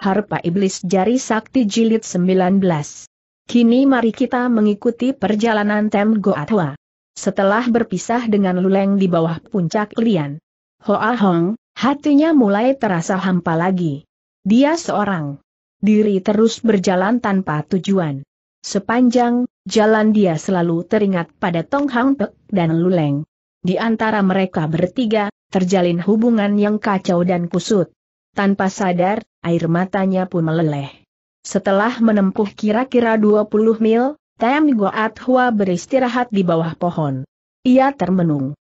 Harpa Iblis Jari Sakti Jilid 19. Kini mari kita mengikuti perjalanan Tem Goatwa. Setelah berpisah dengan Luleng di bawah puncak Lian, Hoa Hong, hatinya mulai terasa hampa lagi. Dia seorang. Diri terus berjalan tanpa tujuan. Sepanjang jalan dia selalu teringat pada Tong Hang Pek dan Luleng. Di antara mereka bertiga, terjalin hubungan yang kacau dan kusut. Tanpa sadar, air matanya pun meleleh. Setelah menempuh kira-kira 20 mil, Tam Goat Hua beristirahat di bawah pohon. Ia termenung.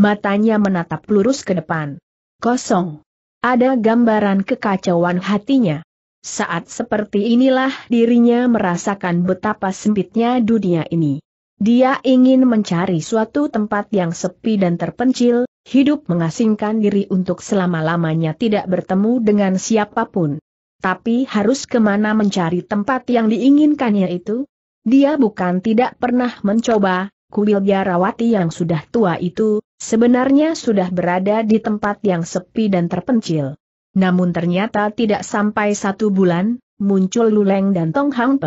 Matanya menatap lurus ke depan. Kosong. Ada gambaran kekacauan hatinya. Saat seperti inilah dirinya merasakan betapa sempitnya dunia ini. Dia ingin mencari suatu tempat yang sepi dan terpencil, Hidup mengasingkan diri untuk selama-lamanya tidak bertemu dengan siapapun. Tapi harus kemana mencari tempat yang diinginkannya itu? Dia bukan tidak pernah mencoba, kuil biarawati yang sudah tua itu, sebenarnya sudah berada di tempat yang sepi dan terpencil. Namun ternyata tidak sampai satu bulan, muncul Luleng dan Tong Hang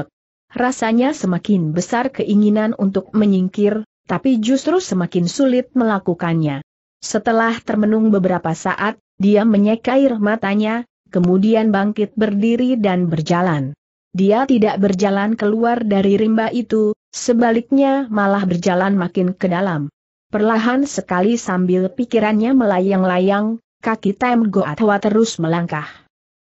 Rasanya semakin besar keinginan untuk menyingkir, tapi justru semakin sulit melakukannya. Setelah termenung beberapa saat, dia menyeka air matanya, kemudian bangkit berdiri dan berjalan. Dia tidak berjalan keluar dari rimba itu, sebaliknya malah berjalan makin ke dalam. Perlahan sekali sambil pikirannya melayang-layang, kaki Tem Goatwa terus melangkah.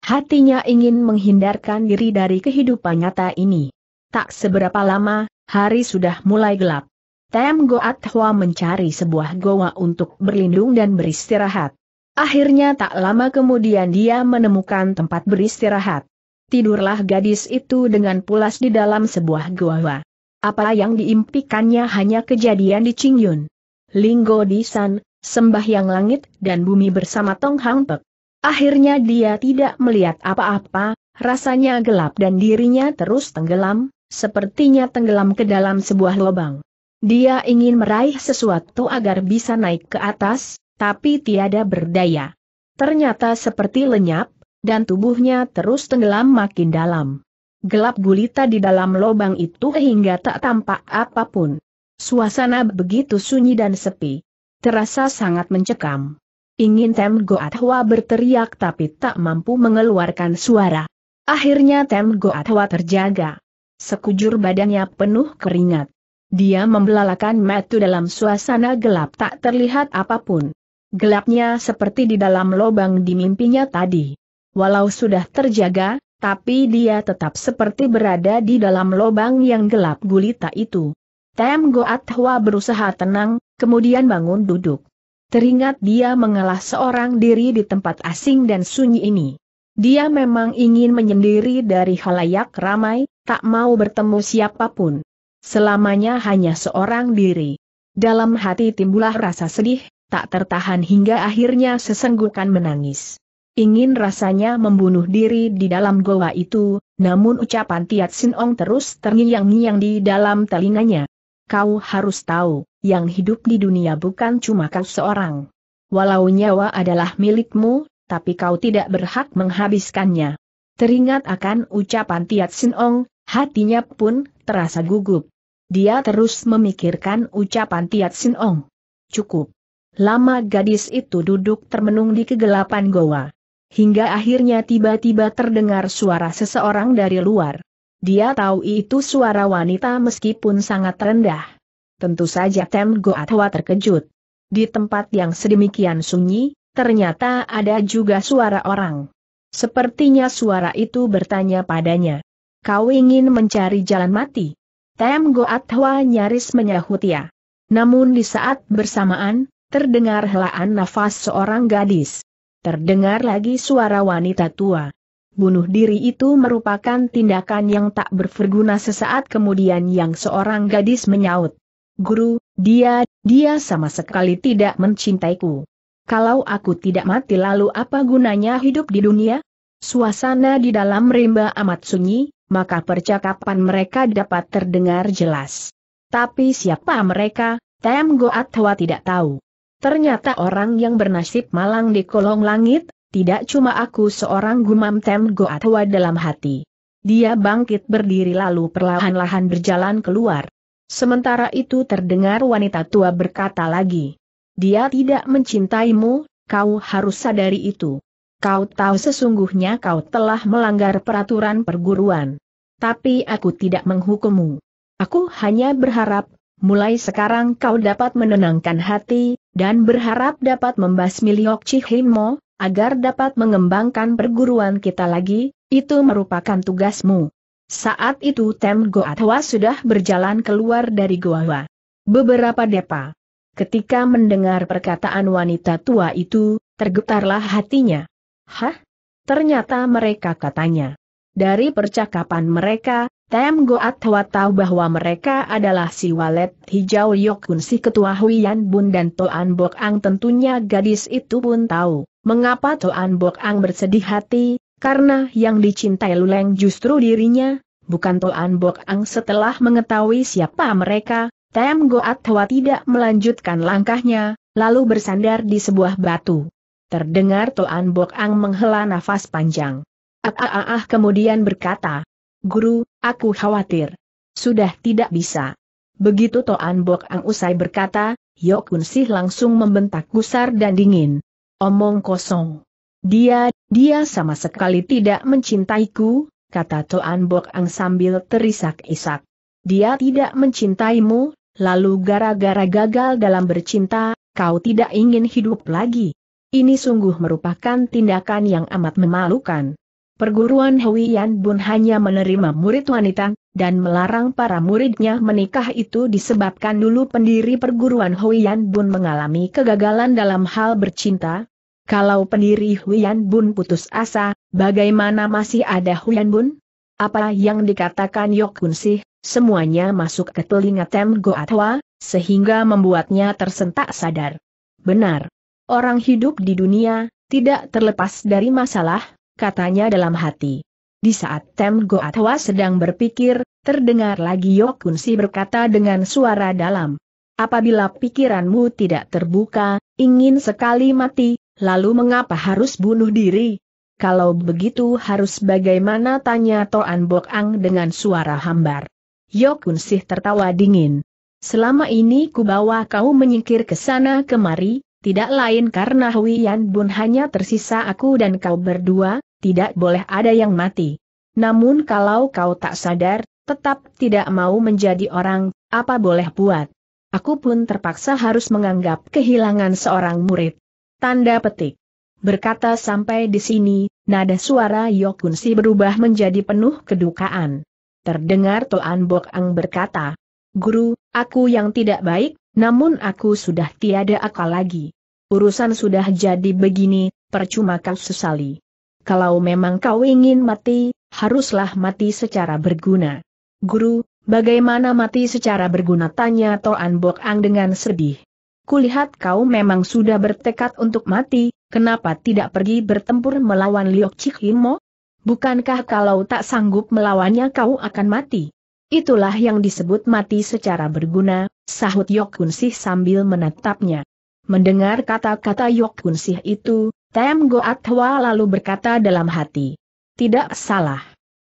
Hatinya ingin menghindarkan diri dari kehidupan nyata ini. Tak seberapa lama, hari sudah mulai gelap. Tem Goat Hua mencari sebuah goa untuk berlindung dan beristirahat. Akhirnya tak lama kemudian dia menemukan tempat beristirahat. Tidurlah gadis itu dengan pulas di dalam sebuah goa. Apa yang diimpikannya hanya kejadian di Qingyun. Linggo di San, sembahyang langit dan bumi bersama Tong Hang Pek. Akhirnya dia tidak melihat apa-apa, rasanya gelap dan dirinya terus tenggelam, sepertinya tenggelam ke dalam sebuah lubang. Dia ingin meraih sesuatu agar bisa naik ke atas, tapi tiada berdaya. Ternyata seperti lenyap, dan tubuhnya terus tenggelam makin dalam. Gelap gulita di dalam lubang itu hingga tak tampak apapun. Suasana begitu sunyi dan sepi. Terasa sangat mencekam. Ingin Tem Goatwa berteriak tapi tak mampu mengeluarkan suara. Akhirnya Tem Goatwa terjaga. Sekujur badannya penuh keringat. Dia membelalakan metu dalam suasana gelap tak terlihat apapun. Gelapnya seperti di dalam lobang di mimpinya tadi. Walau sudah terjaga, tapi dia tetap seperti berada di dalam lobang yang gelap gulita itu. Tem Goat berusaha tenang, kemudian bangun duduk. Teringat dia mengalah seorang diri di tempat asing dan sunyi ini. Dia memang ingin menyendiri dari halayak ramai, tak mau bertemu siapapun. Selamanya hanya seorang diri. Dalam hati timbullah rasa sedih, tak tertahan hingga akhirnya sesenggukan menangis. Ingin rasanya membunuh diri di dalam goa itu, namun ucapan Tiat Sinong terus terngiang-ngiang di dalam telinganya. Kau harus tahu, yang hidup di dunia bukan cuma kau seorang. Walau nyawa adalah milikmu, tapi kau tidak berhak menghabiskannya. Teringat akan ucapan Tiat Sinong, hatinya pun terasa gugup. Dia terus memikirkan ucapan Tiat Sin Ong. Cukup. Lama gadis itu duduk termenung di kegelapan goa. Hingga akhirnya tiba-tiba terdengar suara seseorang dari luar. Dia tahu itu suara wanita meskipun sangat rendah. Tentu saja Tem Goatwa terkejut. Di tempat yang sedemikian sunyi, ternyata ada juga suara orang. Sepertinya suara itu bertanya padanya. Kau ingin mencari jalan mati? Tem Goat Hwa nyaris menyahut ya. Namun di saat bersamaan, terdengar helaan nafas seorang gadis. Terdengar lagi suara wanita tua. Bunuh diri itu merupakan tindakan yang tak berguna sesaat kemudian yang seorang gadis menyaut. Guru, dia, dia sama sekali tidak mencintaiku. Kalau aku tidak mati lalu apa gunanya hidup di dunia? Suasana di dalam rimba amat sunyi, maka percakapan mereka dapat terdengar jelas. Tapi siapa mereka, Tem Goatwa tidak tahu. Ternyata orang yang bernasib malang di kolong langit, tidak cuma aku seorang gumam Tem Goatwa dalam hati. Dia bangkit berdiri lalu perlahan-lahan berjalan keluar. Sementara itu terdengar wanita tua berkata lagi. Dia tidak mencintaimu, kau harus sadari itu. Kau tahu sesungguhnya kau telah melanggar peraturan perguruan tapi aku tidak menghukummu. Aku hanya berharap, mulai sekarang kau dapat menenangkan hati, dan berharap dapat membasmi Liok Chihimo, agar dapat mengembangkan perguruan kita lagi, itu merupakan tugasmu. Saat itu Tem Goatwa sudah berjalan keluar dari goa. Beberapa depa. Ketika mendengar perkataan wanita tua itu, tergetarlah hatinya. Hah? Ternyata mereka katanya. Dari percakapan mereka, Tem Goat tahu bahwa mereka adalah si walet hijau Yokun si ketua Huyan Bun dan Toan Bok Ang tentunya gadis itu pun tahu, mengapa Toan Bok Ang bersedih hati, karena yang dicintai Luleng justru dirinya, bukan Toan Bok Ang setelah mengetahui siapa mereka, Tem Goat Hwa tidak melanjutkan langkahnya, lalu bersandar di sebuah batu. Terdengar Toan Bok Ang menghela nafas panjang. Aaah kemudian berkata, Guru, aku khawatir. Sudah tidak bisa. Begitu Toan Bok Ang usai berkata, Yok Sih langsung membentak gusar dan dingin. Omong kosong. Dia, dia sama sekali tidak mencintaiku, kata Toan Bok Ang sambil terisak-isak. Dia tidak mencintaimu, lalu gara-gara gagal dalam bercinta, kau tidak ingin hidup lagi. Ini sungguh merupakan tindakan yang amat memalukan. Perguruan Huiyan Bun hanya menerima murid wanita, dan melarang para muridnya menikah itu disebabkan dulu pendiri perguruan Huiyan Bun mengalami kegagalan dalam hal bercinta. Kalau pendiri Huiyan Bun putus asa, bagaimana masih ada Huiyan Bun? Apa yang dikatakan Yokun sih, semuanya masuk ke telinga Tem Goatwa, sehingga membuatnya tersentak sadar. Benar. Orang hidup di dunia, tidak terlepas dari masalah, katanya dalam hati. Di saat Tem Go sedang berpikir, terdengar lagi Yokunsi berkata dengan suara dalam. Apabila pikiranmu tidak terbuka, ingin sekali mati, lalu mengapa harus bunuh diri? Kalau begitu harus bagaimana tanya Toan Bok Ang dengan suara hambar. Yokunsih tertawa dingin. Selama ini kubawa kau menyingkir ke sana kemari, tidak lain karena Hui Yan Bun hanya tersisa aku dan kau berdua, tidak boleh ada yang mati. Namun kalau kau tak sadar, tetap tidak mau menjadi orang, apa boleh buat. Aku pun terpaksa harus menganggap kehilangan seorang murid. Tanda petik. Berkata sampai di sini, nada suara Yokunsi berubah menjadi penuh kedukaan. Terdengar Toan Bok Ang berkata, Guru, aku yang tidak baik, namun aku sudah tiada akal lagi. Urusan sudah jadi begini, percuma kau sesali. Kalau memang kau ingin mati, haruslah mati secara berguna. Guru, bagaimana mati secara berguna tanya Toan Bok Ang dengan sedih. Kulihat kau memang sudah bertekad untuk mati, kenapa tidak pergi bertempur melawan Liok Chikhimo? Bukankah kalau tak sanggup melawannya kau akan mati? Itulah yang disebut mati secara berguna, sahut Yok Sih sambil menatapnya. Mendengar kata-kata Yok Sih itu, Tem Goat lalu berkata dalam hati. Tidak salah.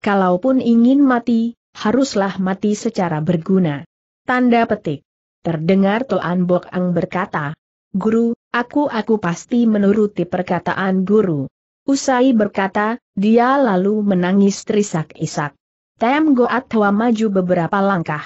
Kalaupun ingin mati, haruslah mati secara berguna. Tanda petik. Terdengar Toan Bok Ang berkata, Guru, aku-aku pasti menuruti perkataan guru. Usai berkata, dia lalu menangis terisak-isak. Tem Goat Hoa maju beberapa langkah.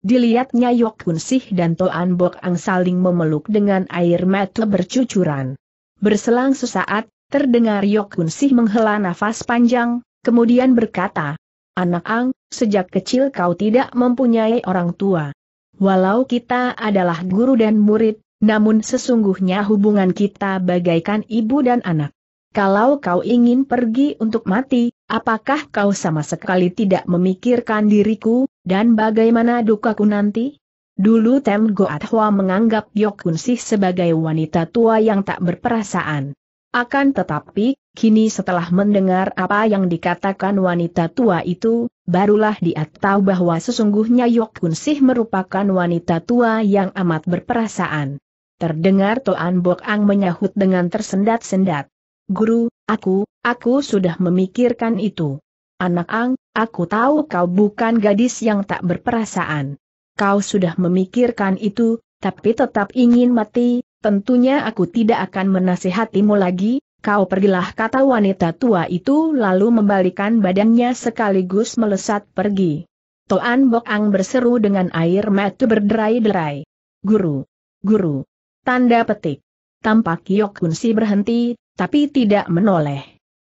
Dilihatnya Yok Kun Sih dan Toan Bok Ang saling memeluk dengan air mata bercucuran. Berselang sesaat, terdengar Yok Kun Sih menghela nafas panjang, kemudian berkata, Anak Ang, sejak kecil kau tidak mempunyai orang tua. Walau kita adalah guru dan murid, namun sesungguhnya hubungan kita bagaikan ibu dan anak. Kalau kau ingin pergi untuk mati, apakah kau sama sekali tidak memikirkan diriku, dan bagaimana dukaku nanti? Dulu Tem Goat Hwa menganggap Yok Kun Sih sebagai wanita tua yang tak berperasaan. Akan tetapi, kini setelah mendengar apa yang dikatakan wanita tua itu, barulah dia tahu bahwa sesungguhnya Yok Kun Sih merupakan wanita tua yang amat berperasaan. Terdengar Toan Bok Ang menyahut dengan tersendat-sendat. Guru, aku, aku sudah memikirkan itu. Anak Ang, aku tahu kau bukan gadis yang tak berperasaan. Kau sudah memikirkan itu, tapi tetap ingin mati, tentunya aku tidak akan menasihatimu lagi, kau pergilah kata wanita tua itu lalu membalikan badannya sekaligus melesat pergi. Toan Bok Ang berseru dengan air mata berderai-derai. Guru! Guru! Tanda petik. Tampak Yok Kunsi berhenti, tapi tidak menoleh.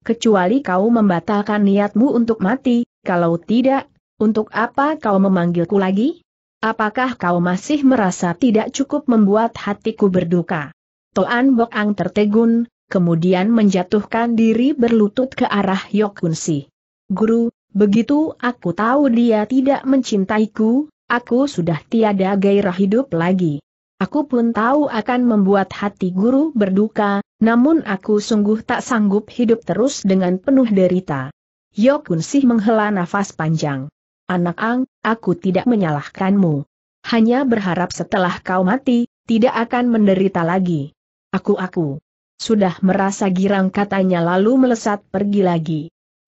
Kecuali kau membatalkan niatmu untuk mati, kalau tidak, untuk apa kau memanggilku lagi? Apakah kau masih merasa tidak cukup membuat hatiku berduka? Toan Bok Ang tertegun, kemudian menjatuhkan diri berlutut ke arah Si. Guru, begitu aku tahu dia tidak mencintaiku, aku sudah tiada gairah hidup lagi. Aku pun tahu akan membuat hati guru berduka, namun aku sungguh tak sanggup hidup terus dengan penuh derita. Yokun Sih menghela nafas panjang. Anak Ang, aku tidak menyalahkanmu. Hanya berharap setelah kau mati, tidak akan menderita lagi. Aku-aku. Sudah merasa girang katanya lalu melesat pergi lagi.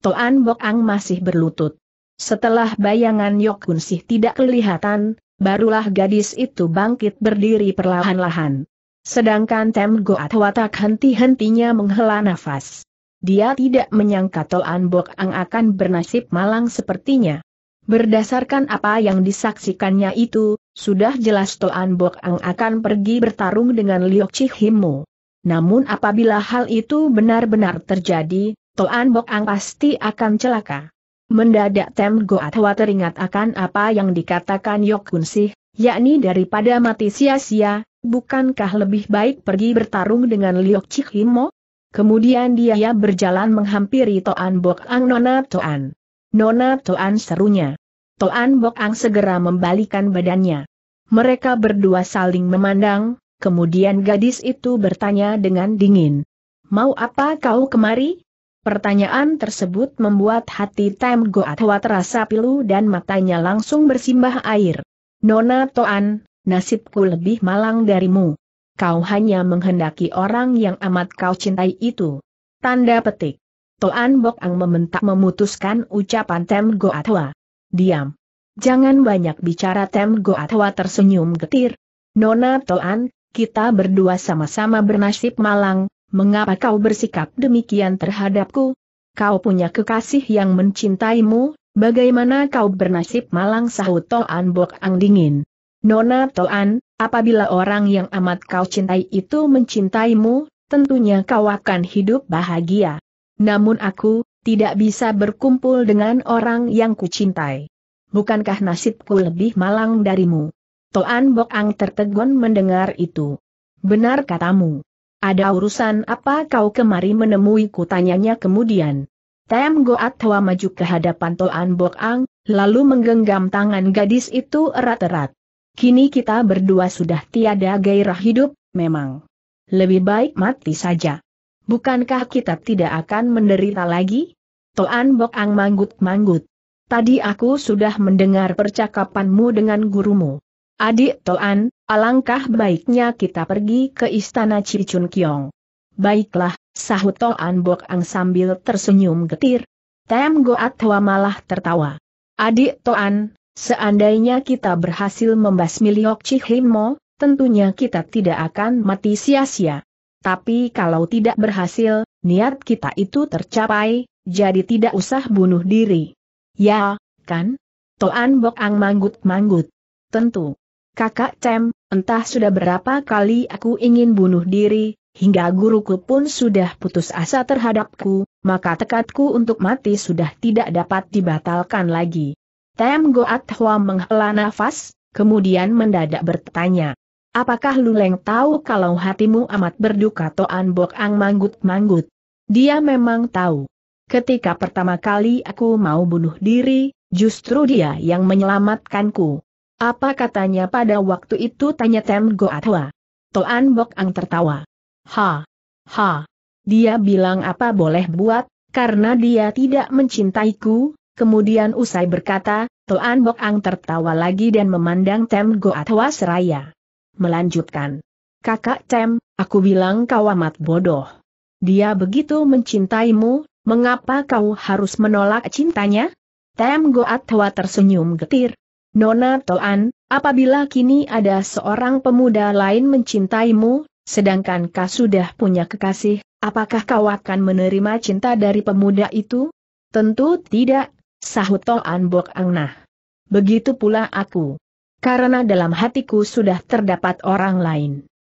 Toan Bok Ang masih berlutut. Setelah bayangan Yokun Sih tidak kelihatan, barulah gadis itu bangkit berdiri perlahan-lahan. Sedangkan Tem Goat Watak henti-hentinya menghela nafas. Dia tidak menyangka Tol An Bok Ang akan bernasib malang sepertinya. Berdasarkan apa yang disaksikannya itu, sudah jelas Tol An Bok Ang akan pergi bertarung dengan Liok Chi Himu. Namun apabila hal itu benar-benar terjadi, Tol An Bok Ang pasti akan celaka. Mendadak Tem Goat Watak teringat akan apa yang dikatakan Yok Kun Sih, yakni daripada mati sia-sia, bukankah lebih baik pergi bertarung dengan Liok Chikhimo? Kemudian dia berjalan menghampiri Toan Bok Ang Nona Toan. Nona Toan serunya. Toan Bok Ang segera membalikan badannya. Mereka berdua saling memandang, kemudian gadis itu bertanya dengan dingin. Mau apa kau kemari? Pertanyaan tersebut membuat hati Tem Hwa terasa pilu dan matanya langsung bersimbah air. Nona Toan, nasibku lebih malang darimu. Kau hanya menghendaki orang yang amat kau cintai itu. Tanda petik. Toan Bok Ang membentak memutuskan ucapan Tem Go Atwa. Diam. Jangan banyak bicara Tem Go Atwa tersenyum getir. Nona Toan, kita berdua sama-sama bernasib malang, mengapa kau bersikap demikian terhadapku? Kau punya kekasih yang mencintaimu, bagaimana kau bernasib malang sahut Toan Bok Ang dingin. Nona Toan, apabila orang yang amat kau cintai itu mencintaimu, tentunya kau akan hidup bahagia. Namun aku, tidak bisa berkumpul dengan orang yang kucintai. Bukankah nasibku lebih malang darimu? Toan Bok Ang tertegun mendengar itu. Benar katamu. Ada urusan apa kau kemari menemuiku tanyanya kemudian. Tem Goat Hwa maju ke hadapan Toan Bok Ang, lalu menggenggam tangan gadis itu erat-erat. Kini kita berdua sudah tiada gairah hidup, memang. Lebih baik mati saja. Bukankah kita tidak akan menderita lagi? Toan Bok Ang manggut-manggut. Tadi aku sudah mendengar percakapanmu dengan gurumu. Adik Toan, alangkah baiknya kita pergi ke istana Cicun Kiong. Baiklah, sahut Toan Bok Ang sambil tersenyum getir. Tem Goat Hwa malah tertawa. Adik Toan, Seandainya kita berhasil membasmi Liok Chihimo, tentunya kita tidak akan mati sia-sia. Tapi kalau tidak berhasil, niat kita itu tercapai, jadi tidak usah bunuh diri. Ya, kan? Toan Bok Ang manggut-manggut. Tentu. Kakak Cem, entah sudah berapa kali aku ingin bunuh diri, hingga guruku pun sudah putus asa terhadapku, maka tekadku untuk mati sudah tidak dapat dibatalkan lagi. Tem Goat Hua menghela nafas, kemudian mendadak bertanya. Apakah Luleng tahu kalau hatimu amat berduka Toan Bok Ang manggut-manggut? Dia memang tahu. Ketika pertama kali aku mau bunuh diri, justru dia yang menyelamatkanku. Apa katanya pada waktu itu tanya Tem Hua? Toan Bok Ang tertawa. Ha! Ha! Dia bilang apa boleh buat, karena dia tidak mencintaiku, Kemudian usai berkata, Toan Bok Ang tertawa lagi dan memandang Tem Goatwa Seraya. Melanjutkan. Kakak Tem, aku bilang kau amat bodoh. Dia begitu mencintaimu, mengapa kau harus menolak cintanya? Tem Goatwa tersenyum getir. Nona Toan, apabila kini ada seorang pemuda lain mencintaimu, sedangkan kau sudah punya kekasih, apakah kau akan menerima cinta dari pemuda itu? Tentu tidak, sahut Toan Bok Ang nah. Begitu pula aku. Karena dalam hatiku sudah terdapat orang lain.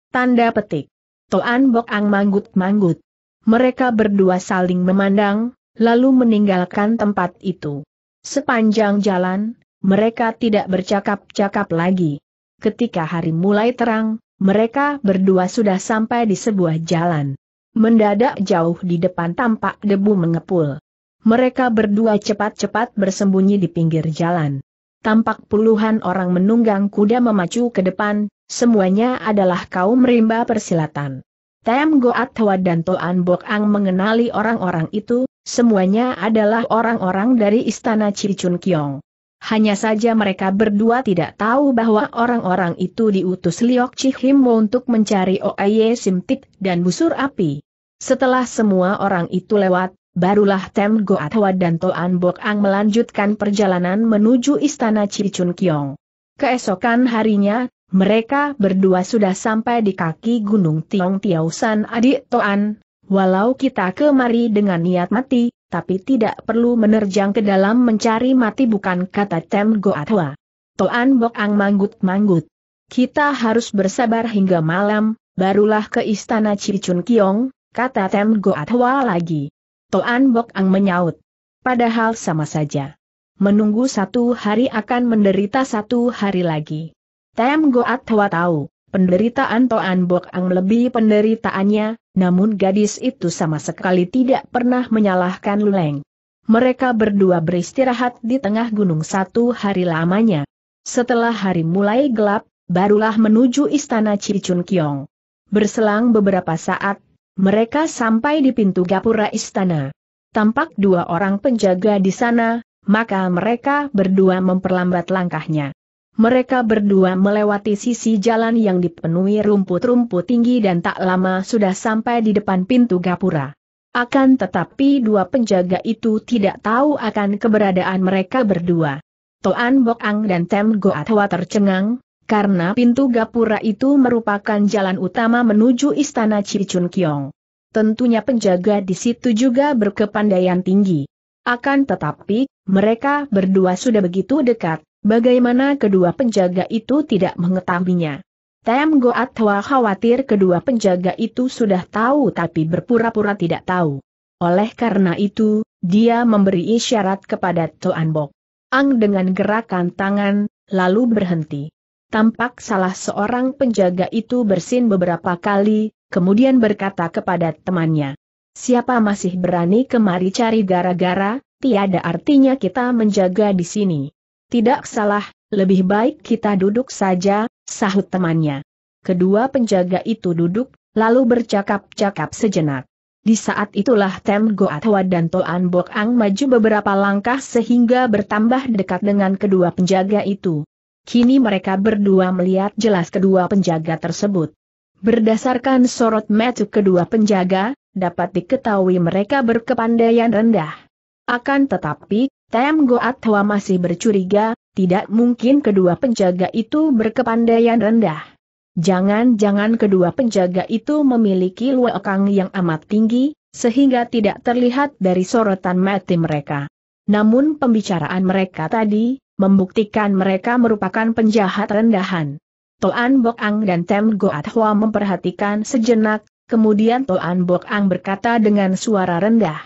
Tanda petik. Toan Bok Ang manggut-manggut. Mereka berdua saling memandang, lalu meninggalkan tempat itu. Sepanjang jalan, mereka tidak bercakap-cakap lagi. Ketika hari mulai terang, mereka berdua sudah sampai di sebuah jalan. Mendadak jauh di depan tampak debu mengepul mereka berdua cepat-cepat bersembunyi di pinggir jalan. Tampak puluhan orang menunggang kuda memacu ke depan, semuanya adalah kaum rimba persilatan. Tem Goat Hwa dan Toan Bok Ang mengenali orang-orang itu, semuanya adalah orang-orang dari istana Cicun Kiong. Hanya saja mereka berdua tidak tahu bahwa orang-orang itu diutus Liok Chihimo untuk mencari Oaye Simtik dan busur api. Setelah semua orang itu lewat, Barulah Tem Atwa dan Toan Bok Ang melanjutkan perjalanan menuju istana Cicun Kiong. Keesokan harinya, mereka berdua sudah sampai di kaki Gunung Tiong Tiausan adik Toan. Walau kita kemari dengan niat mati, tapi tidak perlu menerjang ke dalam mencari mati bukan kata Tem Goatwa. Toan Bok Ang manggut-manggut. Kita harus bersabar hingga malam, barulah ke istana Cicun Kiong, kata Tem Atwa lagi. Toan Bok Ang menyaut. Padahal sama saja. Menunggu satu hari akan menderita satu hari lagi. Tem Goat Hwa tahu, penderitaan Toan Bok Ang lebih penderitaannya, namun gadis itu sama sekali tidak pernah menyalahkan Luleng. Mereka berdua beristirahat di tengah gunung satu hari lamanya. Setelah hari mulai gelap, barulah menuju istana Cicun Kiong. Berselang beberapa saat, mereka sampai di pintu gapura istana. Tampak dua orang penjaga di sana, maka mereka berdua memperlambat langkahnya. Mereka berdua melewati sisi jalan yang dipenuhi rumput-rumput tinggi dan tak lama sudah sampai di depan pintu gapura. Akan tetapi dua penjaga itu tidak tahu akan keberadaan mereka berdua. Toan Bok Ang dan Tem Goat Hwa tercengang, karena pintu gapura itu merupakan jalan utama menuju istana Cicun Kiong. Tentunya penjaga di situ juga berkepandaian tinggi. Akan tetapi, mereka berdua sudah begitu dekat, bagaimana kedua penjaga itu tidak mengetahuinya. Tem Goatwa khawatir kedua penjaga itu sudah tahu tapi berpura-pura tidak tahu. Oleh karena itu, dia memberi isyarat kepada Toan Bok. Ang dengan gerakan tangan, lalu berhenti. Tampak salah seorang penjaga itu bersin beberapa kali, kemudian berkata kepada temannya. Siapa masih berani kemari cari gara-gara, tiada artinya kita menjaga di sini. Tidak salah, lebih baik kita duduk saja, sahut temannya. Kedua penjaga itu duduk, lalu bercakap-cakap sejenak. Di saat itulah Tem Goatwa dan Toan Bok Ang maju beberapa langkah sehingga bertambah dekat dengan kedua penjaga itu. Kini mereka berdua melihat jelas kedua penjaga tersebut. Berdasarkan sorot mata kedua penjaga, dapat diketahui mereka berkepandaian rendah. Akan tetapi, Tem Goat Hwa masih bercuriga, tidak mungkin kedua penjaga itu berkepandaian rendah. Jangan-jangan kedua penjaga itu memiliki luakang yang amat tinggi, sehingga tidak terlihat dari sorotan mata mereka. Namun pembicaraan mereka tadi, membuktikan mereka merupakan penjahat rendahan. Toan Bok Ang dan Tem Goat Hua memperhatikan sejenak, kemudian Toan Bok Ang berkata dengan suara rendah.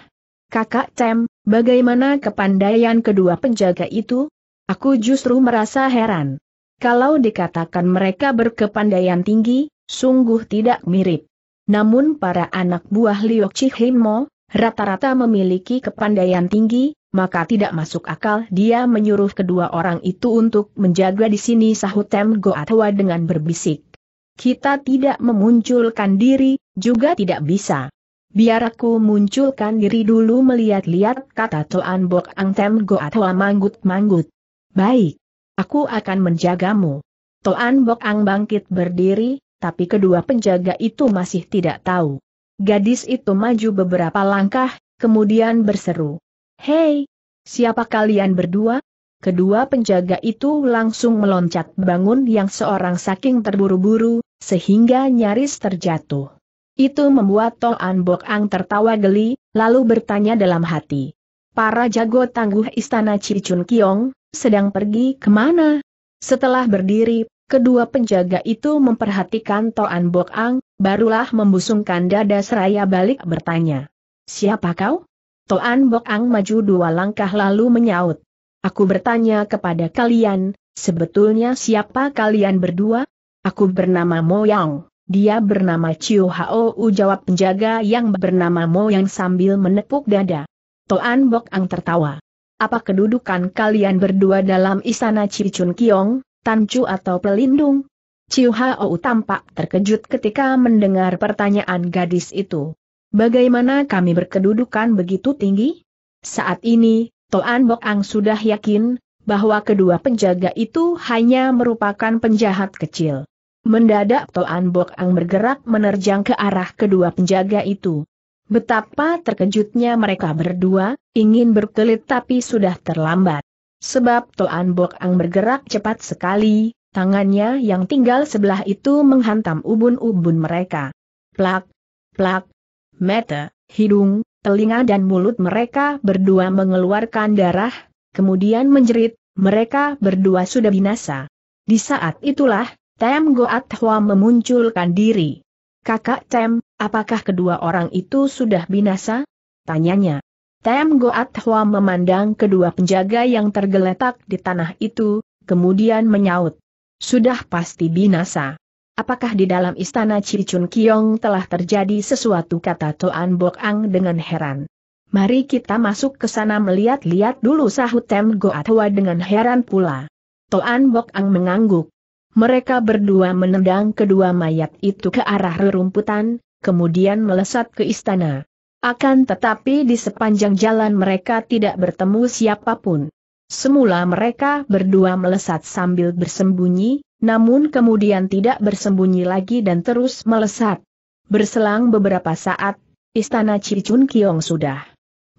Kakak Tem, bagaimana kepandaian kedua penjaga itu? Aku justru merasa heran. Kalau dikatakan mereka berkepandaian tinggi, sungguh tidak mirip. Namun para anak buah Liok Chihimo, rata-rata memiliki kepandaian tinggi, maka tidak masuk akal dia menyuruh kedua orang itu untuk menjaga di sini sahut Tem Goatwa dengan berbisik. Kita tidak memunculkan diri, juga tidak bisa. Biar aku munculkan diri dulu melihat-lihat kata Toan Bok Ang Tem Goatwa manggut-manggut. Baik. Aku akan menjagamu. Toan Bok Ang bangkit berdiri, tapi kedua penjaga itu masih tidak tahu. Gadis itu maju beberapa langkah, kemudian berseru. Hei, siapa kalian berdua? Kedua penjaga itu langsung meloncat bangun yang seorang saking terburu-buru, sehingga nyaris terjatuh. Itu membuat Toan Bok Ang tertawa geli, lalu bertanya dalam hati. Para jago tangguh istana Cicun Kiong, sedang pergi kemana? Setelah berdiri, kedua penjaga itu memperhatikan Toan Bok Ang, barulah membusungkan dada seraya balik bertanya. Siapa kau? Toan Bok Ang maju dua langkah lalu menyaut. Aku bertanya kepada kalian, sebetulnya siapa kalian berdua? Aku bernama Mo Moyang, dia bernama Chiu Hao U jawab penjaga yang bernama Mo Moyang sambil menepuk dada. Toan Bok Ang tertawa. Apa kedudukan kalian berdua dalam istana Cicun Kiong, Tancu atau pelindung? Chiu Hao tampak terkejut ketika mendengar pertanyaan gadis itu. Bagaimana kami berkedudukan begitu tinggi? Saat ini, Toan Bok Ang sudah yakin bahwa kedua penjaga itu hanya merupakan penjahat kecil. Mendadak Toan Bok Ang bergerak menerjang ke arah kedua penjaga itu. Betapa terkejutnya mereka berdua, ingin berkelit tapi sudah terlambat. Sebab Toan Bok Ang bergerak cepat sekali, tangannya yang tinggal sebelah itu menghantam ubun-ubun mereka. Plak, plak, mata, hidung, telinga dan mulut mereka berdua mengeluarkan darah, kemudian menjerit, mereka berdua sudah binasa. Di saat itulah, Tem Goat Hua memunculkan diri. Kakak Tem, apakah kedua orang itu sudah binasa? Tanyanya. Tem Goat Hua memandang kedua penjaga yang tergeletak di tanah itu, kemudian menyaut. Sudah pasti binasa. Apakah di dalam istana Cicun Kiong telah terjadi sesuatu kata Toan Bok Ang dengan heran. Mari kita masuk ke sana melihat-lihat dulu sahut Tem Goatwa dengan heran pula. Toan Bok Ang mengangguk. Mereka berdua menendang kedua mayat itu ke arah rerumputan, kemudian melesat ke istana. Akan tetapi di sepanjang jalan mereka tidak bertemu siapapun. Semula mereka berdua melesat sambil bersembunyi, namun kemudian tidak bersembunyi lagi dan terus melesat. Berselang beberapa saat, istana Cicun Kiong sudah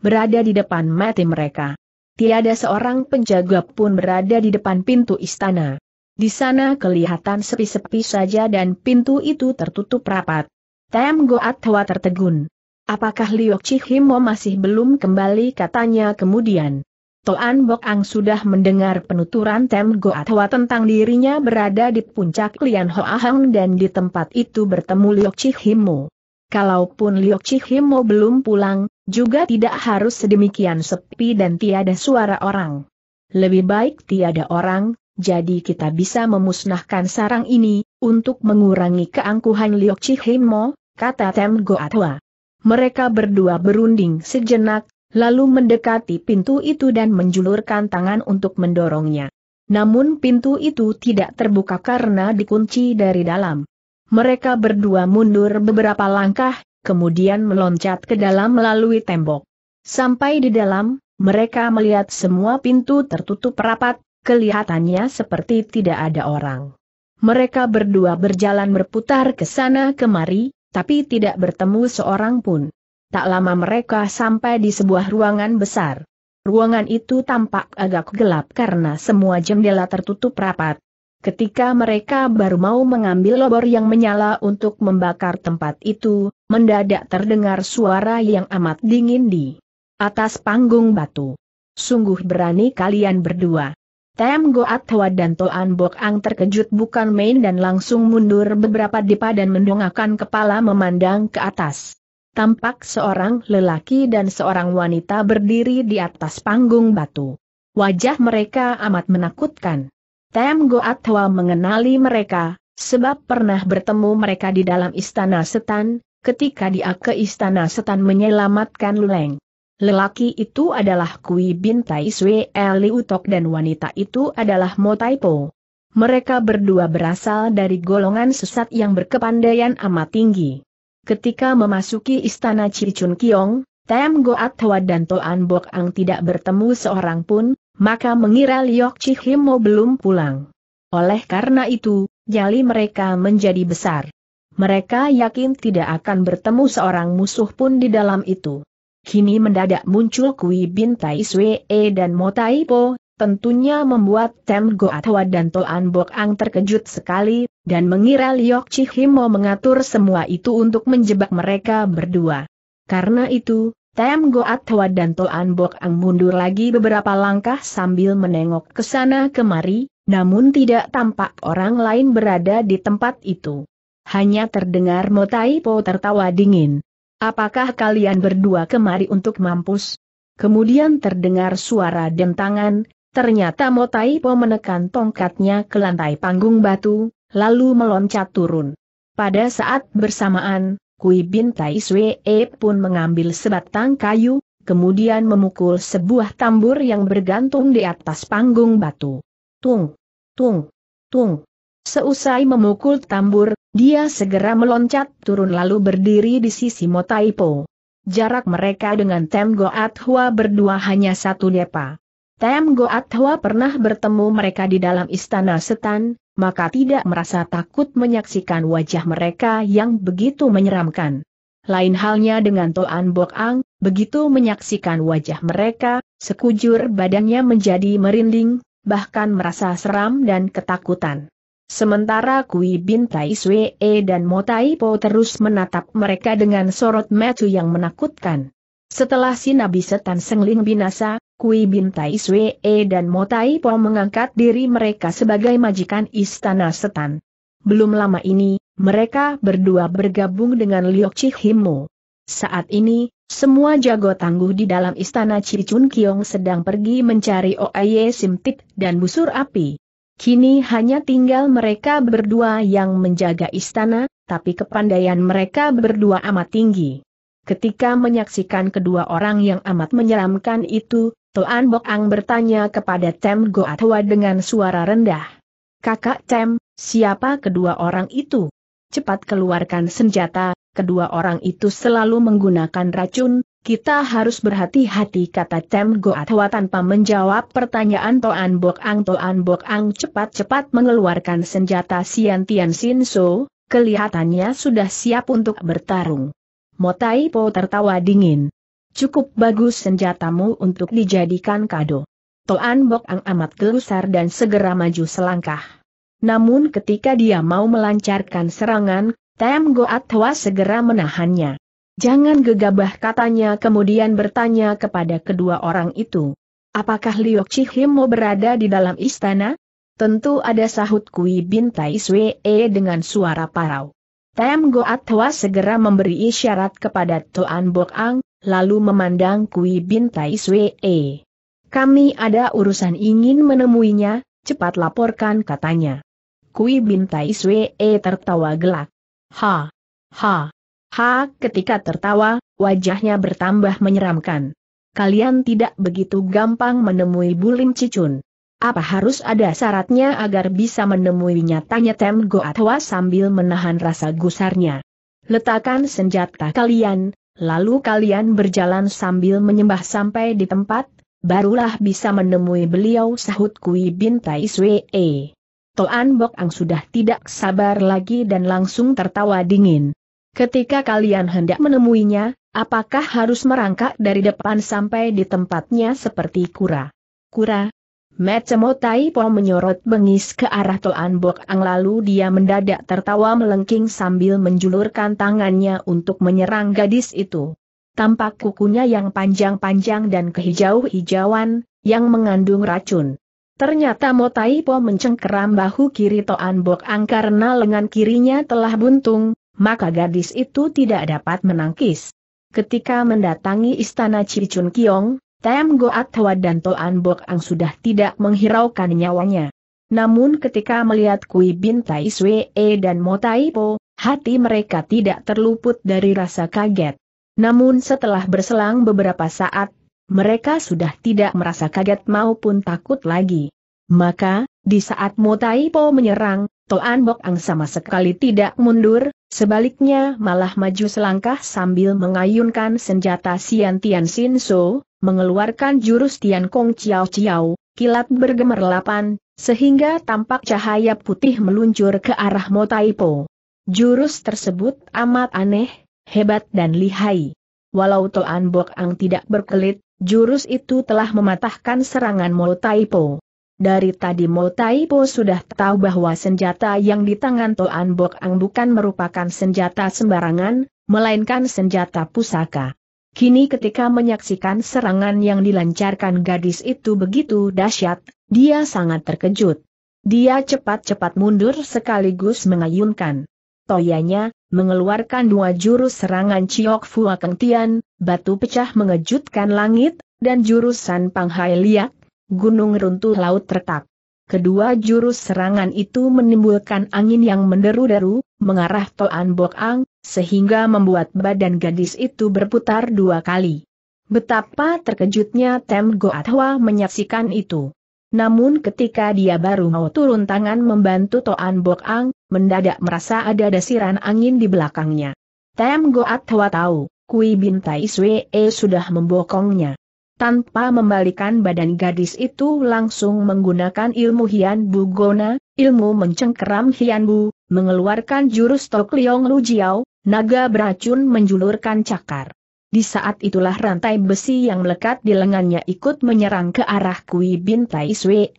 berada di depan mati mereka. Tiada seorang penjaga pun berada di depan pintu istana. Di sana kelihatan sepi-sepi saja dan pintu itu tertutup rapat. Tem Goat Hwa tertegun. Apakah Liok Chihimo masih belum kembali katanya kemudian. Toan Bok Ang sudah mendengar penuturan Tem Goat tentang dirinya berada di puncak Lian Hoa Hang dan di tempat itu bertemu Liok Chihimo. Kalaupun Liok Chihimo belum pulang, juga tidak harus sedemikian sepi dan tiada suara orang. Lebih baik tiada orang, jadi kita bisa memusnahkan sarang ini, untuk mengurangi keangkuhan Liok Chihimo, kata Tem Goat Mereka berdua berunding sejenak, lalu mendekati pintu itu dan menjulurkan tangan untuk mendorongnya. Namun pintu itu tidak terbuka karena dikunci dari dalam. Mereka berdua mundur beberapa langkah, kemudian meloncat ke dalam melalui tembok. Sampai di dalam, mereka melihat semua pintu tertutup rapat, kelihatannya seperti tidak ada orang. Mereka berdua berjalan berputar ke sana kemari, tapi tidak bertemu seorang pun. Tak lama mereka sampai di sebuah ruangan besar. Ruangan itu tampak agak gelap karena semua jendela tertutup rapat. Ketika mereka baru mau mengambil obor yang menyala untuk membakar tempat itu, mendadak terdengar suara yang amat dingin di atas panggung batu. Sungguh berani kalian berdua. Tem Goat Hwa dan Toan Bok Ang terkejut bukan main dan langsung mundur beberapa depa dan mendongakkan kepala memandang ke atas tampak seorang lelaki dan seorang wanita berdiri di atas panggung batu. Wajah mereka amat menakutkan. Tem Goat Goatwa mengenali mereka, sebab pernah bertemu mereka di dalam istana setan, ketika dia ke istana setan menyelamatkan Luleng. Lelaki itu adalah Kui Bintai Eli Utok dan wanita itu adalah Motaipo. Mereka berdua berasal dari golongan sesat yang berkepandaian amat tinggi ketika memasuki istana Cicun Kiong, Tem Goat Hwa dan Toan Bok Ang tidak bertemu seorang pun, maka mengira Liok Cihimo belum pulang. Oleh karena itu, nyali mereka menjadi besar. Mereka yakin tidak akan bertemu seorang musuh pun di dalam itu. Kini mendadak muncul Kui Bin Tai Swe e dan Mo Tai Po, tentunya membuat Tem Goat Hwa dan Toan Bok Ang terkejut sekali, dan mengira Liok Chihimo mengatur semua itu untuk menjebak mereka berdua. Karena itu, Tem Goat dan Toan Bok Ang mundur lagi beberapa langkah sambil menengok ke sana kemari, namun tidak tampak orang lain berada di tempat itu. Hanya terdengar Motai Po tertawa dingin. Apakah kalian berdua kemari untuk mampus? Kemudian terdengar suara dentangan, ternyata Motai Po menekan tongkatnya ke lantai panggung batu, lalu meloncat turun. Pada saat bersamaan, Kui Bin Bintai Swe e pun mengambil sebatang kayu, kemudian memukul sebuah tambur yang bergantung di atas panggung batu. Tung, tung, tung. Seusai memukul tambur, dia segera meloncat turun lalu berdiri di sisi Motaipo. Jarak mereka dengan Tem Goat Hua berdua hanya satu depa. Tem Goat Hwa pernah bertemu mereka di dalam istana setan, maka tidak merasa takut menyaksikan wajah mereka yang begitu menyeramkan. Lain halnya dengan Toan Bok Ang, begitu menyaksikan wajah mereka, sekujur badannya menjadi merinding, bahkan merasa seram dan ketakutan. Sementara Kui Bin Tai Swe dan Motai Po terus menatap mereka dengan sorot metu yang menakutkan. Setelah si Nabi Setan Sengling binasa, Kui Bintai Swee e dan Motai Po mengangkat diri mereka sebagai majikan istana setan. Belum lama ini, mereka berdua bergabung dengan Liok Chihimo. Saat ini, semua jago tangguh di dalam istana Cicun Kiong sedang pergi mencari Oaye Simtit dan busur api. Kini hanya tinggal mereka berdua yang menjaga istana, tapi kepandaian mereka berdua amat tinggi. Ketika menyaksikan kedua orang yang amat menyeramkan itu, Toan Bok Ang bertanya kepada Tem Goatwa dengan suara rendah. Kakak Tem, siapa kedua orang itu? Cepat keluarkan senjata, kedua orang itu selalu menggunakan racun, kita harus berhati-hati kata Tem Goatwa tanpa menjawab pertanyaan Toan Bok Ang. Toan Bok Ang cepat-cepat mengeluarkan senjata Sian Tian Sin So, kelihatannya sudah siap untuk bertarung. Motai Po tertawa dingin. Cukup bagus senjatamu untuk dijadikan kado. Toan Bok Ang amat gelusar dan segera maju selangkah. Namun ketika dia mau melancarkan serangan, Tem Goat Hwa segera menahannya. Jangan gegabah katanya kemudian bertanya kepada kedua orang itu. Apakah Liok mau berada di dalam istana? Tentu ada sahut Kui Bintai Swee dengan suara parau. Tem Goat Hwa segera memberi isyarat kepada Tuan Bok Ang, lalu memandang Kui Bin Tai Swee. Kami ada urusan ingin menemuinya, cepat laporkan katanya. Kui Bin Tai Swee tertawa gelak. Ha! Ha! Ha! Ketika tertawa, wajahnya bertambah menyeramkan. Kalian tidak begitu gampang menemui Bulim Cicun. Apa harus ada syaratnya agar bisa menemuinya tanya Tem Goatwa sambil menahan rasa gusarnya. Letakkan senjata kalian, lalu kalian berjalan sambil menyembah sampai di tempat, barulah bisa menemui beliau sahut Kui Bin Swee. Toan Bok Ang sudah tidak sabar lagi dan langsung tertawa dingin. Ketika kalian hendak menemuinya, apakah harus merangkak dari depan sampai di tempatnya seperti kura? Kura, Motai Po menyorot bengis ke arah Toan Bok Ang lalu dia mendadak tertawa melengking sambil menjulurkan tangannya untuk menyerang gadis itu. Tampak kukunya yang panjang-panjang dan kehijau-hijauan, yang mengandung racun. Ternyata Motai Po mencengkeram bahu kiri Toan Bok Ang karena lengan kirinya telah buntung, maka gadis itu tidak dapat menangkis. Ketika mendatangi istana Cicun Kiong, Tem Goat Hwa dan Toan Bok Ang sudah tidak menghiraukan nyawanya. Namun ketika melihat Kui Bintai Swee dan Po, hati mereka tidak terluput dari rasa kaget. Namun setelah berselang beberapa saat, mereka sudah tidak merasa kaget maupun takut lagi. Maka, di saat Po menyerang, Toan Bok Ang sama sekali tidak mundur, sebaliknya malah maju selangkah sambil mengayunkan senjata Sian Tian Sin So, mengeluarkan jurus Tian Kong Chiao Chiao, kilat bergemerlapan, sehingga tampak cahaya putih meluncur ke arah Motaipo. Jurus tersebut amat aneh, hebat dan lihai. Walau Toan Bok Ang tidak berkelit, jurus itu telah mematahkan serangan Motaipo. Dari tadi Motaipo sudah tahu bahwa senjata yang di tangan Toan Bok Ang bukan merupakan senjata sembarangan, melainkan senjata pusaka. Kini ketika menyaksikan serangan yang dilancarkan gadis itu begitu dahsyat, dia sangat terkejut. Dia cepat-cepat mundur sekaligus mengayunkan toyanya, mengeluarkan dua jurus serangan Ciok Fua Keng Tian, batu pecah mengejutkan langit, dan jurusan Hai Liak, gunung runtuh laut retak. Kedua jurus serangan itu menimbulkan angin yang menderu-deru, mengarah Toan Bok Ang, sehingga membuat badan gadis itu berputar dua kali. Betapa terkejutnya Tem Goatwa menyaksikan itu. Namun ketika dia baru mau turun tangan membantu Toan Bok Ang, mendadak merasa ada desiran angin di belakangnya. Tem Goatwa tahu, Kui Bintai swee e sudah membokongnya. Tanpa membalikan badan gadis itu langsung menggunakan ilmu Hian Bu Gona, ilmu mencengkeram Hian Bu, mengeluarkan jurus Tok Leong Lu Jiao, naga beracun menjulurkan cakar. Di saat itulah rantai besi yang melekat di lengannya ikut menyerang ke arah Kui Bin Tai Sue.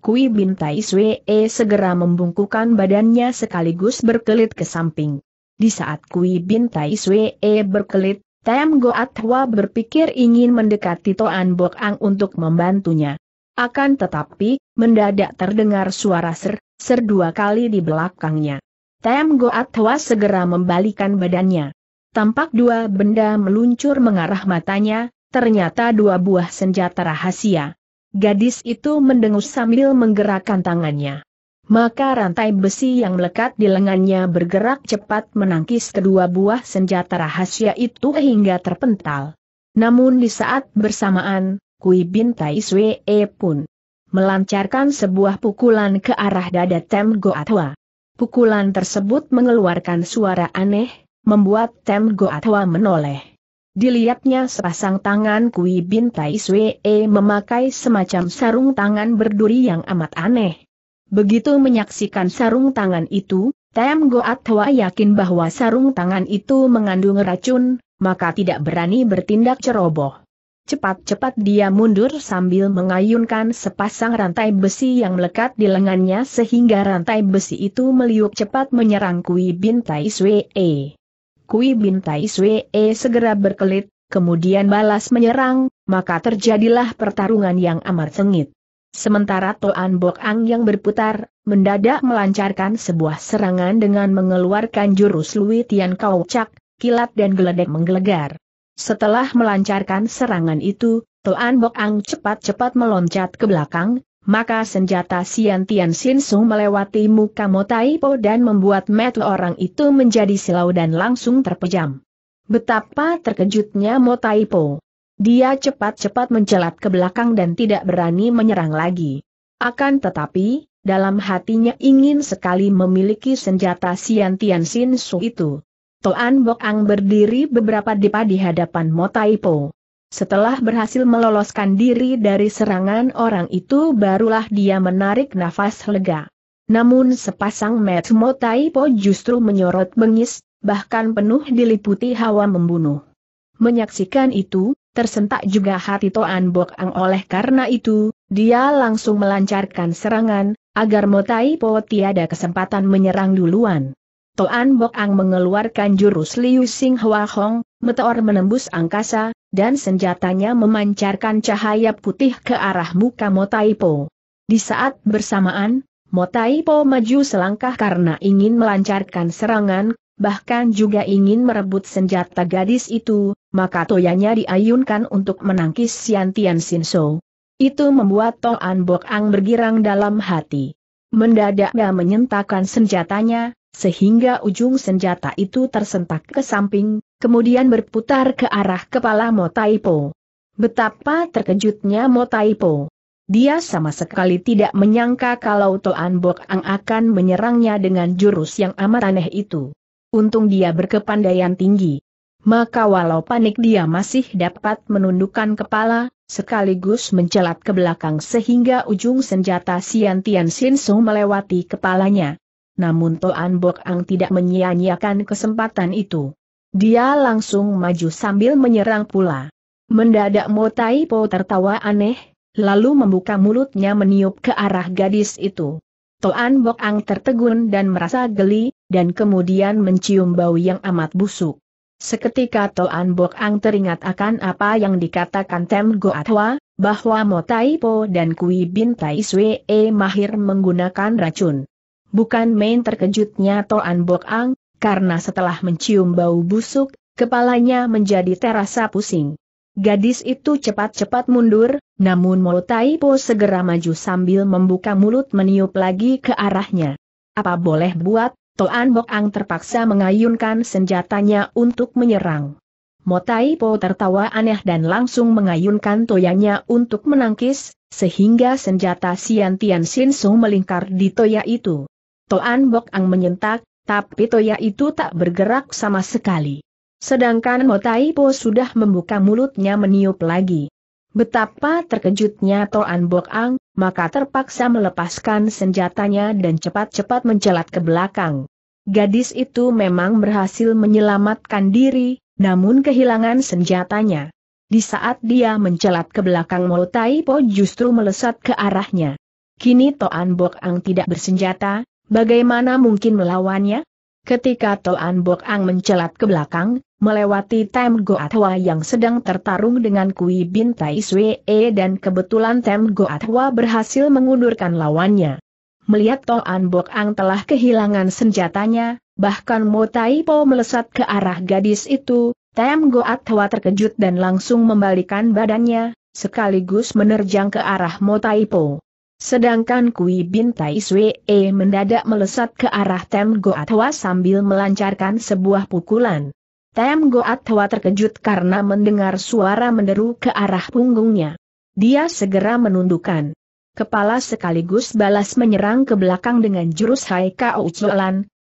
Kui Bin Tai Sue segera membungkukan badannya sekaligus berkelit ke samping. Di saat Kui Bin Tai Sue berkelit, Tem Goat Hwa berpikir ingin mendekati Toan Bok Ang untuk membantunya. Akan tetapi, mendadak terdengar suara ser, ser dua kali di belakangnya. Tem Goat Hwa segera membalikan badannya. Tampak dua benda meluncur mengarah matanya, ternyata dua buah senjata rahasia. Gadis itu mendengus sambil menggerakkan tangannya. Maka rantai besi yang melekat di lengannya bergerak cepat menangkis kedua buah senjata rahasia itu hingga terpental. Namun di saat bersamaan, Kui Bin Tai pun melancarkan sebuah pukulan ke arah dada Tem Goatwa. Pukulan tersebut mengeluarkan suara aneh, membuat Tem Goatwa menoleh. Dilihatnya sepasang tangan Kui Bin Tai memakai semacam sarung tangan berduri yang amat aneh. Begitu menyaksikan sarung tangan itu, Tem Goatwa yakin bahwa sarung tangan itu mengandung racun, maka tidak berani bertindak ceroboh. Cepat-cepat dia mundur sambil mengayunkan sepasang rantai besi yang melekat di lengannya sehingga rantai besi itu meliuk cepat menyerang Kui Bintai Swee. Kui Bintai Swee segera berkelit, kemudian balas menyerang, maka terjadilah pertarungan yang amat sengit. Sementara Toan Bok Ang yang berputar, mendadak melancarkan sebuah serangan dengan mengeluarkan jurus Lui Tian Kau Cak, kilat dan geledek menggelegar. Setelah melancarkan serangan itu, Toan Bok Ang cepat-cepat meloncat ke belakang, maka senjata Sian Tian Sin Sung melewati muka Motaipo dan membuat metu orang itu menjadi silau dan langsung terpejam. Betapa terkejutnya Motaipo. Dia cepat-cepat mencelat ke belakang dan tidak berani menyerang lagi. Akan tetapi, dalam hatinya ingin sekali memiliki senjata Sian Tian Sin Sung itu. Toan Bok Ang berdiri beberapa depa di hadapan Motaipo. Setelah berhasil meloloskan diri dari serangan orang itu barulah dia menarik nafas lega. Namun sepasang Mat Po justru menyorot bengis, bahkan penuh diliputi hawa membunuh. Menyaksikan itu, tersentak juga hati Toan Bok Ang oleh karena itu, dia langsung melancarkan serangan, agar Motaipo tiada kesempatan menyerang duluan. Toan Bok Ang mengeluarkan jurus Liu Sing Hua Hong, meteor menembus angkasa, dan senjatanya memancarkan cahaya putih ke arah muka Po. Di saat bersamaan, Po maju selangkah karena ingin melancarkan serangan, bahkan juga ingin merebut senjata gadis itu, maka toyanya diayunkan untuk menangkis Sian Tian Sin So. Itu membuat Toan Bok Ang bergirang dalam hati. Mendadak gak menyentakan senjatanya, sehingga ujung senjata itu tersentak ke samping, kemudian berputar ke arah kepala Motaipo. Betapa terkejutnya Motaipo. Dia sama sekali tidak menyangka kalau Toan Bok Ang akan menyerangnya dengan jurus yang amat aneh itu. Untung dia berkepandaian tinggi. Maka walau panik dia masih dapat menundukkan kepala, sekaligus mencelat ke belakang sehingga ujung senjata Sian Tian Sin Su melewati kepalanya namun Toan Bok Ang tidak menyia-nyiakan kesempatan itu. Dia langsung maju sambil menyerang pula. Mendadak Motai Po tertawa aneh, lalu membuka mulutnya meniup ke arah gadis itu. Toan Bok Ang tertegun dan merasa geli, dan kemudian mencium bau yang amat busuk. Seketika Toan Bok Ang teringat akan apa yang dikatakan Tem Goatwa, bahwa Motai Po dan Kui Bin Tai Swe e mahir menggunakan racun. Bukan main terkejutnya Toan Bok Ang, karena setelah mencium bau busuk, kepalanya menjadi terasa pusing. Gadis itu cepat-cepat mundur, namun Mo Po segera maju sambil membuka mulut meniup lagi ke arahnya. Apa boleh buat, Toan Bok Ang terpaksa mengayunkan senjatanya untuk menyerang. Mo Po tertawa aneh dan langsung mengayunkan toyanya untuk menangkis, sehingga senjata Sian Tian Sin Su melingkar di toya itu. Toan Bok Ang menyentak, tapi Toya itu tak bergerak sama sekali. Sedangkan Motai Po sudah membuka mulutnya meniup lagi. Betapa terkejutnya Toan Bok Ang, maka terpaksa melepaskan senjatanya dan cepat-cepat mencelat ke belakang. Gadis itu memang berhasil menyelamatkan diri, namun kehilangan senjatanya. Di saat dia mencelat ke belakang Motai Po justru melesat ke arahnya. Kini Toan Bok Ang tidak bersenjata, Bagaimana mungkin melawannya? Ketika Toan Bok Ang mencelat ke belakang, melewati Tem Goatwa yang sedang tertarung dengan Kui Bintai Swee e dan kebetulan Tem Goatwa berhasil mengundurkan lawannya. Melihat Toan Bok Ang telah kehilangan senjatanya, bahkan Mo Tai Po melesat ke arah gadis itu, Tem Goatwa terkejut dan langsung membalikan badannya, sekaligus menerjang ke arah Mo Tai Po. Sedangkan Kui Bin Sui E mendadak melesat ke arah Tem Goatwa sambil melancarkan sebuah pukulan. Tem Goatwa terkejut karena mendengar suara menderu ke arah punggungnya. Dia segera menundukkan kepala sekaligus balas menyerang ke belakang dengan jurus Hai Kau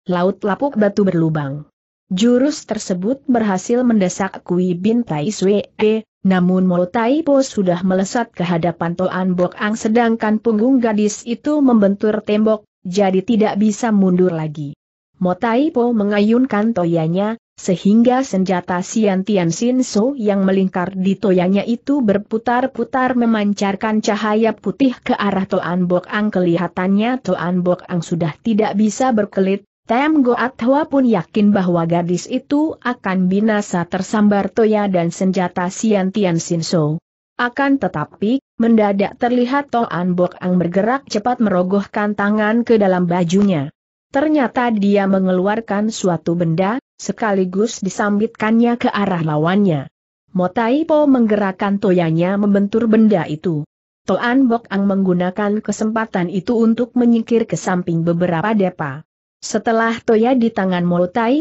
laut lapuk batu berlubang. Jurus tersebut berhasil mendesak Kui Bin Sui E. Namun Mo Po sudah melesat ke hadapan Toan Bok Ang sedangkan punggung gadis itu membentur tembok, jadi tidak bisa mundur lagi. Mo Po mengayunkan toyanya, sehingga senjata Sian Tian Sin So yang melingkar di toyanya itu berputar-putar memancarkan cahaya putih ke arah Toan Bok Ang kelihatannya Toan Bok Ang sudah tidak bisa berkelit, Tem Goat Hwa pun yakin bahwa gadis itu akan binasa tersambar toya dan senjata Sian Tian Sin So. Akan tetapi, mendadak terlihat Toan Bok Ang bergerak cepat merogohkan tangan ke dalam bajunya. Ternyata dia mengeluarkan suatu benda, sekaligus disambitkannya ke arah lawannya. Motai Po menggerakkan toyanya membentur benda itu. Toan Bok Ang menggunakan kesempatan itu untuk menyingkir ke samping beberapa depa. Setelah toya di tangan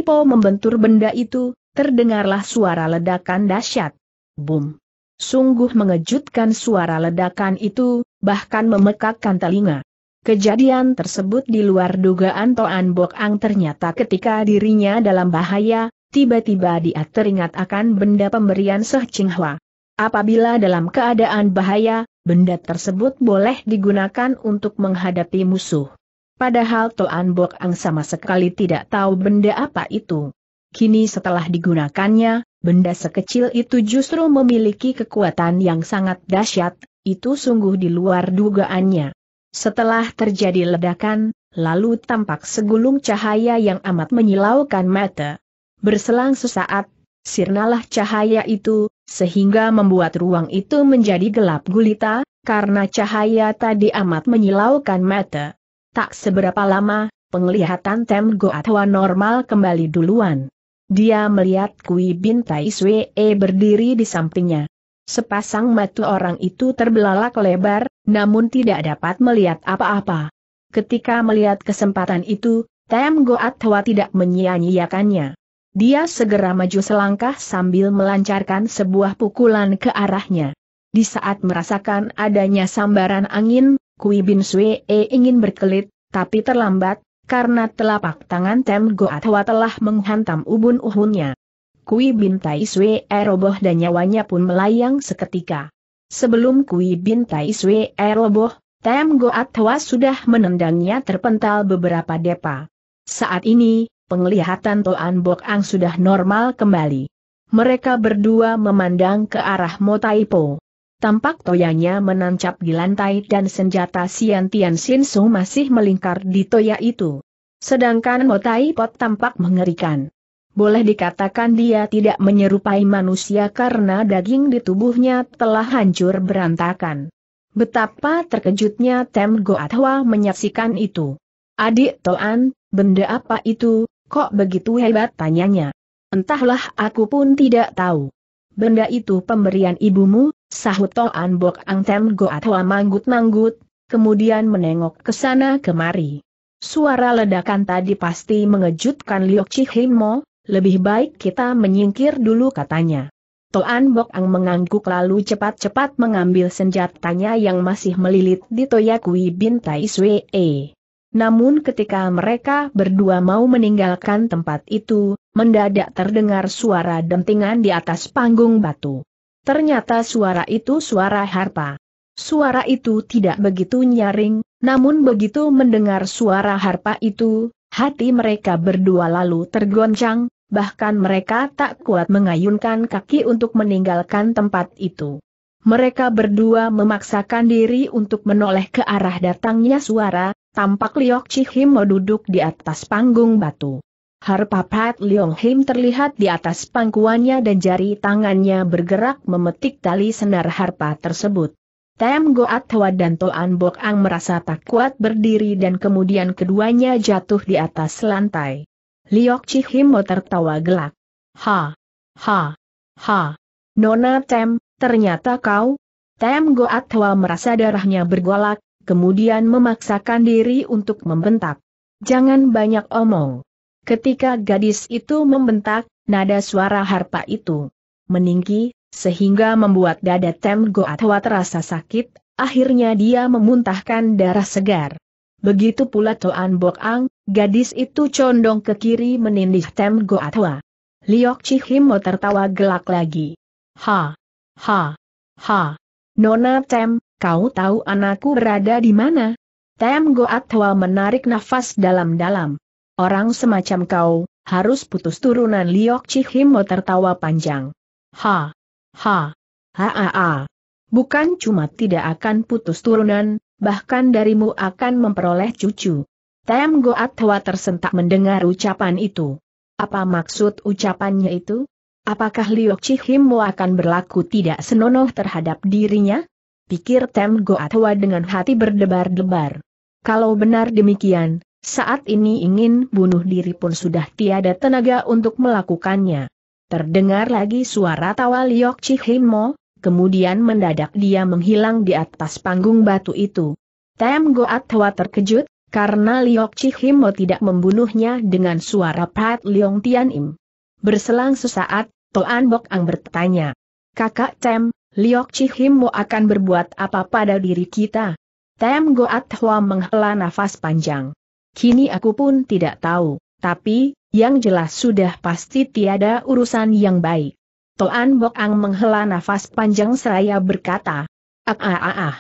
Po membentur benda itu, terdengarlah suara ledakan dahsyat. Boom! Sungguh mengejutkan suara ledakan itu, bahkan memekakkan telinga. Kejadian tersebut di luar dugaan Toan Bok Ang ternyata ketika dirinya dalam bahaya, tiba-tiba dia teringat akan benda pemberian Seh Ching Hwa. Apabila dalam keadaan bahaya, benda tersebut boleh digunakan untuk menghadapi musuh. Padahal Toan Bok Ang sama sekali tidak tahu benda apa itu. Kini setelah digunakannya, benda sekecil itu justru memiliki kekuatan yang sangat dahsyat, itu sungguh di luar dugaannya. Setelah terjadi ledakan, lalu tampak segulung cahaya yang amat menyilaukan mata. Berselang sesaat, sirnalah cahaya itu, sehingga membuat ruang itu menjadi gelap gulita, karena cahaya tadi amat menyilaukan mata. Tak seberapa lama, penglihatan Tem Goatwa normal kembali duluan. Dia melihat Kui Bin Tai E berdiri di sampingnya. Sepasang mata orang itu terbelalak lebar, namun tidak dapat melihat apa-apa. Ketika melihat kesempatan itu, Tem Goatwa tidak menyia-nyiakannya. Dia segera maju selangkah sambil melancarkan sebuah pukulan ke arahnya. Di saat merasakan adanya sambaran angin, Kui Bin Sui E ingin berkelit, tapi terlambat, karena telapak tangan Tem Goatwa telah menghantam ubun uhunnya. Kui Bin Tai Sui E roboh dan nyawanya pun melayang seketika. Sebelum Kui Bin Tai Sui E roboh, Tem Goatwa sudah menendangnya terpental beberapa depa. Saat ini, penglihatan Toan Bok Ang sudah normal kembali. Mereka berdua memandang ke arah Motaipo. Tampak toyanya menancap di lantai dan senjata Sian Tian Sin Su masih melingkar di toya itu. Sedangkan Motai Pot tampak mengerikan. Boleh dikatakan dia tidak menyerupai manusia karena daging di tubuhnya telah hancur berantakan. Betapa terkejutnya Tem Goatwa menyaksikan itu. Adik Toan, benda apa itu, kok begitu hebat tanyanya. Entahlah aku pun tidak tahu. Benda itu pemberian ibumu, Sahut Toan Bok Ang Tem Goat manggut-manggut, kemudian menengok ke sana kemari. Suara ledakan tadi pasti mengejutkan Liok Chihimo, lebih baik kita menyingkir dulu katanya. Toan Bok Ang mengangguk lalu cepat-cepat mengambil senjatanya yang masih melilit di Toyakui Bintai Swe. Namun ketika mereka berdua mau meninggalkan tempat itu, mendadak terdengar suara dentingan di atas panggung batu. Ternyata suara itu suara harpa. Suara itu tidak begitu nyaring, namun begitu mendengar suara harpa itu, hati mereka berdua lalu tergoncang, bahkan mereka tak kuat mengayunkan kaki untuk meninggalkan tempat itu. Mereka berdua memaksakan diri untuk menoleh ke arah datangnya suara, tampak Liok Cihimo duduk di atas panggung batu. Harpa Pat Leong Him terlihat di atas pangkuannya dan jari tangannya bergerak memetik tali senar harpa tersebut. Tem Goat Hwa dan Toan Bok Ang merasa tak kuat berdiri dan kemudian keduanya jatuh di atas lantai. Liok Chihimo tertawa gelak. Ha! Ha! Ha! Nona Tem, ternyata kau? Tem Goat Hwa merasa darahnya bergolak, kemudian memaksakan diri untuk membentak. Jangan banyak omong. Ketika gadis itu membentak, nada suara harpa itu meninggi, sehingga membuat dada Tem Goatwa terasa sakit, akhirnya dia memuntahkan darah segar. Begitu pula Toan Bok Ang, gadis itu condong ke kiri menindih Tem Goatwa. Liok Chihimo tertawa gelak lagi. Ha! Ha! Ha! Nona Tem, kau tahu anakku berada di mana? Tem Goatwa menarik nafas dalam-dalam. Orang semacam kau, harus putus turunan Liok Chihimo tertawa panjang. Ha! Ha! Ha! Bukan cuma tidak akan putus turunan, bahkan darimu akan memperoleh cucu. Tem Goat Hwa tersentak mendengar ucapan itu. Apa maksud ucapannya itu? Apakah Liok Chihimo akan berlaku tidak senonoh terhadap dirinya? Pikir Tem Goat Hwa dengan hati berdebar-debar. Kalau benar demikian, saat ini ingin bunuh diri pun sudah tiada tenaga untuk melakukannya. Terdengar lagi suara tawa Liok Chihimo, kemudian mendadak dia menghilang di atas panggung batu itu. Tem Goat Hwa terkejut, karena Liok Chihimo tidak membunuhnya dengan suara Pat Liong Tian Im. Berselang sesaat, Toan Bok Ang bertanya. Kakak Tem, Liok Chihimo akan berbuat apa pada diri kita? Tem Goat Hwa menghela nafas panjang kini aku pun tidak tahu, tapi, yang jelas sudah pasti tiada urusan yang baik. Toan Bok Ang menghela nafas panjang seraya berkata, Ah ah ah ah,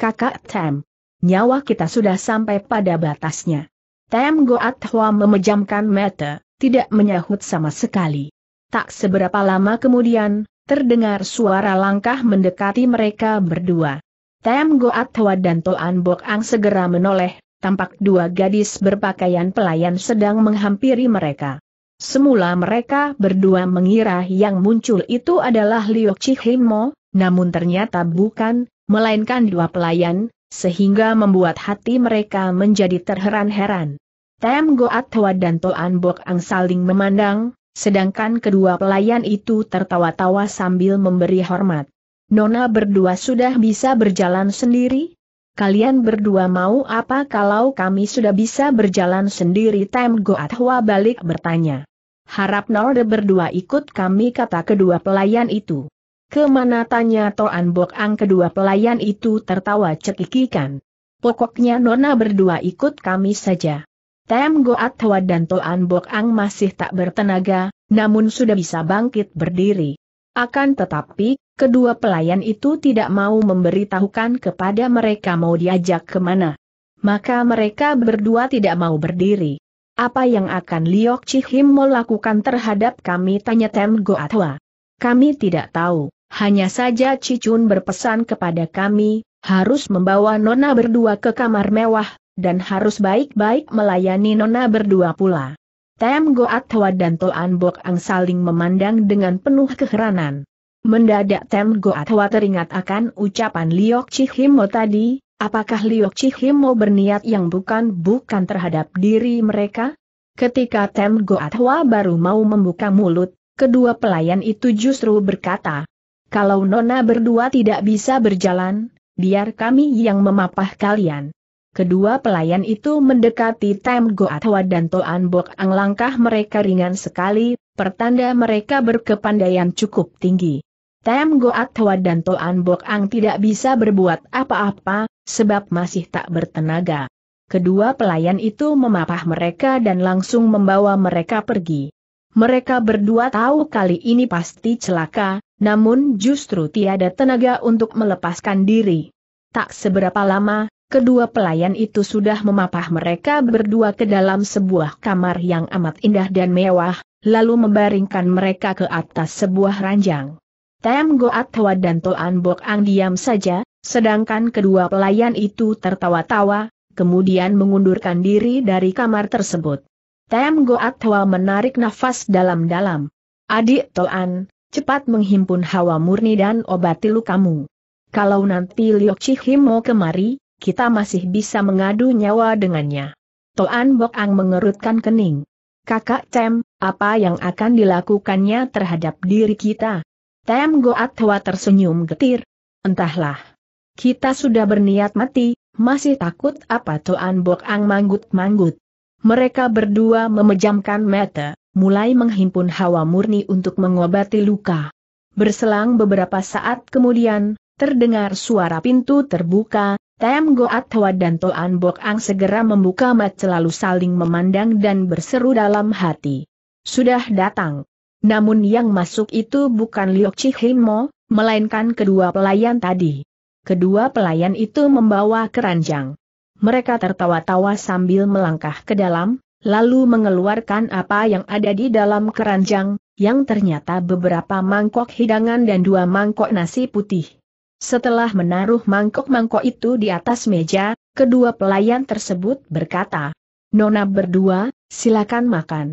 kakak Tem, nyawa kita sudah sampai pada batasnya. Tem Goat Hwa memejamkan mata, tidak menyahut sama sekali. Tak seberapa lama kemudian, terdengar suara langkah mendekati mereka berdua. Tem Goat Hwa dan Toan Bok Ang segera menoleh tampak dua gadis berpakaian pelayan sedang menghampiri mereka. Semula mereka berdua mengira yang muncul itu adalah Liok Chihimo, namun ternyata bukan, melainkan dua pelayan, sehingga membuat hati mereka menjadi terheran-heran. Tem Goat Hwa dan Toan Bok Ang saling memandang, sedangkan kedua pelayan itu tertawa-tawa sambil memberi hormat. Nona berdua sudah bisa berjalan sendiri, Kalian berdua mau apa kalau kami sudah bisa berjalan sendiri? Tem Goathwa balik bertanya. Harap Norde berdua ikut kami kata kedua pelayan itu. Kemana tanya Toan Bok Ang kedua pelayan itu tertawa cekikikan. Pokoknya Nona berdua ikut kami saja. Tem Goat Hua dan Toan Bok Ang masih tak bertenaga, namun sudah bisa bangkit berdiri. Akan tetapi, kedua pelayan itu tidak mau memberitahukan kepada mereka mau diajak kemana. Maka mereka berdua tidak mau berdiri. Apa yang akan Liok Chihim mau lakukan terhadap kami tanya Tem Goatwa. Kami tidak tahu, hanya saja Cicun berpesan kepada kami, harus membawa Nona berdua ke kamar mewah, dan harus baik-baik melayani Nona berdua pula. Tem Goat Hwa dan Toan Bok Ang saling memandang dengan penuh keheranan. Mendadak Tem Goat Hwa teringat akan ucapan Liok Chihimo tadi, apakah Liok Chihimo berniat yang bukan-bukan terhadap diri mereka? Ketika Tem Goat Hwa baru mau membuka mulut, kedua pelayan itu justru berkata, kalau Nona berdua tidak bisa berjalan, biar kami yang memapah kalian. Kedua pelayan itu mendekati Tem Goatwa dan Toan Bok Ang langkah mereka ringan sekali, pertanda mereka berkepandaian cukup tinggi. Tem Goatwa dan Toan Bok Ang tidak bisa berbuat apa-apa, sebab masih tak bertenaga. Kedua pelayan itu memapah mereka dan langsung membawa mereka pergi. Mereka berdua tahu kali ini pasti celaka, namun justru tiada tenaga untuk melepaskan diri. Tak seberapa lama, Kedua pelayan itu sudah memapah mereka berdua ke dalam sebuah kamar yang amat indah dan mewah, lalu membaringkan mereka ke atas sebuah ranjang. Tem Goat Hwa dan Toan Bok Ang diam saja, sedangkan kedua pelayan itu tertawa-tawa, kemudian mengundurkan diri dari kamar tersebut. Tem Goat Hwa menarik nafas dalam-dalam. Adik Toan, cepat menghimpun hawa murni dan obati lukamu. Kalau nanti Liok Chihimo kemari, kita masih bisa mengadu nyawa dengannya. Toan Bok Ang mengerutkan kening. Kakak Tem, apa yang akan dilakukannya terhadap diri kita? Tem Goat Hwa tersenyum getir. Entahlah. Kita sudah berniat mati, masih takut apa Toan Bok Ang manggut-manggut. Mereka berdua memejamkan mata, mulai menghimpun hawa murni untuk mengobati luka. Berselang beberapa saat kemudian, terdengar suara pintu terbuka, Tem Goat Hwa dan Toan Bok Ang segera membuka mat selalu saling memandang dan berseru dalam hati. Sudah datang. Namun yang masuk itu bukan Liok Chihimo, melainkan kedua pelayan tadi. Kedua pelayan itu membawa keranjang. Mereka tertawa-tawa sambil melangkah ke dalam, lalu mengeluarkan apa yang ada di dalam keranjang, yang ternyata beberapa mangkok hidangan dan dua mangkok nasi putih. Setelah menaruh mangkok-mangkok itu di atas meja, kedua pelayan tersebut berkata, Nona berdua, silakan makan.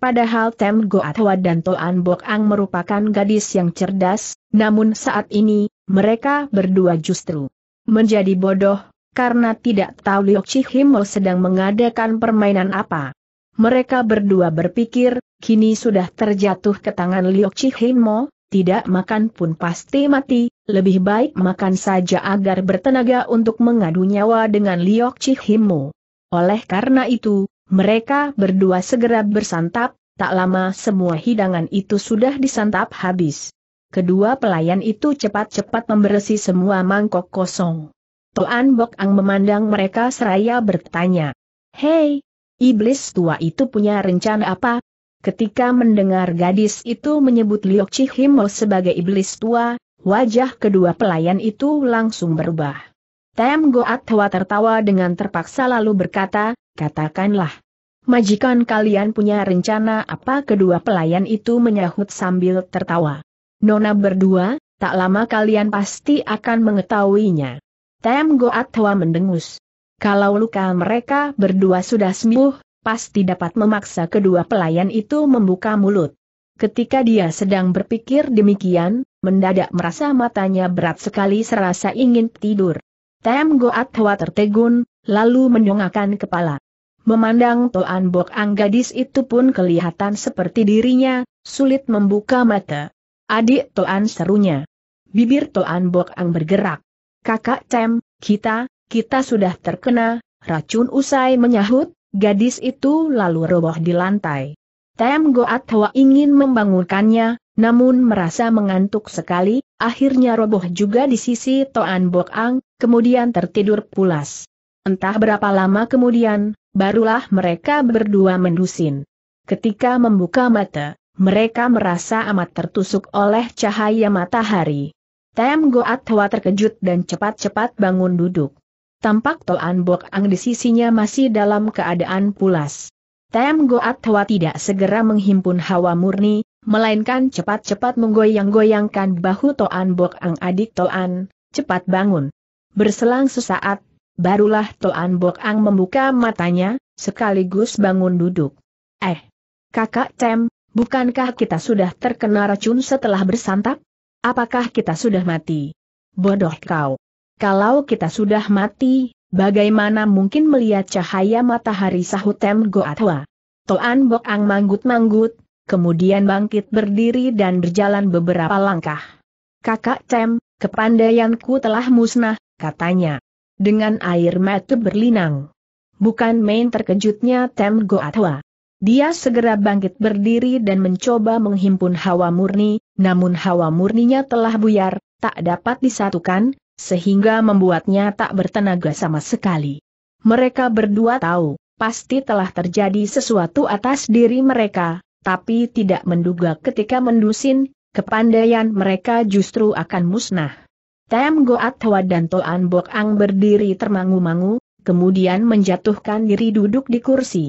Padahal Tem Goatwa dan Toan Bok Ang merupakan gadis yang cerdas, namun saat ini, mereka berdua justru menjadi bodoh, karena tidak tahu Liok Chihimo sedang mengadakan permainan apa. Mereka berdua berpikir, kini sudah terjatuh ke tangan Liok Chihimo, tidak makan pun pasti mati, lebih baik makan saja agar bertenaga untuk mengadu nyawa dengan Liok Chihimu. Oleh karena itu, mereka berdua segera bersantap, tak lama semua hidangan itu sudah disantap habis. Kedua pelayan itu cepat-cepat membersih semua mangkok kosong. Toan Bok Ang memandang mereka seraya bertanya, Hei, iblis tua itu punya rencana apa? Ketika mendengar gadis itu menyebut Liok Chihimo sebagai iblis tua, Wajah kedua pelayan itu langsung berubah. Tem Goat Hwa tertawa dengan terpaksa lalu berkata, katakanlah. Majikan kalian punya rencana apa kedua pelayan itu menyahut sambil tertawa. Nona berdua, tak lama kalian pasti akan mengetahuinya. Tem Goat Hwa mendengus. Kalau luka mereka berdua sudah sembuh, pasti dapat memaksa kedua pelayan itu membuka mulut. Ketika dia sedang berpikir demikian, mendadak merasa matanya berat sekali serasa ingin tidur. Tem Goat Hwa tertegun, lalu menyongakkan kepala. Memandang Toan Bok Ang gadis itu pun kelihatan seperti dirinya, sulit membuka mata. Adik Toan serunya. Bibir Toan Bok Ang bergerak. Kakak Tem, kita, kita sudah terkena, racun usai menyahut, gadis itu lalu roboh di lantai. Tem Goat Hwa ingin membangunkannya, namun merasa mengantuk sekali, akhirnya roboh juga di sisi Toan Bok Ang, kemudian tertidur pulas. Entah berapa lama kemudian, barulah mereka berdua mendusin. Ketika membuka mata, mereka merasa amat tertusuk oleh cahaya matahari. Tem Goat Hwa terkejut dan cepat-cepat bangun duduk. Tampak Toan Bok Ang di sisinya masih dalam keadaan pulas. Tem Goat Hwa tidak segera menghimpun hawa murni, melainkan cepat-cepat menggoyang-goyangkan bahu Toan Bok Ang adik Toan, cepat bangun. Berselang sesaat, barulah Toan Bok Ang membuka matanya, sekaligus bangun duduk. Eh, kakak Tem, bukankah kita sudah terkena racun setelah bersantap? Apakah kita sudah mati? Bodoh kau. Kalau kita sudah mati, bagaimana mungkin melihat cahaya matahari sahut Tem Goatwa? Toan Bok Ang manggut-manggut, kemudian bangkit berdiri dan berjalan beberapa langkah. Kakak Cem, kepandaianku telah musnah, katanya. Dengan air mata berlinang. Bukan main terkejutnya Tem Goatwa. Dia segera bangkit berdiri dan mencoba menghimpun hawa murni, namun hawa murninya telah buyar, tak dapat disatukan, sehingga membuatnya tak bertenaga sama sekali. Mereka berdua tahu, pasti telah terjadi sesuatu atas diri mereka, tapi tidak menduga ketika mendusin, kepandaian mereka justru akan musnah. Tem Goat Hwa dan Toan Bok Ang berdiri termangu-mangu, kemudian menjatuhkan diri duduk di kursi.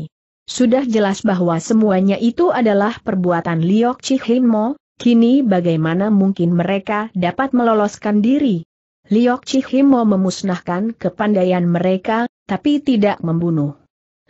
Sudah jelas bahwa semuanya itu adalah perbuatan Liok Chihimo, kini bagaimana mungkin mereka dapat meloloskan diri? Liok Chihimo memusnahkan kepandaian mereka, tapi tidak membunuh.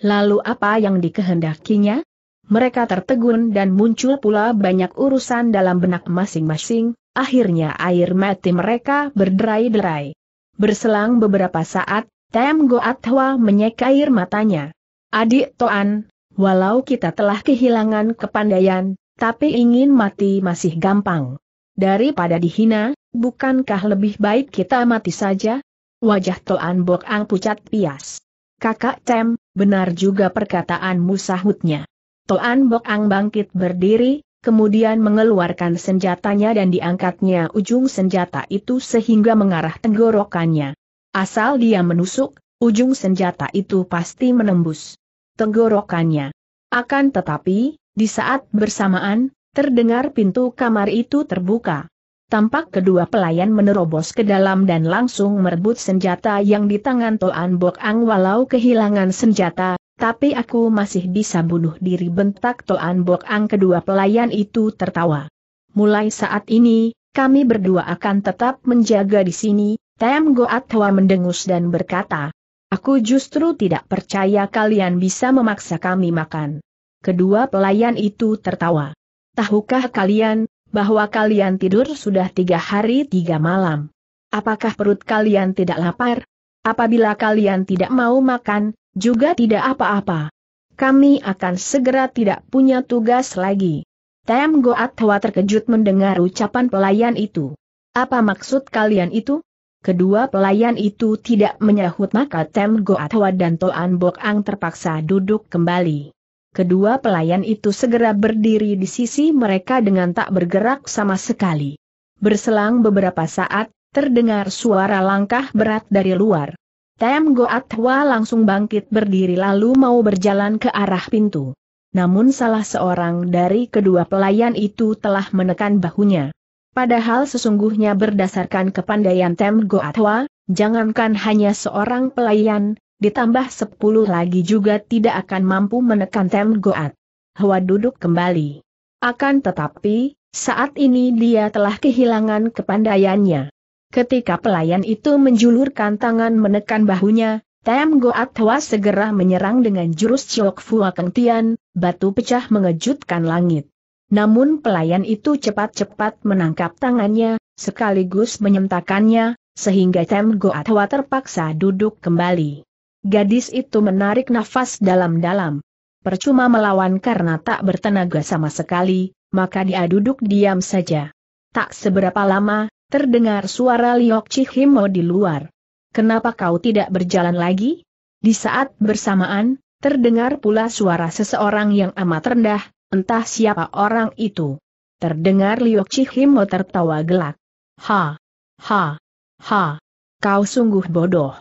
Lalu apa yang dikehendakinya? mereka tertegun dan muncul pula banyak urusan dalam benak masing-masing, akhirnya air mati mereka berderai-derai. Berselang beberapa saat, Tem Goat Hwa menyek air matanya. Adik Toan, walau kita telah kehilangan kepandaian, tapi ingin mati masih gampang. Daripada dihina, bukankah lebih baik kita mati saja? Wajah Toan Bok Ang pucat pias. Kakak Tem, benar juga perkataan musahutnya. Toan Bok Ang bangkit berdiri, kemudian mengeluarkan senjatanya dan diangkatnya ujung senjata itu sehingga mengarah tenggorokannya. Asal dia menusuk, ujung senjata itu pasti menembus tenggorokannya. Akan tetapi, di saat bersamaan, terdengar pintu kamar itu terbuka. Tampak kedua pelayan menerobos ke dalam dan langsung merebut senjata yang di tangan Toan Bok Ang walau kehilangan senjata, tapi aku masih bisa bunuh diri bentak Toan Bok Ang kedua pelayan itu tertawa. Mulai saat ini, kami berdua akan tetap menjaga di sini, Tem Goat Hwa mendengus dan berkata, Aku justru tidak percaya kalian bisa memaksa kami makan. Kedua pelayan itu tertawa. Tahukah kalian, bahwa kalian tidur sudah tiga hari tiga malam? Apakah perut kalian tidak lapar? Apabila kalian tidak mau makan, juga tidak apa-apa. Kami akan segera tidak punya tugas lagi. Tem Goat Hwa terkejut mendengar ucapan pelayan itu. Apa maksud kalian itu? Kedua pelayan itu tidak menyahut maka Tem Goat Hwa dan Toan Bok Ang terpaksa duduk kembali. Kedua pelayan itu segera berdiri di sisi mereka dengan tak bergerak sama sekali. Berselang beberapa saat, terdengar suara langkah berat dari luar. Tem Goatwa langsung bangkit berdiri lalu mau berjalan ke arah pintu. Namun salah seorang dari kedua pelayan itu telah menekan bahunya. Padahal sesungguhnya berdasarkan kepandaian Tem Goatwa, jangankan hanya seorang pelayan, ditambah sepuluh lagi juga tidak akan mampu menekan Tem Goat. Hwa duduk kembali. Akan tetapi, saat ini dia telah kehilangan kepandaiannya. Ketika pelayan itu menjulurkan tangan menekan bahunya, Tem Goat Hwa segera menyerang dengan jurus Chok Fua Keng Tian, batu pecah mengejutkan langit. Namun pelayan itu cepat-cepat menangkap tangannya, sekaligus menyentakannya, sehingga Tem Goat Hwa terpaksa duduk kembali. Gadis itu menarik nafas dalam-dalam. Percuma melawan karena tak bertenaga sama sekali, maka dia duduk diam saja. Tak seberapa lama, Terdengar suara Liok Chihimo di luar. Kenapa kau tidak berjalan lagi? Di saat bersamaan, terdengar pula suara seseorang yang amat rendah, entah siapa orang itu. Terdengar Liok Chihimo tertawa gelak. Ha! Ha! Ha! Kau sungguh bodoh.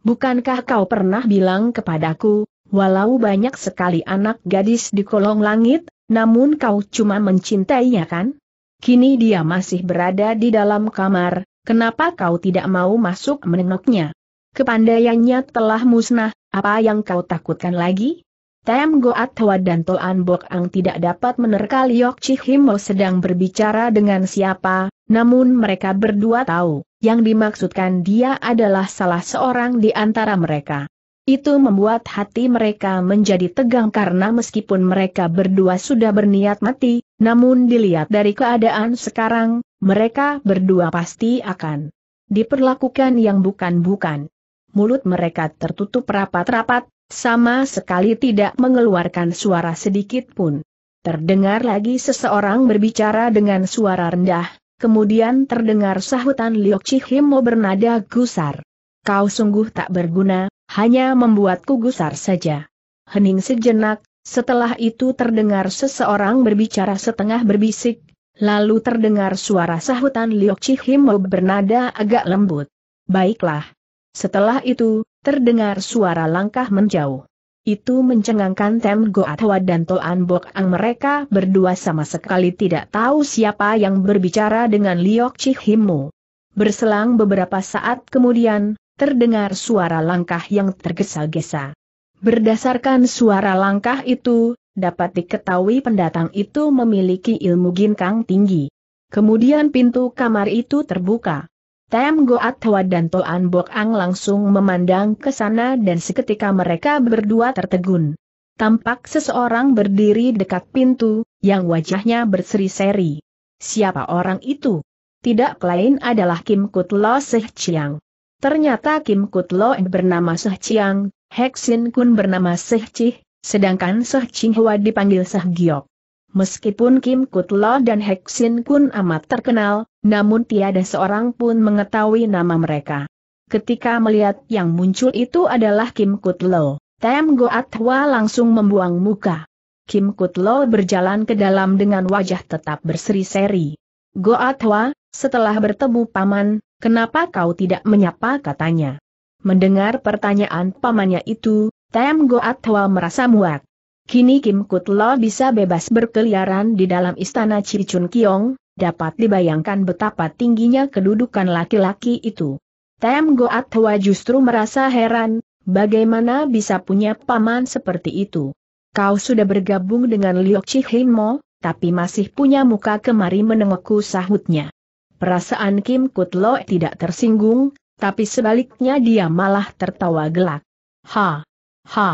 Bukankah kau pernah bilang kepadaku, walau banyak sekali anak gadis di kolong langit, namun kau cuma mencintainya kan? Kini dia masih berada di dalam kamar, kenapa kau tidak mau masuk menengoknya? Kepandaiannya telah musnah, apa yang kau takutkan lagi? Tem Goat Hwa dan Toan Bok Ang tidak dapat menerka Liok Chihimo sedang berbicara dengan siapa, namun mereka berdua tahu, yang dimaksudkan dia adalah salah seorang di antara mereka. Itu membuat hati mereka menjadi tegang karena meskipun mereka berdua sudah berniat mati, namun dilihat dari keadaan sekarang, mereka berdua pasti akan diperlakukan yang bukan-bukan. Mulut mereka tertutup rapat-rapat, sama sekali tidak mengeluarkan suara sedikit pun. Terdengar lagi seseorang berbicara dengan suara rendah, kemudian terdengar sahutan Liok Chihimo bernada gusar kau sungguh tak berguna, hanya membuatku gusar saja. Hening sejenak, setelah itu terdengar seseorang berbicara setengah berbisik, lalu terdengar suara sahutan Liok Chihimo bernada agak lembut. Baiklah. Setelah itu, terdengar suara langkah menjauh. Itu mencengangkan Tem Goatwa dan Toan Bok Ang mereka berdua sama sekali tidak tahu siapa yang berbicara dengan Liok Chihimo. Berselang beberapa saat kemudian, terdengar suara langkah yang tergesa-gesa. Berdasarkan suara langkah itu, dapat diketahui pendatang itu memiliki ilmu ginkang tinggi. Kemudian pintu kamar itu terbuka. Tem Goat Hwa dan Toan Bok Ang langsung memandang ke sana dan seketika mereka berdua tertegun. Tampak seseorang berdiri dekat pintu, yang wajahnya berseri-seri. Siapa orang itu? Tidak lain adalah Kim Kut Lo Seh Chiang. Ternyata Kim yang bernama Seh Chiang, Sin Kun bernama Seh Chih, sedangkan Seh Ching Hwa dipanggil Seh Giok. Meskipun Kim Kutlo dan Sin Kun amat terkenal, namun tiada seorang pun mengetahui nama mereka. Ketika melihat yang muncul itu adalah Kim Kutlo, Tem Goat Hwa langsung membuang muka. Kim Kutlo berjalan ke dalam dengan wajah tetap berseri-seri. Goat Hwa, setelah bertemu paman, kenapa kau tidak menyapa katanya? Mendengar pertanyaan pamannya itu, Tem Goat Hwa merasa muak. Kini Kim Kutlo bisa bebas berkeliaran di dalam istana Cicun Kiong, dapat dibayangkan betapa tingginya kedudukan laki-laki itu. Tem Goat Hwa justru merasa heran, bagaimana bisa punya paman seperti itu. Kau sudah bergabung dengan Liok Chihinmo, tapi masih punya muka kemari menengokku sahutnya. Perasaan Kim Kutlo tidak tersinggung, tapi sebaliknya dia malah tertawa gelak. Ha! Ha!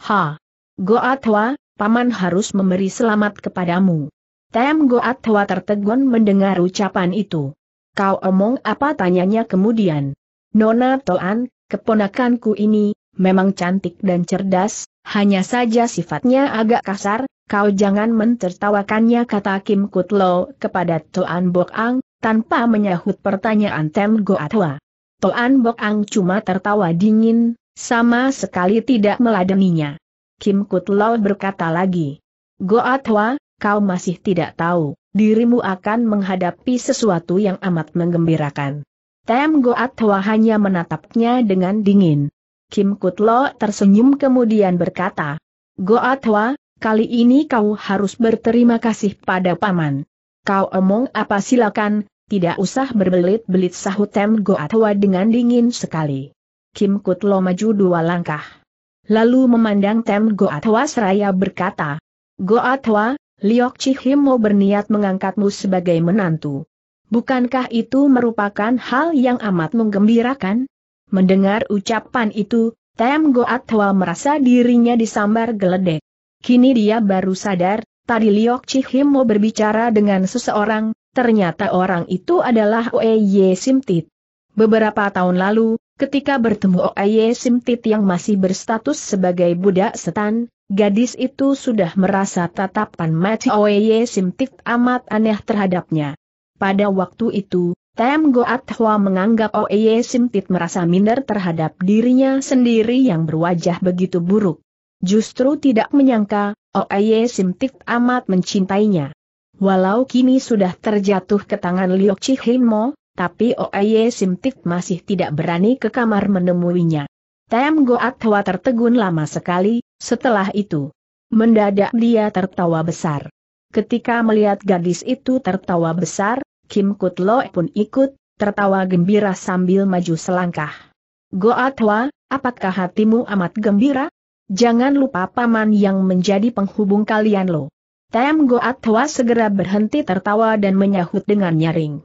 Ha! Goatwa, paman harus memberi selamat kepadamu. Tem Goatwa tertegun mendengar ucapan itu. Kau omong apa tanyanya kemudian. Nona Toan, keponakanku ini, memang cantik dan cerdas, hanya saja sifatnya agak kasar, kau jangan mentertawakannya kata Kim Kutlo kepada Toan Bok tanpa menyahut pertanyaan Tem Goatwa. Toan Bok Ang cuma tertawa dingin, sama sekali tidak meladeninya. Kim Kut berkata lagi, Goatwa, kau masih tidak tahu, dirimu akan menghadapi sesuatu yang amat menggembirakan. Tem Goatwa hanya menatapnya dengan dingin. Kim Kut tersenyum kemudian berkata, Goatwa, kali ini kau harus berterima kasih pada paman. Kau omong apa silakan, tidak usah berbelit-belit sahut Tem Goatwa dengan dingin sekali. Kim Kutlo maju dua langkah. Lalu memandang Tem Goatwa seraya berkata, Goatwa, Liok Chihim mau berniat mengangkatmu sebagai menantu. Bukankah itu merupakan hal yang amat menggembirakan? Mendengar ucapan itu, Tem Goatwa merasa dirinya disambar geledek. Kini dia baru sadar, Tadi Liok mau berbicara dengan seseorang, ternyata orang itu adalah Oeye Simtit. Beberapa tahun lalu, ketika bertemu Oeye Simtit yang masih berstatus sebagai budak setan, gadis itu sudah merasa tatapan mata Oeye Simtit amat aneh terhadapnya. Pada waktu itu, Tem Goat Hwa menganggap Oeye Simtit merasa minder terhadap dirinya sendiri yang berwajah begitu buruk. Justru tidak menyangka, Oye Simtik amat mencintainya. Walau kini sudah terjatuh ke tangan Liu Chihinmo, tapi Oye Simtik masih tidak berani ke kamar menemuinya. Tem Goat Hwa tertegun lama sekali, setelah itu. Mendadak dia tertawa besar. Ketika melihat gadis itu tertawa besar, Kim Kut Lo pun ikut, tertawa gembira sambil maju selangkah. Goat Hwa, apakah hatimu amat gembira? Jangan lupa paman yang menjadi penghubung kalian lo. Tem Goat segera berhenti tertawa dan menyahut dengan nyaring.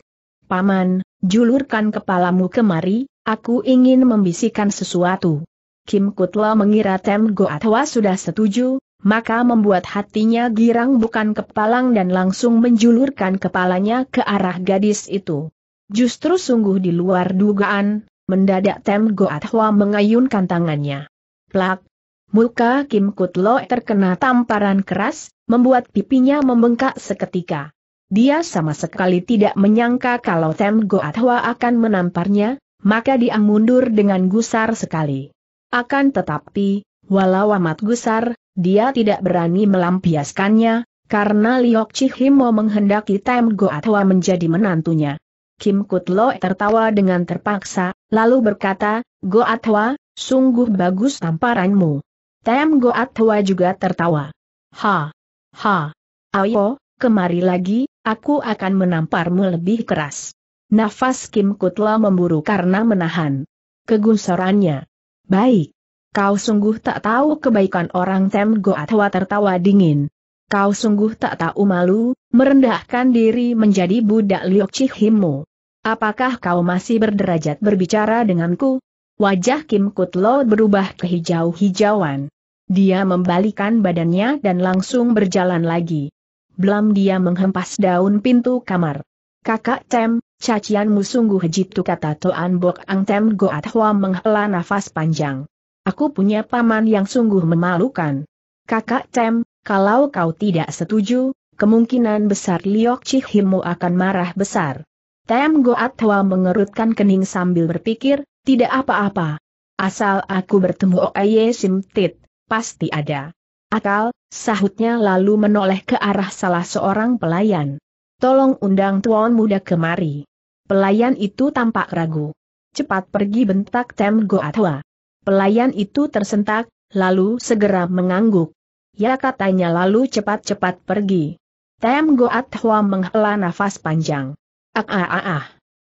Paman, julurkan kepalamu kemari, aku ingin membisikkan sesuatu. Kim Kutla mengira Tem Goat sudah setuju, maka membuat hatinya girang bukan kepalang dan langsung menjulurkan kepalanya ke arah gadis itu. Justru sungguh di luar dugaan, mendadak Tem Goat mengayunkan tangannya. Plak, Muka Kim Kutlo terkena tamparan keras, membuat pipinya membengkak seketika. Dia sama sekali tidak menyangka kalau Tem Goatwa akan menamparnya, maka dia mundur dengan gusar sekali. Akan tetapi, walau amat gusar, dia tidak berani melampiaskannya, karena Liok Chihimo menghendaki Tem Goatwa menjadi menantunya. Kim Kutlo tertawa dengan terpaksa, lalu berkata, Goatwa, sungguh bagus tamparanmu. Tem Goat Hua juga tertawa. Ha! Ha! Ayo, kemari lagi, aku akan menamparmu lebih keras. Nafas Kim Kutla memburu karena menahan kegusarannya. Baik. Kau sungguh tak tahu kebaikan orang Tem Goat Hua tertawa dingin. Kau sungguh tak tahu malu, merendahkan diri menjadi budak Liok Chihimu. Apakah kau masih berderajat berbicara denganku? Wajah Kim Kutlo berubah ke hijau-hijauan. Dia membalikan badannya dan langsung berjalan lagi. Belum dia menghempas daun pintu kamar. Kakak Tem, cacianmu sungguh jitu kata Toan Bok Ang Tem Goat Hua menghela nafas panjang. Aku punya paman yang sungguh memalukan. Kakak Tem, kalau kau tidak setuju, kemungkinan besar Liok Cihimu akan marah besar. Tem Goat Hua mengerutkan kening sambil berpikir, tidak apa-apa. Asal aku bertemu Oye Simtit pasti ada. Akal, sahutnya lalu menoleh ke arah salah seorang pelayan. Tolong undang tuan muda kemari. Pelayan itu tampak ragu. Cepat pergi bentak Tem Goatwa. Pelayan itu tersentak, lalu segera mengangguk. Ya katanya lalu cepat-cepat pergi. Tem Goatwa menghela nafas panjang. Ah, ah ah ah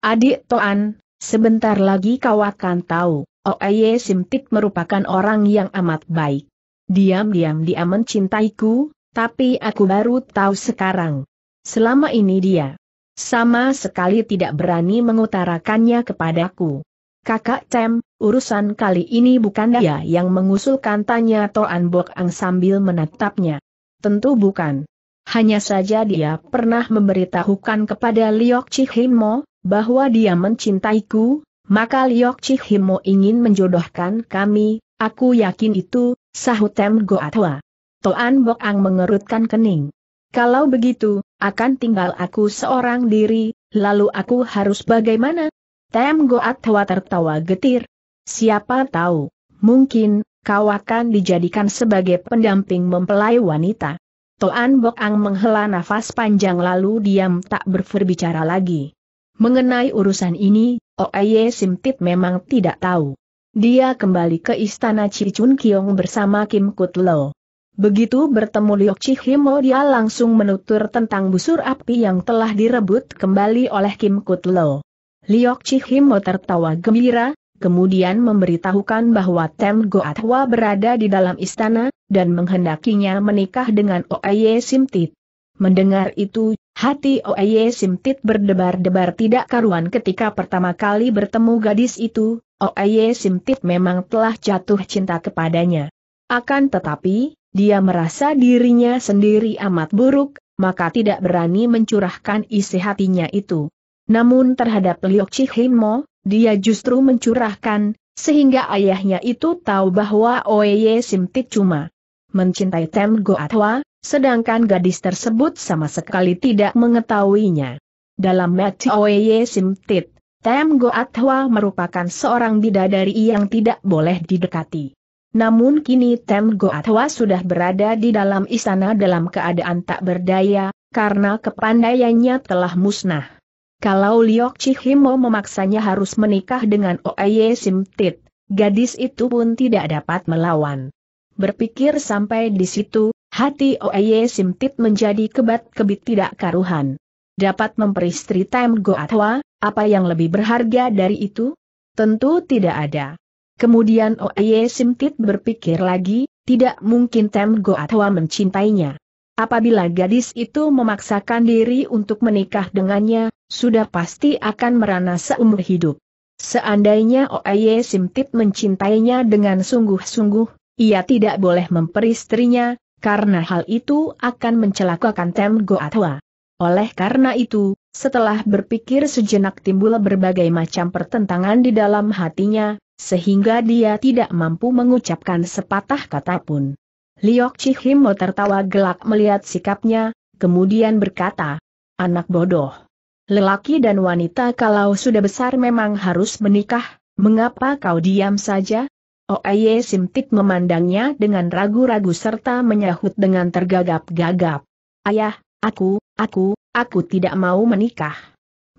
Adik Toan, sebentar lagi kau akan tahu. Oeye Simtik merupakan orang yang amat baik. Diam-diam dia mencintaiku, tapi aku baru tahu sekarang. Selama ini dia sama sekali tidak berani mengutarakannya kepadaku. Kakak Cem, urusan kali ini bukan dia yang mengusulkan tanya Toan Bok Ang sambil menatapnya. Tentu bukan. Hanya saja dia pernah memberitahukan kepada Liok Chihimo, bahwa dia mencintaiku, maka Liok Chi Himo ingin menjodohkan kami, aku yakin itu, sahut Tem Goatwa. Toan Bok Ang mengerutkan kening. Kalau begitu, akan tinggal aku seorang diri, lalu aku harus bagaimana? Tem Goatwa tertawa getir. Siapa tahu, mungkin, kau akan dijadikan sebagai pendamping mempelai wanita. Toan Bok Ang menghela nafas panjang lalu diam tak berbicara lagi. Mengenai urusan ini, Oeye oh, Simtit memang tidak tahu. Dia kembali ke istana Cicun Kiong bersama Kim Kutlo. Begitu bertemu Liok Chihimo oh, dia langsung menutur tentang busur api yang telah direbut kembali oleh Kim Kutlo. Liu Chihimo oh, tertawa gembira, kemudian memberitahukan bahwa Tem Goatwa berada di dalam istana, dan menghendakinya menikah dengan Oeye Simtit. Mendengar itu, hati Oeye Simtit berdebar-debar tidak karuan ketika pertama kali bertemu gadis itu, Oeye Simtit memang telah jatuh cinta kepadanya. Akan tetapi, dia merasa dirinya sendiri amat buruk, maka tidak berani mencurahkan isi hatinya itu. Namun terhadap Liok Cihimo, dia justru mencurahkan, sehingga ayahnya itu tahu bahwa Oeye Simtit cuma mencintai Tem Goatwa, sedangkan gadis tersebut sama sekali tidak mengetahuinya. Dalam Mati Oye e Simtit, Tem Goatwa merupakan seorang bidadari yang tidak boleh didekati. Namun kini Tem Goatwa sudah berada di dalam istana dalam keadaan tak berdaya, karena kepandaiannya telah musnah. Kalau Liok Chihimo memaksanya harus menikah dengan Oye e Simtit, gadis itu pun tidak dapat melawan. Berpikir sampai di situ, Hati Oeye Simtit menjadi kebat-kebit tidak karuhan. Dapat memperistri Time Go Atwa, apa yang lebih berharga dari itu? Tentu tidak ada. Kemudian Oeye Simtit berpikir lagi, tidak mungkin Time Go Atwa mencintainya. Apabila gadis itu memaksakan diri untuk menikah dengannya, sudah pasti akan merana seumur hidup. Seandainya Oeye Simtit mencintainya dengan sungguh-sungguh, ia tidak boleh memperistrinya, karena hal itu akan mencelakakan Tem Goatwa. Oleh karena itu, setelah berpikir sejenak timbul berbagai macam pertentangan di dalam hatinya, sehingga dia tidak mampu mengucapkan sepatah kata pun. Liok Chihimo tertawa gelak melihat sikapnya, kemudian berkata, Anak bodoh. Lelaki dan wanita kalau sudah besar memang harus menikah, mengapa kau diam saja? Oaye oh, Simtik memandangnya dengan ragu-ragu serta menyahut dengan tergagap-gagap. Ayah, aku, aku, aku tidak mau menikah.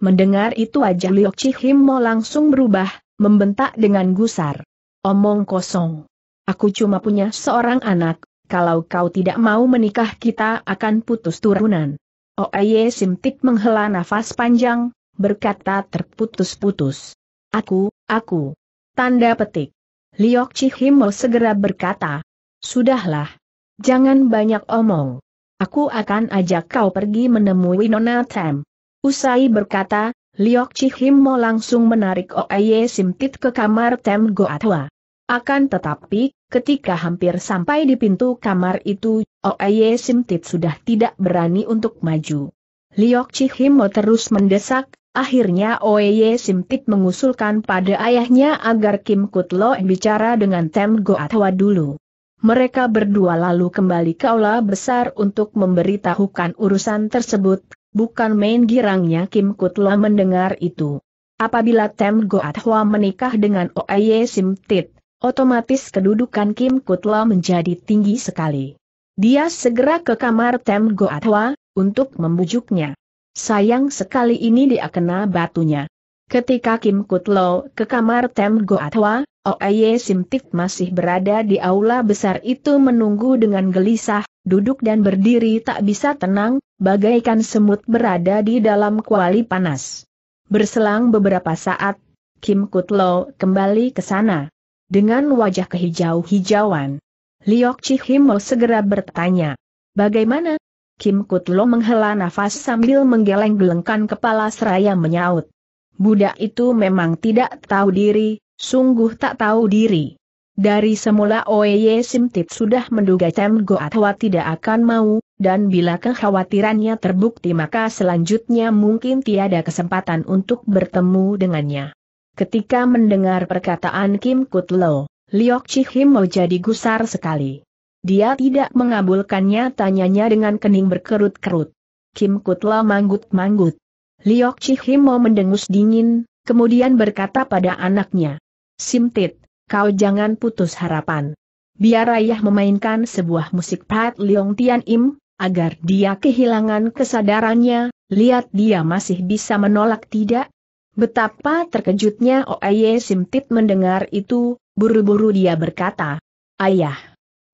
Mendengar itu wajah Liok mau langsung berubah, membentak dengan gusar. Omong kosong. Aku cuma punya seorang anak, kalau kau tidak mau menikah kita akan putus turunan. Oaye oh, Simtik menghela nafas panjang, berkata terputus-putus. Aku, aku. Tanda petik. Liok Chihimo segera berkata, Sudahlah. Jangan banyak omong. Aku akan ajak kau pergi menemui Nona Tem. Usai berkata, Liok Chihimo langsung menarik Oeye Simtit ke kamar Tem Goatwa. Akan tetapi, ketika hampir sampai di pintu kamar itu, Oeye Simtit sudah tidak berani untuk maju. Liok Chihimo terus mendesak, Akhirnya Oye e Simtik mengusulkan pada ayahnya agar Kim Kutlo bicara dengan Tem Goatwa dulu. Mereka berdua lalu kembali ke aula besar untuk memberitahukan urusan tersebut, bukan main girangnya Kim Kutlo mendengar itu. Apabila Tem Goatwa menikah dengan Oye e Simtik, otomatis kedudukan Kim Kutlo menjadi tinggi sekali. Dia segera ke kamar Tem Goatwa untuk membujuknya. Sayang sekali ini dia kena batunya. Ketika Kim Kutlo ke kamar Tem Goatwa, Oye Simtik masih berada di aula besar itu menunggu dengan gelisah, duduk dan berdiri tak bisa tenang, bagaikan semut berada di dalam kuali panas. Berselang beberapa saat, Kim Kutlo kembali ke sana. Dengan wajah kehijau-hijauan, Liok Chihimo segera bertanya, Bagaimana, Kim Kutlo menghela nafas sambil menggeleng-gelengkan kepala seraya menyaut. Budak itu memang tidak tahu diri, sungguh tak tahu diri. Dari semula Oeye Simtit sudah menduga Cem Goatwa tidak akan mau, dan bila kekhawatirannya terbukti maka selanjutnya mungkin tiada kesempatan untuk bertemu dengannya. Ketika mendengar perkataan Kim Kutlo, Liok mau jadi gusar sekali. Dia tidak mengabulkannya tanyanya dengan kening berkerut-kerut. Kim Kutla manggut-manggut. Liok Chihimo mendengus dingin, kemudian berkata pada anaknya. Simtit, kau jangan putus harapan. Biar ayah memainkan sebuah musik Pat Leong Tian Im, agar dia kehilangan kesadarannya, lihat dia masih bisa menolak tidak? Betapa terkejutnya Oye Simtit mendengar itu, buru-buru dia berkata, Ayah,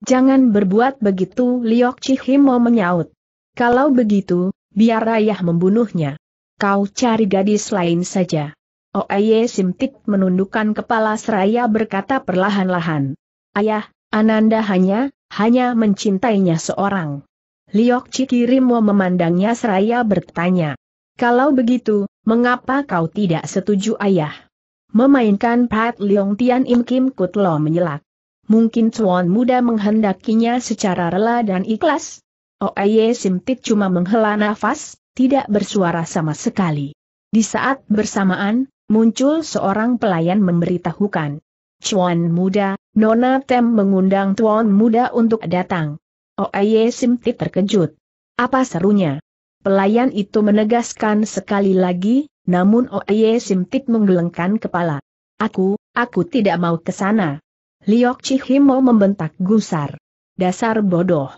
Jangan berbuat begitu Liok Chihimo menyaut. Kalau begitu, biar ayah membunuhnya. Kau cari gadis lain saja. Oaye Simtik menundukkan kepala seraya berkata perlahan-lahan. Ayah, Ananda hanya, hanya mencintainya seorang. Liok mau memandangnya seraya bertanya. Kalau begitu, mengapa kau tidak setuju ayah? Memainkan Pat Leong Tian Im Kim Kutlo menyelak mungkin tuan muda menghendakinya secara rela dan ikhlas? Oeye Simtit cuma menghela nafas, tidak bersuara sama sekali. Di saat bersamaan, muncul seorang pelayan memberitahukan. Tuan muda, Nona Tem mengundang Tuan muda untuk datang. Oeye Simtit terkejut. Apa serunya? Pelayan itu menegaskan sekali lagi, namun Oeye Simtit menggelengkan kepala. Aku, aku tidak mau ke sana. Liok Cihimo membentak gusar. Dasar bodoh.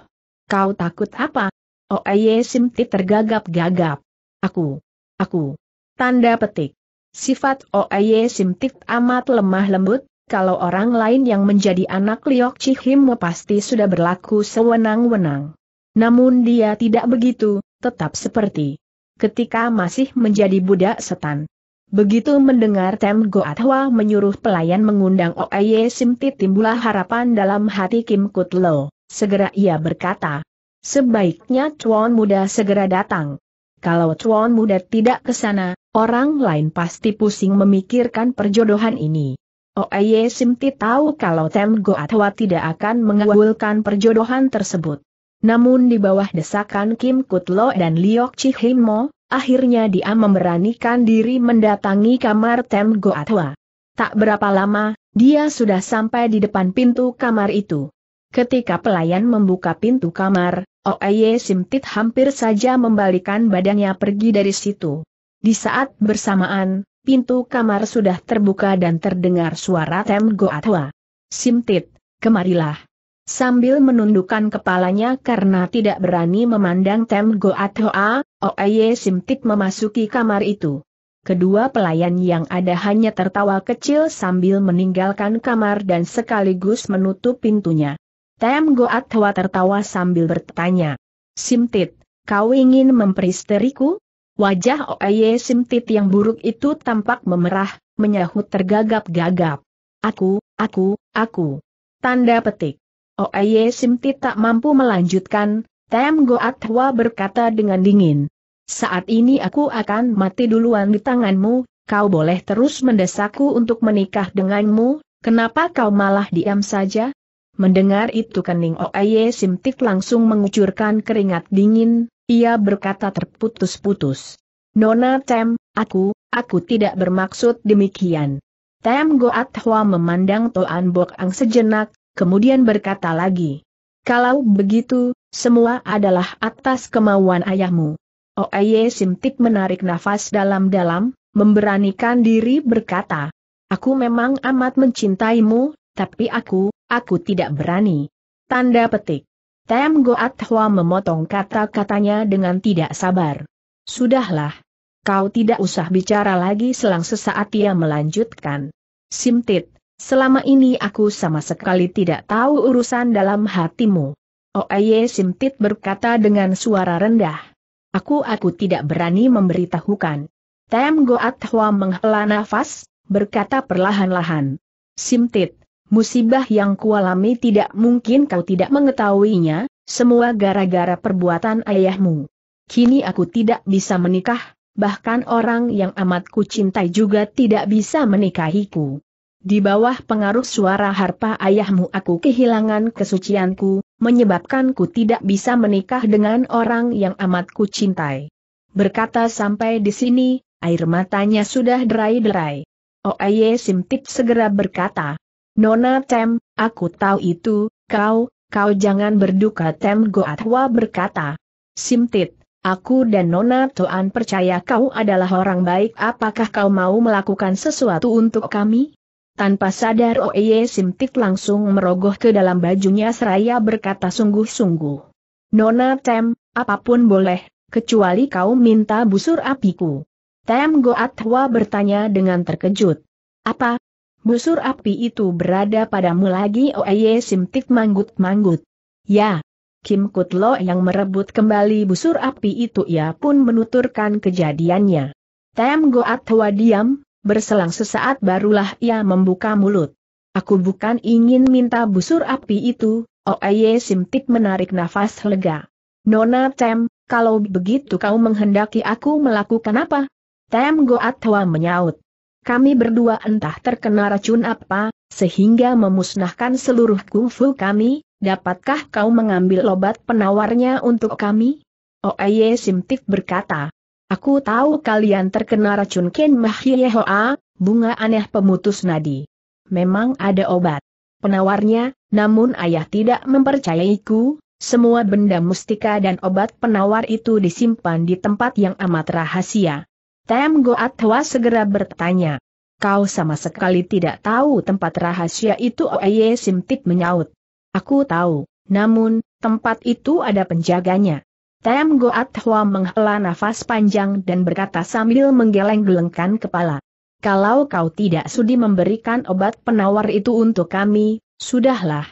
Kau takut apa? Oeye oh, Simti tergagap-gagap. Aku. Aku. Tanda petik. Sifat Oeye oh, Simti amat lemah lembut, kalau orang lain yang menjadi anak Liok Cihimo pasti sudah berlaku sewenang-wenang. Namun dia tidak begitu, tetap seperti ketika masih menjadi budak setan. Begitu mendengar Tem Go Atwa menyuruh pelayan mengundang Oye Simti timbulah harapan dalam hati Kim Kut Lo. Segera ia berkata, sebaiknya Chuan Muda segera datang. Kalau Chuan Muda tidak ke sana, orang lain pasti pusing memikirkan perjodohan ini. Oye Simti tahu kalau Tem Go Atwa tidak akan mengabulkan perjodohan tersebut. Namun di bawah desakan Kim Kutlo dan Liok Chihimo, Akhirnya dia memberanikan diri mendatangi kamar Tem Goatwa. Tak berapa lama, dia sudah sampai di depan pintu kamar itu. Ketika pelayan membuka pintu kamar, Oeye Simtit hampir saja membalikan badannya pergi dari situ. Di saat bersamaan, pintu kamar sudah terbuka dan terdengar suara Tem Goatwa. Simtit, kemarilah. Sambil menundukkan kepalanya karena tidak berani memandang Tem Goatwa, Oaye oh, Simtik memasuki kamar itu. Kedua pelayan yang ada hanya tertawa kecil sambil meninggalkan kamar dan sekaligus menutup pintunya. Tem Goat Hwa tertawa sambil bertanya. Simtit, kau ingin memperisteriku? Wajah Oaye Simtit yang buruk itu tampak memerah, menyahut tergagap-gagap. Aku, aku, aku. Tanda petik. Oaye Simtit tak mampu melanjutkan, Tem Goat Hua berkata dengan dingin. Saat ini aku akan mati duluan di tanganmu, kau boleh terus mendesakku untuk menikah denganmu, kenapa kau malah diam saja? Mendengar itu kening Oaye Simtik langsung mengucurkan keringat dingin, ia berkata terputus-putus. Nona Tem, aku, aku tidak bermaksud demikian. Tem Goat Hua memandang Toan Bok Ang sejenak, kemudian berkata lagi. Kalau begitu, semua adalah atas kemauan ayahmu. Oye Simtik menarik nafas dalam-dalam, memberanikan diri berkata, Aku memang amat mencintaimu, tapi aku, aku tidak berani. Tanda petik. Tem Goat Hwa memotong kata-katanya dengan tidak sabar. Sudahlah. Kau tidak usah bicara lagi selang sesaat ia melanjutkan. Simtit, Selama ini aku sama sekali tidak tahu urusan dalam hatimu. Oye Simtit berkata dengan suara rendah. Aku aku tidak berani memberitahukan. Tem Goat Hwa menghela nafas, berkata perlahan-lahan. Simtit, musibah yang kualami tidak mungkin kau tidak mengetahuinya, semua gara-gara perbuatan ayahmu. Kini aku tidak bisa menikah, bahkan orang yang amat kucintai juga tidak bisa menikahiku. Di bawah pengaruh suara harpa ayahmu aku kehilangan kesucianku, menyebabkanku tidak bisa menikah dengan orang yang amat ku cintai. Berkata sampai di sini, air matanya sudah derai-derai. Oaye Simtip segera berkata, Nona Tem, aku tahu itu, kau, kau jangan berduka Tem Goatwa berkata. Simtit, Aku dan Nona Toan percaya kau adalah orang baik apakah kau mau melakukan sesuatu untuk kami? Tanpa sadar Oye Simtik langsung merogoh ke dalam bajunya seraya berkata sungguh-sungguh. Nona Tem, apapun boleh, kecuali kau minta busur apiku. Tem Goatwa bertanya dengan terkejut. Apa? Busur api itu berada padamu lagi Oye Simtik manggut-manggut. Ya. Kim Kutlo yang merebut kembali busur api itu ia pun menuturkan kejadiannya. Tem Goatwa diam, berselang sesaat barulah ia membuka mulut. Aku bukan ingin minta busur api itu, Oye oh Simtik menarik nafas lega. Nona Tem, kalau begitu kau menghendaki aku melakukan apa? Tem Goatwa menyaut. Kami berdua entah terkena racun apa, sehingga memusnahkan seluruh kungfu kami, dapatkah kau mengambil obat penawarnya untuk kami? Oye oh Simtik berkata. Aku tahu kalian terkena racun Ken Mahyehoa, bunga aneh pemutus nadi. Memang ada obat. Penawarnya, namun ayah tidak mempercayaiku, semua benda mustika dan obat penawar itu disimpan di tempat yang amat rahasia. Tem Goatwa segera bertanya. Kau sama sekali tidak tahu tempat rahasia itu Oye Simtik menyaut. Aku tahu, namun, tempat itu ada penjaganya. Tem Goat Hua menghela nafas panjang dan berkata sambil menggeleng-gelengkan kepala. Kalau kau tidak sudi memberikan obat penawar itu untuk kami, sudahlah.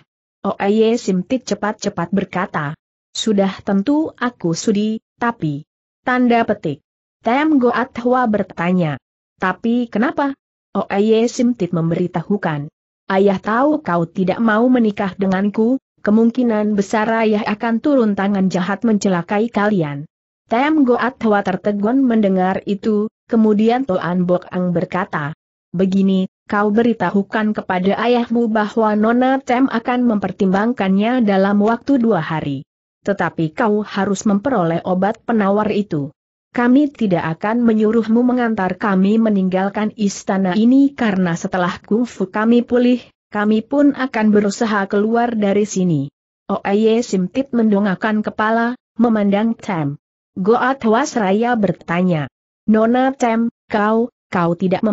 Oye Simtit cepat-cepat berkata. Sudah tentu aku sudi, tapi... Tanda petik. Tem Goat Hua bertanya. Tapi kenapa? Oye Simtit memberitahukan. Ayah tahu kau tidak mau menikah denganku, kemungkinan besar ayah akan turun tangan jahat mencelakai kalian. Tem Goat Hwa tertegun mendengar itu, kemudian Toan Bok Ang berkata, Begini, kau beritahukan kepada ayahmu bahwa Nona Tem akan mempertimbangkannya dalam waktu dua hari. Tetapi kau harus memperoleh obat penawar itu. Kami tidak akan menyuruhmu mengantar kami meninggalkan istana ini karena setelah kungfu kami pulih, kami pun akan berusaha keluar dari sini. Oaye Simtit mendongakkan kepala, memandang Tem. Goat Wasraya bertanya. Nona Tem, kau, kau tidak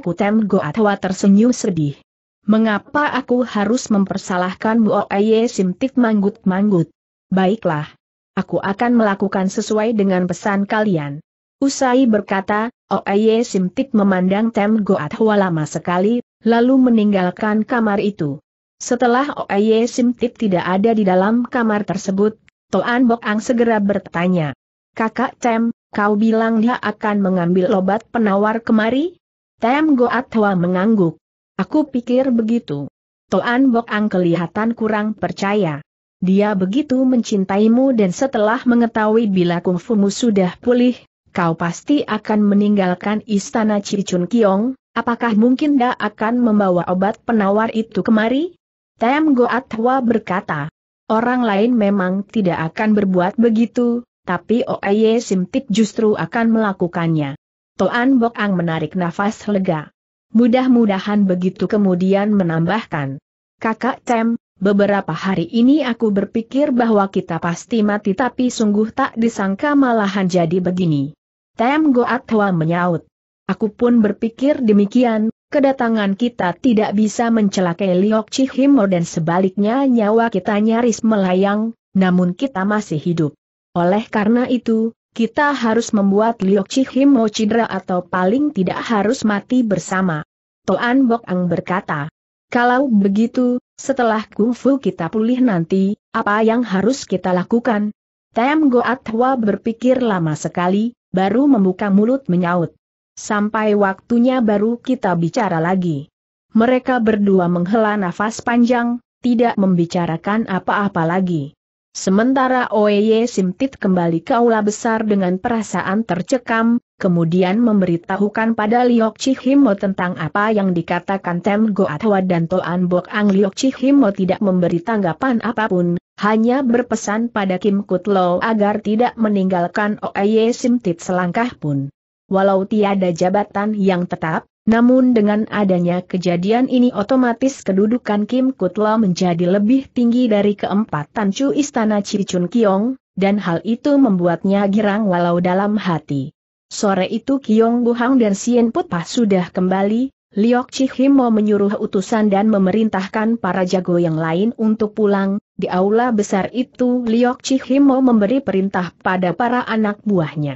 ku Tem Goatwa tersenyum sedih. Mengapa aku harus mempersalahkanmu Oaye Simtit manggut-manggut? Baiklah. Aku akan melakukan sesuai dengan pesan kalian. Usai berkata, Oaye Simtit memandang Tem Goat Hua lama sekali, lalu meninggalkan kamar itu. Setelah Oye Simtip tidak ada di dalam kamar tersebut, Toan Bok Ang segera bertanya. Kakak Tem, kau bilang dia akan mengambil obat penawar kemari? Tem Goat Hwa mengangguk. Aku pikir begitu. Toan Bok Ang kelihatan kurang percaya. Dia begitu mencintaimu dan setelah mengetahui bila kungfumu sudah pulih, kau pasti akan meninggalkan istana Cicun Kiong, Apakah mungkin dia akan membawa obat penawar itu kemari? Tem Goatwa berkata, orang lain memang tidak akan berbuat begitu, tapi Oeye Simtik justru akan melakukannya. Toan Bok menarik nafas lega. Mudah-mudahan begitu kemudian menambahkan. Kakak Tem, beberapa hari ini aku berpikir bahwa kita pasti mati tapi sungguh tak disangka malahan jadi begini. Tem Goatwa menyaut. Aku pun berpikir demikian, kedatangan kita tidak bisa mencelakai Liok Chihimo dan sebaliknya nyawa kita nyaris melayang, namun kita masih hidup. Oleh karena itu, kita harus membuat Liok Chihimo cedera atau paling tidak harus mati bersama. Toan Bok Ang berkata, kalau begitu, setelah kungfu kita pulih nanti, apa yang harus kita lakukan? Tem Hwa berpikir lama sekali, baru membuka mulut menyaut. Sampai waktunya baru kita bicara lagi. Mereka berdua menghela nafas panjang, tidak membicarakan apa-apa lagi. Sementara Oeye Simtit kembali ke aula besar dengan perasaan tercekam, kemudian memberitahukan pada Liok Chihimo tentang apa yang dikatakan Tem Goatwa dan Toan Bok Ang Liok Chihimo tidak memberi tanggapan apapun, hanya berpesan pada Kim Kutlo agar tidak meninggalkan Oeye Simtit selangkah pun walau tiada jabatan yang tetap, namun dengan adanya kejadian ini otomatis kedudukan Kim Kutla menjadi lebih tinggi dari keempat tancu istana Cicun Kiong, dan hal itu membuatnya girang walau dalam hati. Sore itu Kiong Buhang dan Sien putpa sudah kembali, Liok Chihimo menyuruh utusan dan memerintahkan para jago yang lain untuk pulang, di aula besar itu Liok Chihimo memberi perintah pada para anak buahnya.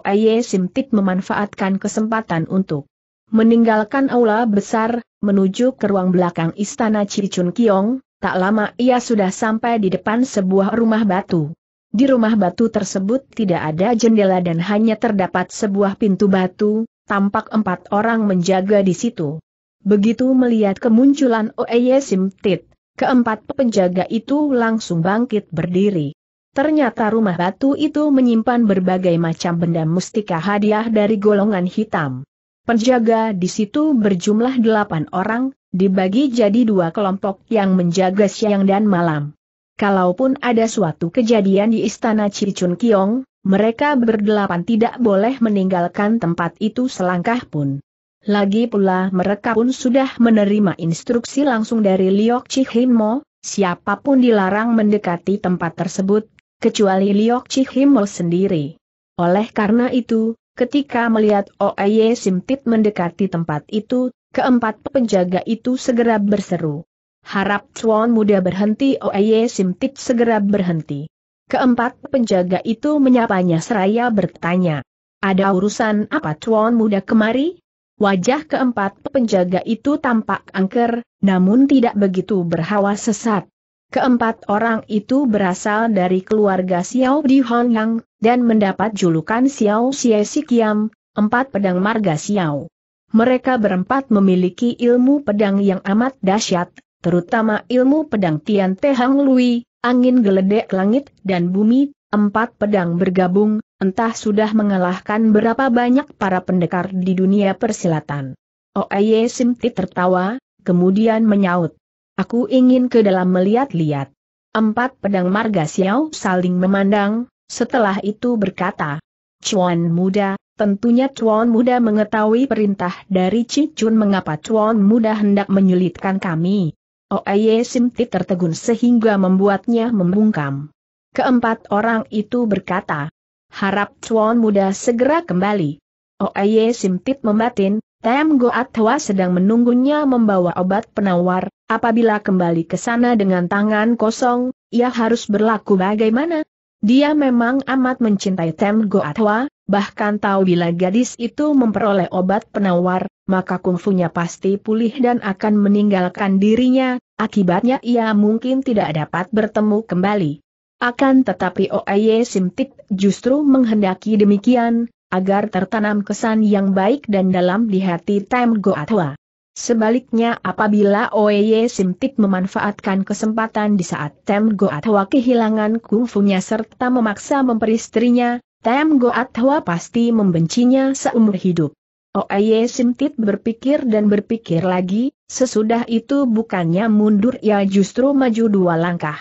Oye Simtik memanfaatkan kesempatan untuk meninggalkan aula besar, menuju ke ruang belakang istana Cicun Kiong, tak lama ia sudah sampai di depan sebuah rumah batu. Di rumah batu tersebut tidak ada jendela dan hanya terdapat sebuah pintu batu, tampak empat orang menjaga di situ. Begitu melihat kemunculan Oeye Simtit, keempat penjaga itu langsung bangkit berdiri. Ternyata rumah batu itu menyimpan berbagai macam benda mustika hadiah dari golongan hitam. Penjaga di situ berjumlah delapan orang, dibagi jadi dua kelompok yang menjaga siang dan malam. Kalaupun ada suatu kejadian di istana Cicun Kiong, mereka berdelapan tidak boleh meninggalkan tempat itu selangkah pun. Lagi pula mereka pun sudah menerima instruksi langsung dari Liok Chihimo, siapapun dilarang mendekati tempat tersebut, kecuali Liok Chihimo sendiri. Oleh karena itu, ketika melihat Oeye Simtit mendekati tempat itu, keempat penjaga itu segera berseru. Harap Chuan muda berhenti Oeye Simtit segera berhenti. Keempat penjaga itu menyapanya seraya bertanya. Ada urusan apa Chuan muda kemari? Wajah keempat penjaga itu tampak angker, namun tidak begitu berhawa sesat. Keempat orang itu berasal dari keluarga Xiao di Hongyang, dan mendapat julukan Xiao Xie Sikiam, empat pedang marga Xiao. Mereka berempat memiliki ilmu pedang yang amat dahsyat, terutama ilmu pedang Tian Te Hang Lui, angin geledek langit dan bumi, empat pedang bergabung, entah sudah mengalahkan berapa banyak para pendekar di dunia persilatan. Oeye Simti tertawa, kemudian menyaut. Aku ingin ke dalam melihat-lihat. Empat pedang marga Xiao saling memandang, setelah itu berkata, Chuan muda, tentunya Chuan muda mengetahui perintah dari Cicun mengapa Chuan muda hendak menyulitkan kami. Oaye Simti tertegun sehingga membuatnya membungkam. Keempat orang itu berkata, harap Chuan muda segera kembali. Oaye Simtit membatin, Tem Goat sedang menunggunya membawa obat penawar, apabila kembali ke sana dengan tangan kosong, ia harus berlaku bagaimana? Dia memang amat mencintai Tem Goat bahkan tahu bila gadis itu memperoleh obat penawar, maka kungfunya pasti pulih dan akan meninggalkan dirinya, akibatnya ia mungkin tidak dapat bertemu kembali. Akan tetapi Oye Simtik justru menghendaki demikian, agar tertanam kesan yang baik dan dalam di hati Tem Goatwa. Sebaliknya apabila Oeye Simtik memanfaatkan kesempatan di saat Tem Goatwa kehilangan kungfunya serta memaksa memperistrinya, Tem Goatwa pasti membencinya seumur hidup. Oeye Simtit berpikir dan berpikir lagi, sesudah itu bukannya mundur ya justru maju dua langkah.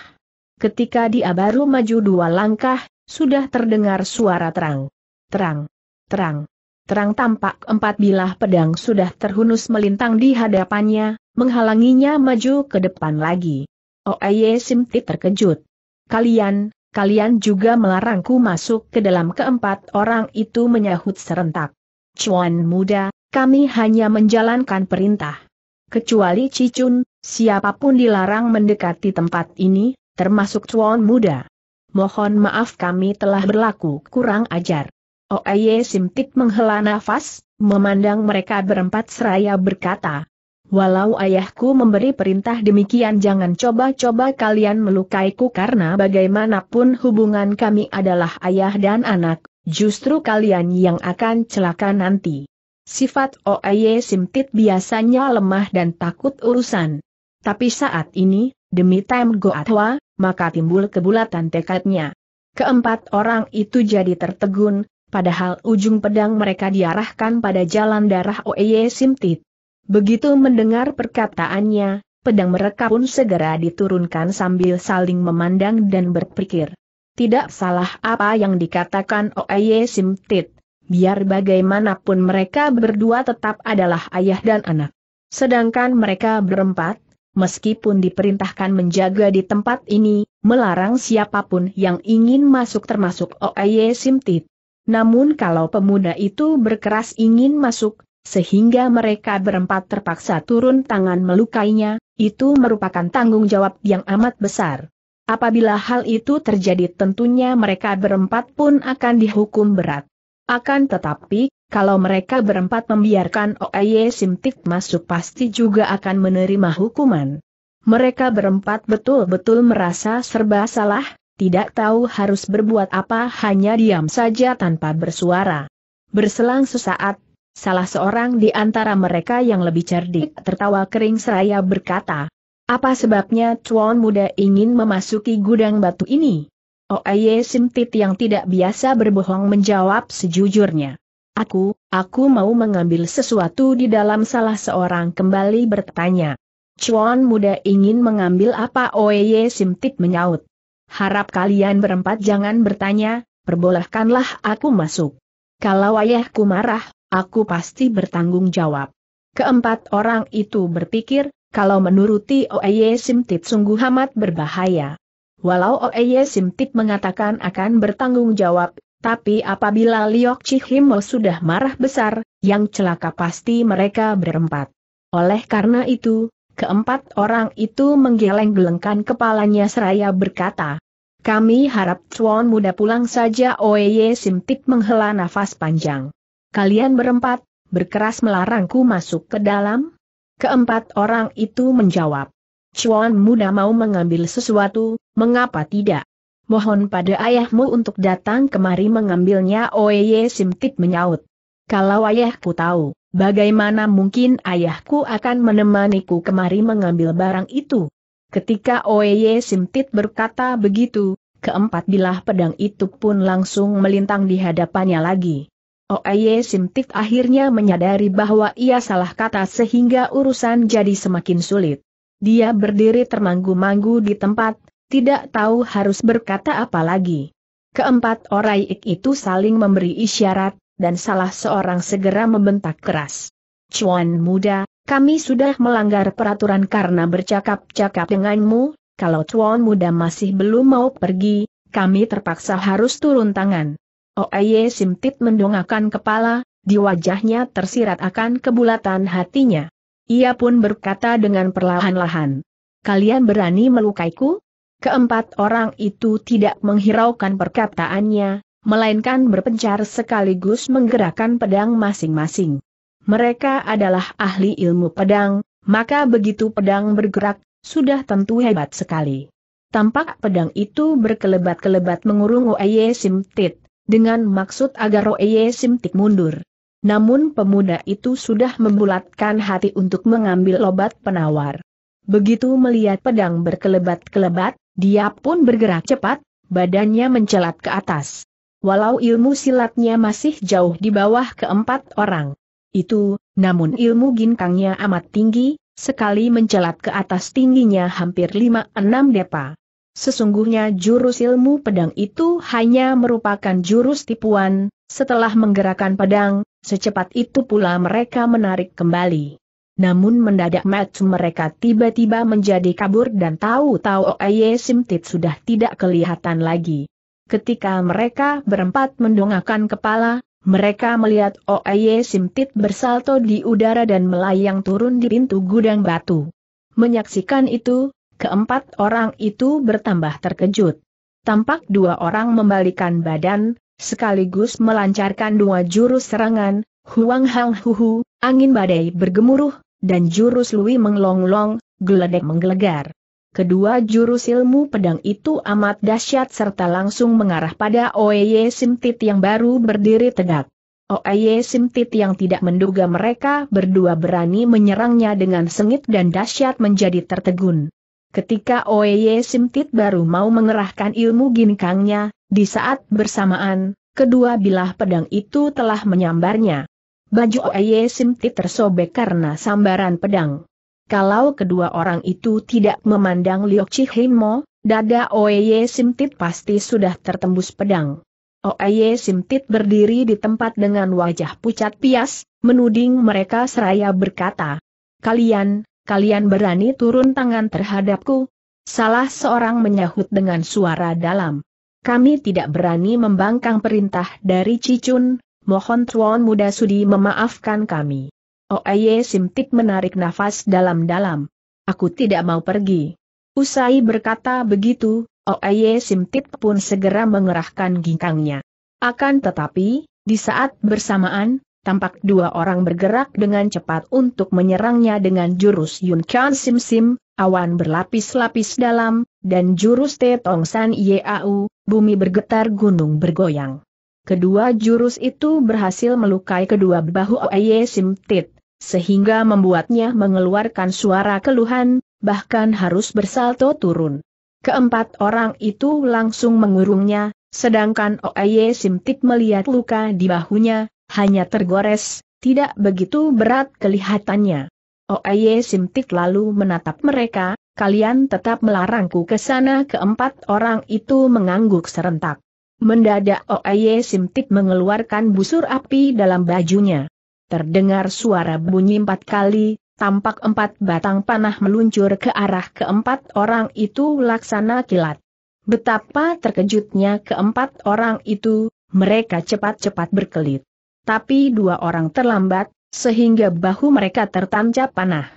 Ketika dia baru maju dua langkah, sudah terdengar suara terang. Terang. Terang. Terang tampak empat bilah pedang sudah terhunus melintang di hadapannya, menghalanginya maju ke depan lagi. Oeye Simti terkejut. Kalian, kalian juga melarangku masuk ke dalam keempat orang itu menyahut serentak. Cuan muda, kami hanya menjalankan perintah. Kecuali Cicun, siapapun dilarang mendekati tempat ini, termasuk Cuan muda. Mohon maaf kami telah berlaku kurang ajar. Oye Simtik menghela nafas, memandang mereka berempat seraya berkata, Walau ayahku memberi perintah demikian jangan coba-coba kalian melukaiku karena bagaimanapun hubungan kami adalah ayah dan anak, justru kalian yang akan celaka nanti. Sifat Oye Simtit biasanya lemah dan takut urusan. Tapi saat ini, demi Tem Goatwa, maka timbul kebulatan tekadnya. Keempat orang itu jadi tertegun, padahal ujung pedang mereka diarahkan pada jalan darah Oeye Simtit. Begitu mendengar perkataannya, pedang mereka pun segera diturunkan sambil saling memandang dan berpikir. Tidak salah apa yang dikatakan Oeye Simtit, biar bagaimanapun mereka berdua tetap adalah ayah dan anak. Sedangkan mereka berempat, meskipun diperintahkan menjaga di tempat ini, melarang siapapun yang ingin masuk termasuk Oeye Simtit. Namun kalau pemuda itu berkeras ingin masuk, sehingga mereka berempat terpaksa turun tangan melukainya, itu merupakan tanggung jawab yang amat besar. Apabila hal itu terjadi tentunya mereka berempat pun akan dihukum berat. Akan tetapi, kalau mereka berempat membiarkan Oeye Simtik masuk pasti juga akan menerima hukuman. Mereka berempat betul-betul merasa serba salah, tidak tahu harus berbuat apa hanya diam saja tanpa bersuara. Berselang sesaat, salah seorang di antara mereka yang lebih cerdik tertawa kering seraya berkata, apa sebabnya Chuan muda ingin memasuki gudang batu ini? Oaye Simtit yang tidak biasa berbohong menjawab sejujurnya. Aku, aku mau mengambil sesuatu di dalam salah seorang kembali bertanya. Chuan muda ingin mengambil apa Oeye Simtit menyaut. Harap kalian berempat jangan bertanya, perbolehkanlah aku masuk. Kalau ayahku marah, aku pasti bertanggung jawab. Keempat orang itu berpikir, kalau menuruti Oeye Simtit sungguh amat berbahaya. Walau Oeye Simtit mengatakan akan bertanggung jawab, tapi apabila Liok Chihimo sudah marah besar, yang celaka pasti mereka berempat. Oleh karena itu, Keempat orang itu menggeleng-gelengkan kepalanya seraya berkata, kami harap Chuan muda pulang saja Oeye Simtik menghela nafas panjang. Kalian berempat, berkeras melarangku masuk ke dalam? Keempat orang itu menjawab. Chuan muda mau mengambil sesuatu, mengapa tidak? Mohon pada ayahmu untuk datang kemari mengambilnya Oeye Simtik menyaut. Kalau ayahku tahu, Bagaimana mungkin ayahku akan menemaniku kemari mengambil barang itu? Ketika Oye Simtit berkata begitu, keempat bilah pedang itu pun langsung melintang di hadapannya lagi. Oye Simtit akhirnya menyadari bahwa ia salah kata sehingga urusan jadi semakin sulit. Dia berdiri termanggu-manggu di tempat, tidak tahu harus berkata apa lagi. Keempat orang itu saling memberi isyarat, dan salah seorang segera membentak keras. Cuan muda, kami sudah melanggar peraturan karena bercakap-cakap denganmu, kalau cuan muda masih belum mau pergi, kami terpaksa harus turun tangan. Oeye Simtit mendongakkan kepala, di wajahnya tersirat akan kebulatan hatinya. Ia pun berkata dengan perlahan-lahan. Kalian berani melukaiku? Keempat orang itu tidak menghiraukan perkataannya, melainkan berpencar sekaligus menggerakkan pedang masing-masing. Mereka adalah ahli ilmu pedang, maka begitu pedang bergerak, sudah tentu hebat sekali. Tampak pedang itu berkelebat-kelebat mengurung Oeye Simtit, dengan maksud agar Oeye Simtit mundur. Namun pemuda itu sudah membulatkan hati untuk mengambil obat penawar. Begitu melihat pedang berkelebat-kelebat, dia pun bergerak cepat, badannya mencelat ke atas walau ilmu silatnya masih jauh di bawah keempat orang. Itu, namun ilmu ginkangnya amat tinggi, sekali mencelat ke atas tingginya hampir lima 6 depa. Sesungguhnya jurus ilmu pedang itu hanya merupakan jurus tipuan, setelah menggerakkan pedang, secepat itu pula mereka menarik kembali. Namun mendadak mata mereka tiba-tiba menjadi kabur dan tahu-tahu Oye Simtit sudah tidak kelihatan lagi. Ketika mereka berempat mendongakkan kepala, mereka melihat Oeye Simtit bersalto di udara dan melayang turun di pintu gudang batu. Menyaksikan itu, keempat orang itu bertambah terkejut. Tampak dua orang membalikan badan, sekaligus melancarkan dua jurus serangan, huang hang huhu, angin badai bergemuruh, dan jurus lui menglonglong, geledek menggelegar. Kedua jurus ilmu pedang itu amat dahsyat serta langsung mengarah pada Oeye Simtit yang baru berdiri tegak. Oeye Simtit yang tidak menduga mereka berdua berani menyerangnya dengan sengit dan dahsyat menjadi tertegun. Ketika Oeye Simtit baru mau mengerahkan ilmu ginkangnya, di saat bersamaan, kedua bilah pedang itu telah menyambarnya. Baju Oeye Simtit tersobek karena sambaran pedang. Kalau kedua orang itu tidak memandang Liu Chihimo, dada Oeye Simtit pasti sudah tertembus pedang. Oeye Simtit berdiri di tempat dengan wajah pucat pias, menuding mereka seraya berkata, Kalian, kalian berani turun tangan terhadapku? Salah seorang menyahut dengan suara dalam. Kami tidak berani membangkang perintah dari Cicun, mohon Tuan Muda Sudi memaafkan kami. Oeye oh, Simtik menarik nafas dalam-dalam. Aku tidak mau pergi. Usai berkata begitu, Oeye oh, Simtik pun segera mengerahkan ginkangnya. Akan tetapi, di saat bersamaan, tampak dua orang bergerak dengan cepat untuk menyerangnya dengan jurus Yun Kian Sim Sim, awan berlapis-lapis dalam, dan jurus Te Tong San Yau, bumi bergetar gunung bergoyang. Kedua jurus itu berhasil melukai kedua bahu Oeye simtik sehingga membuatnya mengeluarkan suara keluhan, bahkan harus bersalto turun. Keempat orang itu langsung mengurungnya, sedangkan Oeye Simtik melihat luka di bahunya, hanya tergores, tidak begitu berat kelihatannya. Oeye Simtik lalu menatap mereka, kalian tetap melarangku ke sana keempat orang itu mengangguk serentak. Mendadak Oeye Simtik mengeluarkan busur api dalam bajunya. Terdengar suara bunyi empat kali, tampak empat batang panah meluncur ke arah keempat orang itu laksana kilat. Betapa terkejutnya keempat orang itu, mereka cepat-cepat berkelit. Tapi dua orang terlambat, sehingga bahu mereka tertancap panah.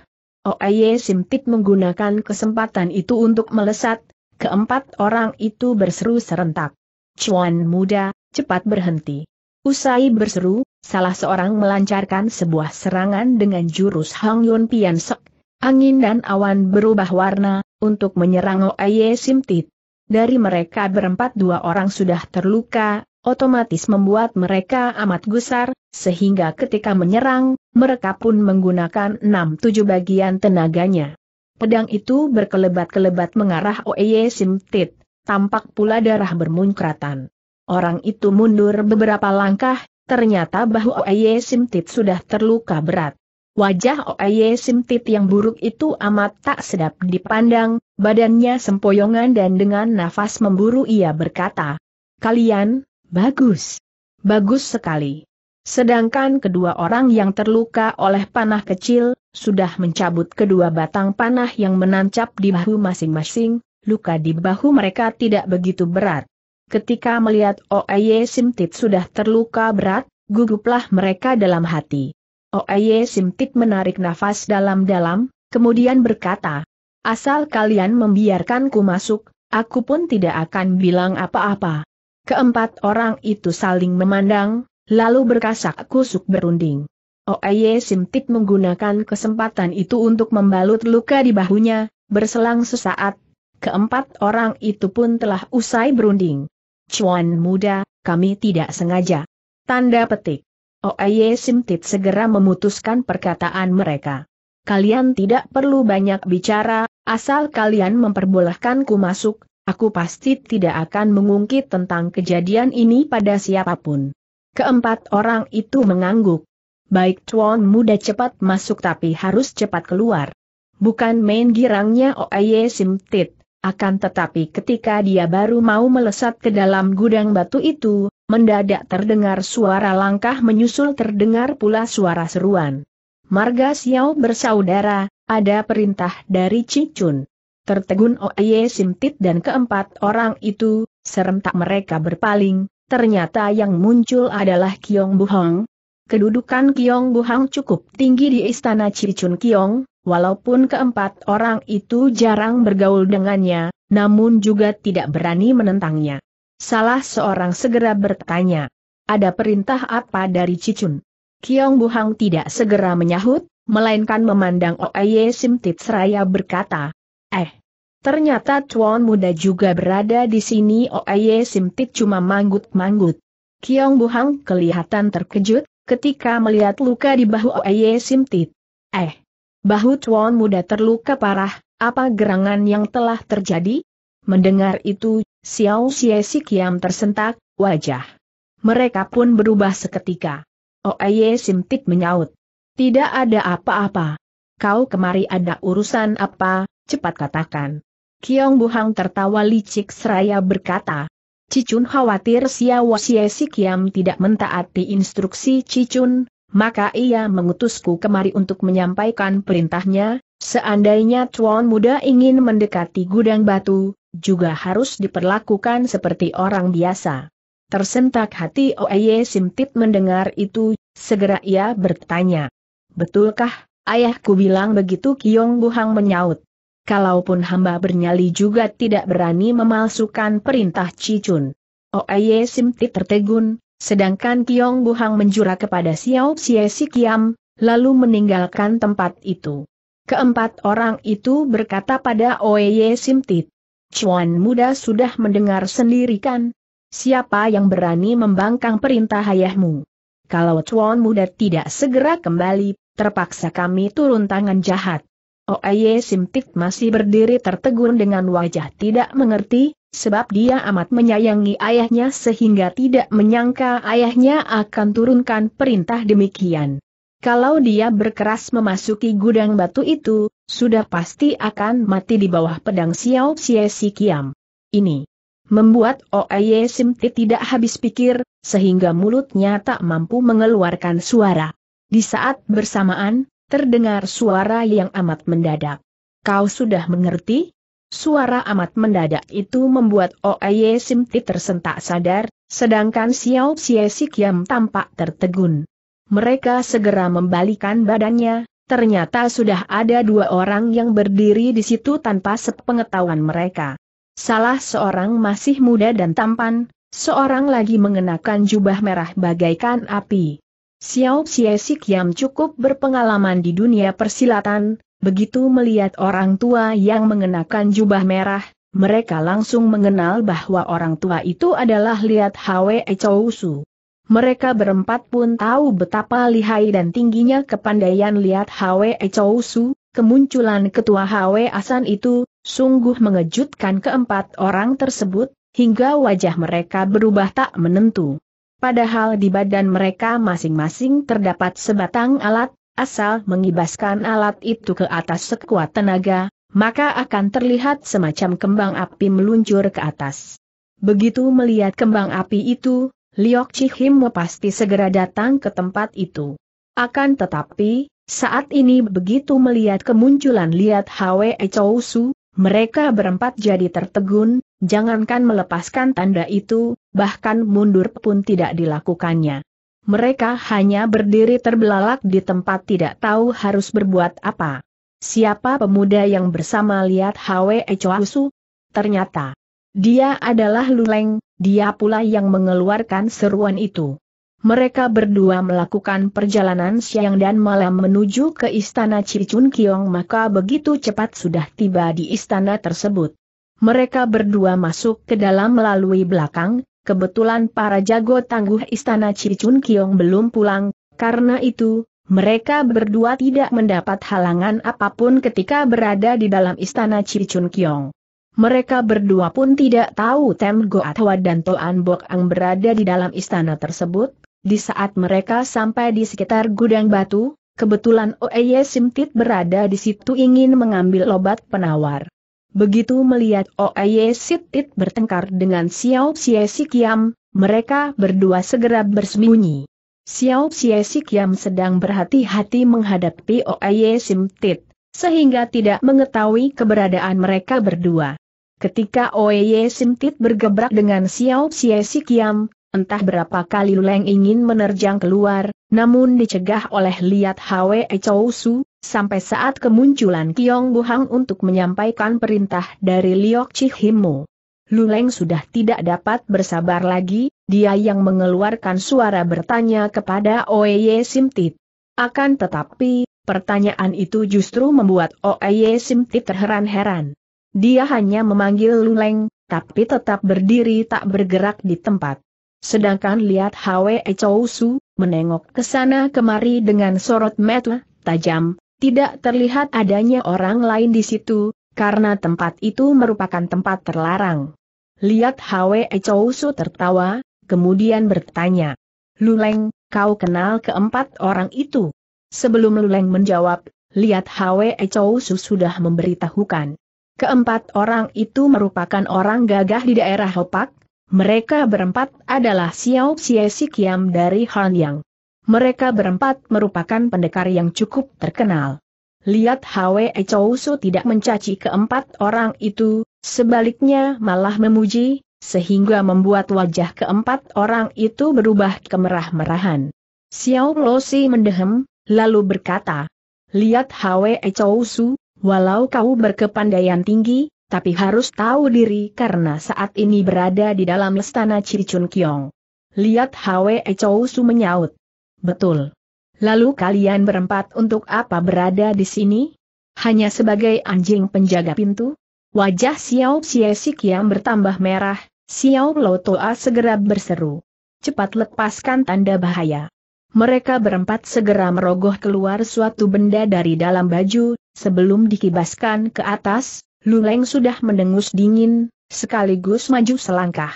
Oaye Simtik menggunakan kesempatan itu untuk melesat, keempat orang itu berseru serentak. Cuan muda, cepat berhenti. Usai berseru, salah seorang melancarkan sebuah serangan dengan jurus Hang Yun Pian Sek. Angin dan awan berubah warna, untuk menyerang Oye Simtit. Dari mereka berempat dua orang sudah terluka, otomatis membuat mereka amat gusar, sehingga ketika menyerang, mereka pun menggunakan 6-7 bagian tenaganya. Pedang itu berkelebat-kelebat mengarah Oye Simtit, tampak pula darah bermunkratan. Orang itu mundur beberapa langkah, ternyata bahu Oye Simtit sudah terluka berat. Wajah Oye Simtit yang buruk itu amat tak sedap dipandang, badannya sempoyongan dan dengan nafas memburu ia berkata, Kalian, bagus. Bagus sekali. Sedangkan kedua orang yang terluka oleh panah kecil, sudah mencabut kedua batang panah yang menancap di bahu masing-masing, luka di bahu mereka tidak begitu berat. Ketika melihat Oeye Simtit sudah terluka berat, guguplah mereka dalam hati. Oeye Simtit menarik nafas dalam-dalam, kemudian berkata, Asal kalian membiarkanku masuk, aku pun tidak akan bilang apa-apa. Keempat orang itu saling memandang, lalu berkasak kusuk berunding. Oeye Simtit menggunakan kesempatan itu untuk membalut luka di bahunya, berselang sesaat, keempat orang itu pun telah usai berunding. Cuan muda, kami tidak sengaja. Tanda petik. Oye Simtit segera memutuskan perkataan mereka. Kalian tidak perlu banyak bicara, asal kalian memperbolehkanku masuk, aku pasti tidak akan mengungkit tentang kejadian ini pada siapapun. Keempat orang itu mengangguk. Baik Chuan muda cepat masuk tapi harus cepat keluar. Bukan main girangnya Oye Simtit, akan tetapi ketika dia baru mau melesat ke dalam gudang batu itu, mendadak terdengar suara langkah menyusul terdengar pula suara seruan. Marga Xiao bersaudara, ada perintah dari Cicun. Tertegun Oye Simtit dan keempat orang itu, serentak mereka berpaling, ternyata yang muncul adalah Kiong Buhong. Kedudukan Kiong Buhang cukup tinggi di istana Cicun Kiong, walaupun keempat orang itu jarang bergaul dengannya, namun juga tidak berani menentangnya. Salah seorang segera bertanya, ada perintah apa dari Cicun? Kiong Buhang tidak segera menyahut, melainkan memandang Oeye Simtit Seraya berkata, eh, ternyata Chuan muda juga berada di sini Oeye Simtit cuma manggut-manggut. Kiong Buhang kelihatan terkejut, ketika melihat luka di bahu Oeye Simtit. Eh, Bahu Chuan muda terluka parah, apa gerangan yang telah terjadi? Mendengar itu, Xiao Xie Si tersentak, wajah. Mereka pun berubah seketika. Oeye Simtik menyaut. Tidak ada apa-apa. Kau kemari ada urusan apa, cepat katakan. Kiong Buhang tertawa licik seraya berkata. Cicun khawatir Xiao Xie Si tidak mentaati instruksi Cicun, maka ia mengutusku kemari untuk menyampaikan perintahnya, seandainya Tuan Muda ingin mendekati gudang batu, juga harus diperlakukan seperti orang biasa. Tersentak hati Oeye Simtit mendengar itu, segera ia bertanya. Betulkah, ayahku bilang begitu Kiong Buhang menyaut. Kalaupun hamba bernyali juga tidak berani memalsukan perintah Cicun. Oeye Simtit tertegun, sedangkan Kiong Buhang menjura kepada Xiao Xie Sikiam, lalu meninggalkan tempat itu. Keempat orang itu berkata pada Oye Simtit. Chuan muda sudah mendengar sendiri kan? Siapa yang berani membangkang perintah ayahmu? Kalau Chuan muda tidak segera kembali, terpaksa kami turun tangan jahat. Oye Simtik masih berdiri tertegun dengan wajah tidak mengerti, sebab dia amat menyayangi ayahnya sehingga tidak menyangka ayahnya akan turunkan perintah demikian. Kalau dia berkeras memasuki gudang batu itu, sudah pasti akan mati di bawah pedang Xiao Xie Si Kiam. Ini membuat Oye Simti tidak habis pikir, sehingga mulutnya tak mampu mengeluarkan suara. Di saat bersamaan, terdengar suara yang amat mendadak. Kau sudah mengerti? Suara amat mendadak itu membuat Oye Simti tersentak sadar, sedangkan Xiao Xie Sikyam tampak tertegun. Mereka segera membalikan badannya, ternyata sudah ada dua orang yang berdiri di situ tanpa sepengetahuan mereka. Salah seorang masih muda dan tampan, seorang lagi mengenakan jubah merah bagaikan api. Xiao Xie Sikyam cukup berpengalaman di dunia persilatan, Begitu melihat orang tua yang mengenakan jubah merah, mereka langsung mengenal bahwa orang tua itu adalah Liat Hwe Chousu. Mereka berempat pun tahu betapa lihai dan tingginya kepandaian Liat Hwe Chousu, kemunculan ketua Hwe Asan itu, sungguh mengejutkan keempat orang tersebut, hingga wajah mereka berubah tak menentu. Padahal di badan mereka masing-masing terdapat sebatang alat asal mengibaskan alat itu ke atas sekuat tenaga, maka akan terlihat semacam kembang api meluncur ke atas. Begitu melihat kembang api itu, Liok Chihim pasti segera datang ke tempat itu. Akan tetapi, saat ini begitu melihat kemunculan Liat Hwe Chousu, mereka berempat jadi tertegun, jangankan melepaskan tanda itu, bahkan mundur pun tidak dilakukannya mereka hanya berdiri terbelalak di tempat tidak tahu harus berbuat apa. Siapa pemuda yang bersama lihat Hwe Choasu? Ternyata, dia adalah Luleng, dia pula yang mengeluarkan seruan itu. Mereka berdua melakukan perjalanan siang dan malam menuju ke istana Cicun Kiong maka begitu cepat sudah tiba di istana tersebut. Mereka berdua masuk ke dalam melalui belakang, Kebetulan para jago tangguh istana Cicun Kiong belum pulang, karena itu, mereka berdua tidak mendapat halangan apapun ketika berada di dalam istana Cicun Kiong. Mereka berdua pun tidak tahu Tem Goatwa dan Toan Bok Ang berada di dalam istana tersebut. Di saat mereka sampai di sekitar gudang batu, kebetulan Oeye Simtit berada di situ ingin mengambil obat penawar. Begitu melihat Oye Sitit bertengkar dengan Xiao Xie Sikiam, mereka berdua segera bersembunyi. Xiao Xie Sikiam sedang berhati-hati menghadapi Oye Sitit, sehingga tidak mengetahui keberadaan mereka berdua. Ketika Oye Sitit bergebrak dengan Xiao Xie Sikiam, entah berapa kali Leng ingin menerjang keluar, namun dicegah oleh Liat Hwe Chou Su, sampai saat kemunculan Kiong Buhang untuk menyampaikan perintah dari Liok Chihimu. Luleng sudah tidak dapat bersabar lagi, dia yang mengeluarkan suara bertanya kepada Oeye Simtit. Akan tetapi, pertanyaan itu justru membuat Oeye Simtit terheran-heran. Dia hanya memanggil Luleng, tapi tetap berdiri tak bergerak di tempat. Sedangkan lihat Hwe Chou Su, menengok ke sana kemari dengan sorot mata tajam, tidak terlihat adanya orang lain di situ, karena tempat itu merupakan tempat terlarang. Lihat Hwe Chousu tertawa, kemudian bertanya. Luleng, kau kenal keempat orang itu? Sebelum Luleng menjawab, lihat Hwe Chousu sudah memberitahukan. Keempat orang itu merupakan orang gagah di daerah Hopak, mereka berempat adalah Xiao Xie Sikiam dari Hanyang, mereka berempat merupakan pendekar yang cukup terkenal. Lihat Hwe Su tidak mencaci keempat orang itu, sebaliknya malah memuji, sehingga membuat wajah keempat orang itu berubah kemerah-merahan. Xiao Losi mendehem, lalu berkata, Lihat Hwe Su, walau kau berkepandaian tinggi, tapi harus tahu diri karena saat ini berada di dalam lestana Cicun Kiong. Lihat Hwe Su menyaut. Betul. Lalu kalian berempat untuk apa berada di sini? Hanya sebagai anjing penjaga pintu? Wajah Xiao Xie yang bertambah merah, Xiao Lotoa segera berseru. Cepat lepaskan tanda bahaya. Mereka berempat segera merogoh keluar suatu benda dari dalam baju, sebelum dikibaskan ke atas, Luleng sudah mendengus dingin, sekaligus maju selangkah.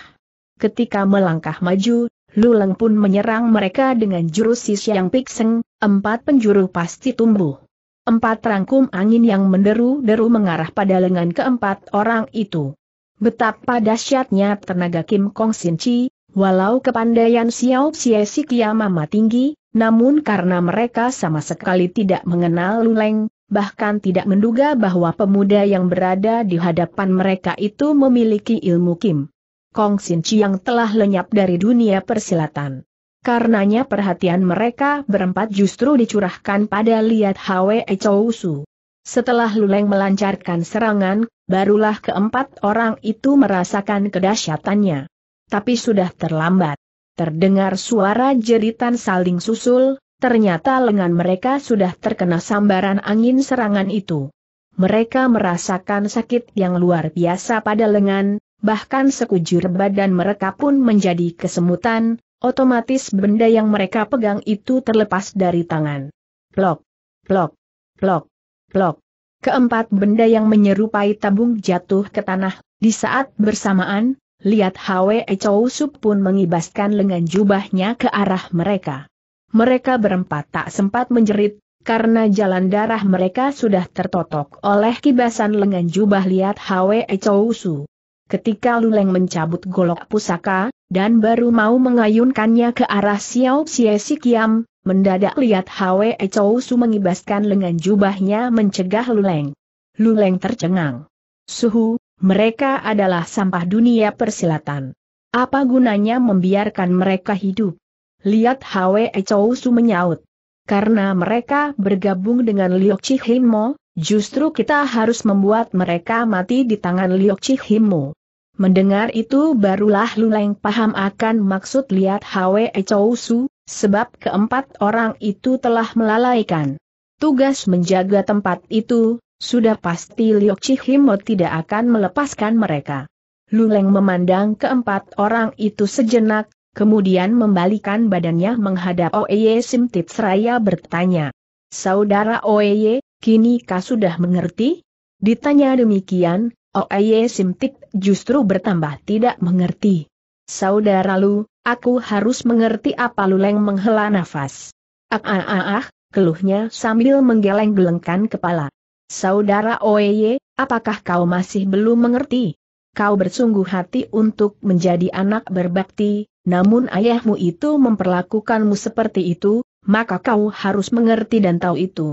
Ketika melangkah maju, Luleng pun menyerang mereka dengan jurus sis yang pikseng, empat penjuru pasti tumbuh. Empat rangkum angin yang menderu-deru mengarah pada lengan keempat orang itu. Betapa dahsyatnya tenaga Kim Kong Sin Chi, walau kepandaian Xiao Xie Si Kiamama tinggi, namun karena mereka sama sekali tidak mengenal Luleng, bahkan tidak menduga bahwa pemuda yang berada di hadapan mereka itu memiliki ilmu Kim Kong Sin Chiang telah lenyap dari dunia persilatan. Karenanya perhatian mereka berempat justru dicurahkan pada Liat Hwe Chou Setelah Luleng melancarkan serangan, barulah keempat orang itu merasakan kedahsyatannya. Tapi sudah terlambat. Terdengar suara jeritan saling susul, ternyata lengan mereka sudah terkena sambaran angin serangan itu. Mereka merasakan sakit yang luar biasa pada lengan, bahkan sekujur badan mereka pun menjadi kesemutan, otomatis benda yang mereka pegang itu terlepas dari tangan. Plok, plok, plok, plok. Keempat benda yang menyerupai tabung jatuh ke tanah, di saat bersamaan, lihat Hwe Chow Sup pun mengibaskan lengan jubahnya ke arah mereka. Mereka berempat tak sempat menjerit, karena jalan darah mereka sudah tertotok oleh kibasan lengan jubah lihat Hwe Chow Sup. Ketika Luleng mencabut golok pusaka, dan baru mau mengayunkannya ke arah Xiao Xie Sikiam, mendadak lihat Hwe Chou Su mengibaskan lengan jubahnya mencegah Luleng. Luleng tercengang. Suhu, mereka adalah sampah dunia persilatan. Apa gunanya membiarkan mereka hidup? Lihat Hwe Chou Su menyaut. Karena mereka bergabung dengan Liok Chihimo, justru kita harus membuat mereka mati di tangan Liok Chihimo. Mendengar itu barulah Luleng paham akan maksud lihat Hwe Chow sebab keempat orang itu telah melalaikan tugas menjaga tempat itu, sudah pasti Liok Chihimo tidak akan melepaskan mereka. Luleng memandang keempat orang itu sejenak, kemudian membalikan badannya menghadap Oeye Simtit seraya bertanya. Saudara Oeye, kini kau sudah mengerti? Ditanya demikian, Oeye Simtit justru bertambah tidak mengerti. Saudara Lu, aku harus mengerti apa Luleng menghela nafas. Ah ah ah ah, keluhnya sambil menggeleng-gelengkan kepala. Saudara Oeye, apakah kau masih belum mengerti? Kau bersungguh hati untuk menjadi anak berbakti, namun ayahmu itu memperlakukanmu seperti itu, maka kau harus mengerti dan tahu itu.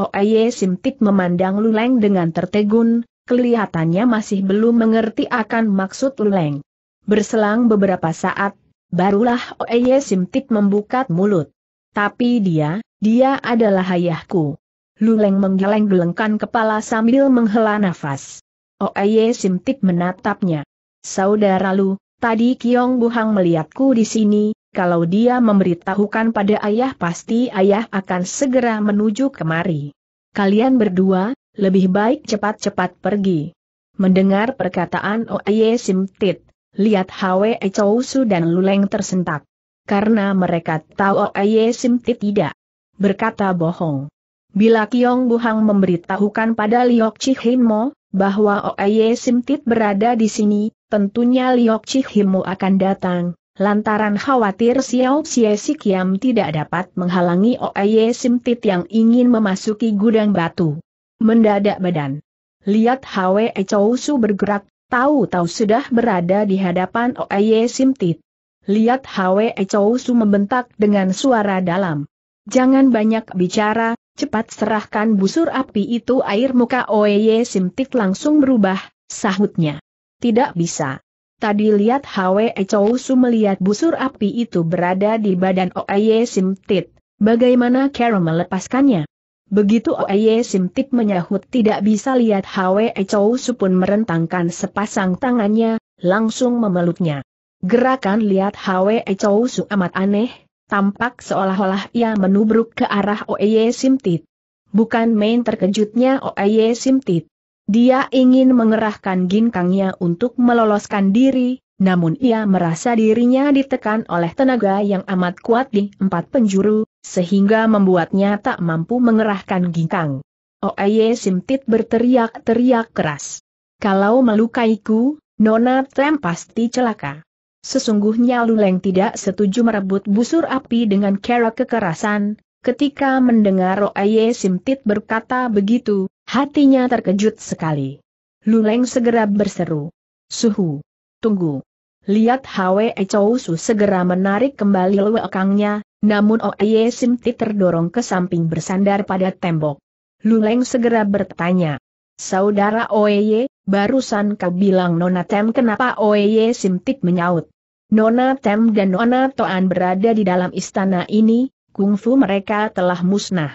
Oeye Simtik memandang Luleng dengan tertegun, kelihatannya masih belum mengerti akan maksud Luleng. Berselang beberapa saat, barulah Oeye Simtik membuka mulut. Tapi dia, dia adalah ayahku. Luleng menggeleng-gelengkan kepala sambil menghela nafas. Oeye Simtik menatapnya. Saudara Lu, tadi Kiong Buhang melihatku di sini, kalau dia memberitahukan pada ayah pasti ayah akan segera menuju kemari. Kalian berdua, lebih baik cepat-cepat pergi. Mendengar perkataan Oye Simtit, lihat Hwe Chousu dan Luleng tersentak. Karena mereka tahu Oye Simtit tidak berkata bohong. Bila Kiong Buhang memberitahukan pada Liok Chihimo bahwa Oye Simtit berada di sini, tentunya Liok Chihimo akan datang, lantaran khawatir Xiao Xie Sikiam tidak dapat menghalangi Oye Simtit yang ingin memasuki gudang batu. Mendadak badan. Lihat Hwe Chou Su bergerak, tahu-tahu sudah berada di hadapan Oye Simtit. Lihat Hwe Chou Su membentak dengan suara dalam. Jangan banyak bicara, cepat serahkan busur api itu air muka Oye Simtit langsung berubah, sahutnya. Tidak bisa. Tadi lihat Hwe Chou Su melihat busur api itu berada di badan Oye Simtit. Bagaimana Carol melepaskannya? Begitu Oye Simtik menyahut tidak bisa lihat Hwe Echowusu Su pun merentangkan sepasang tangannya, langsung memeluknya. Gerakan lihat Hwe Echowusu Su amat aneh, tampak seolah-olah ia menubruk ke arah Oye Simtik. Bukan main terkejutnya Oye Simtik. Dia ingin mengerahkan ginkangnya untuk meloloskan diri, namun ia merasa dirinya ditekan oleh tenaga yang amat kuat di empat penjuru, sehingga membuatnya tak mampu mengerahkan ginkang. Oeye Simtit berteriak-teriak keras. Kalau melukaiku, Nona Tem pasti celaka. Sesungguhnya Luleng tidak setuju merebut busur api dengan cara kekerasan, ketika mendengar Oeye Simtit berkata begitu, hatinya terkejut sekali. Luleng segera berseru. Suhu. Tunggu. Lihat Hwe Chow segera menarik kembali lewekangnya, namun Oye Simti terdorong ke samping bersandar pada tembok. Luleng segera bertanya. Saudara Oye, barusan kau bilang Nona Tem kenapa Oye Simti menyaut. Nona Tem dan Nona Toan berada di dalam istana ini, kungfu mereka telah musnah.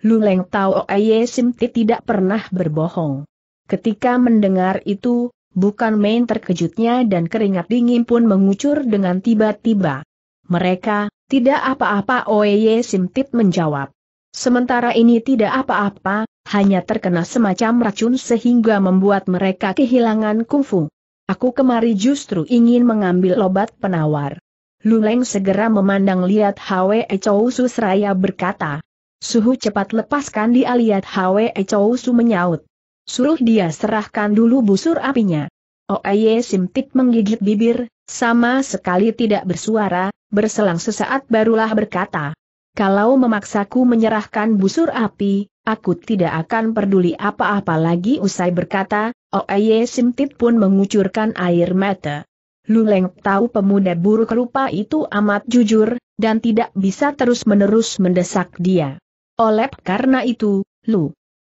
Luleng tahu Oye Simti tidak pernah berbohong. Ketika mendengar itu, bukan main terkejutnya dan keringat dingin pun mengucur dengan tiba-tiba. Mereka, tidak apa-apa Oye e Simtit menjawab. Sementara ini tidak apa-apa, hanya terkena semacam racun sehingga membuat mereka kehilangan kungfu. Aku kemari justru ingin mengambil obat penawar. Luleng segera memandang lihat Hwe Chou Seraya berkata. Suhu cepat lepaskan dia lihat Hwe Chou menyaut. Suruh dia serahkan dulu busur apinya. Oye e Simtik menggigit bibir, sama sekali tidak bersuara, berselang sesaat barulah berkata, kalau memaksaku menyerahkan busur api, aku tidak akan peduli apa-apa lagi usai berkata, Oeye Simtit pun mengucurkan air mata. Luleng tahu pemuda buruk rupa itu amat jujur, dan tidak bisa terus-menerus mendesak dia. Oleh karena itu, Lu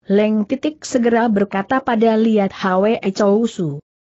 Leng titik segera berkata pada Liat Hwe Chou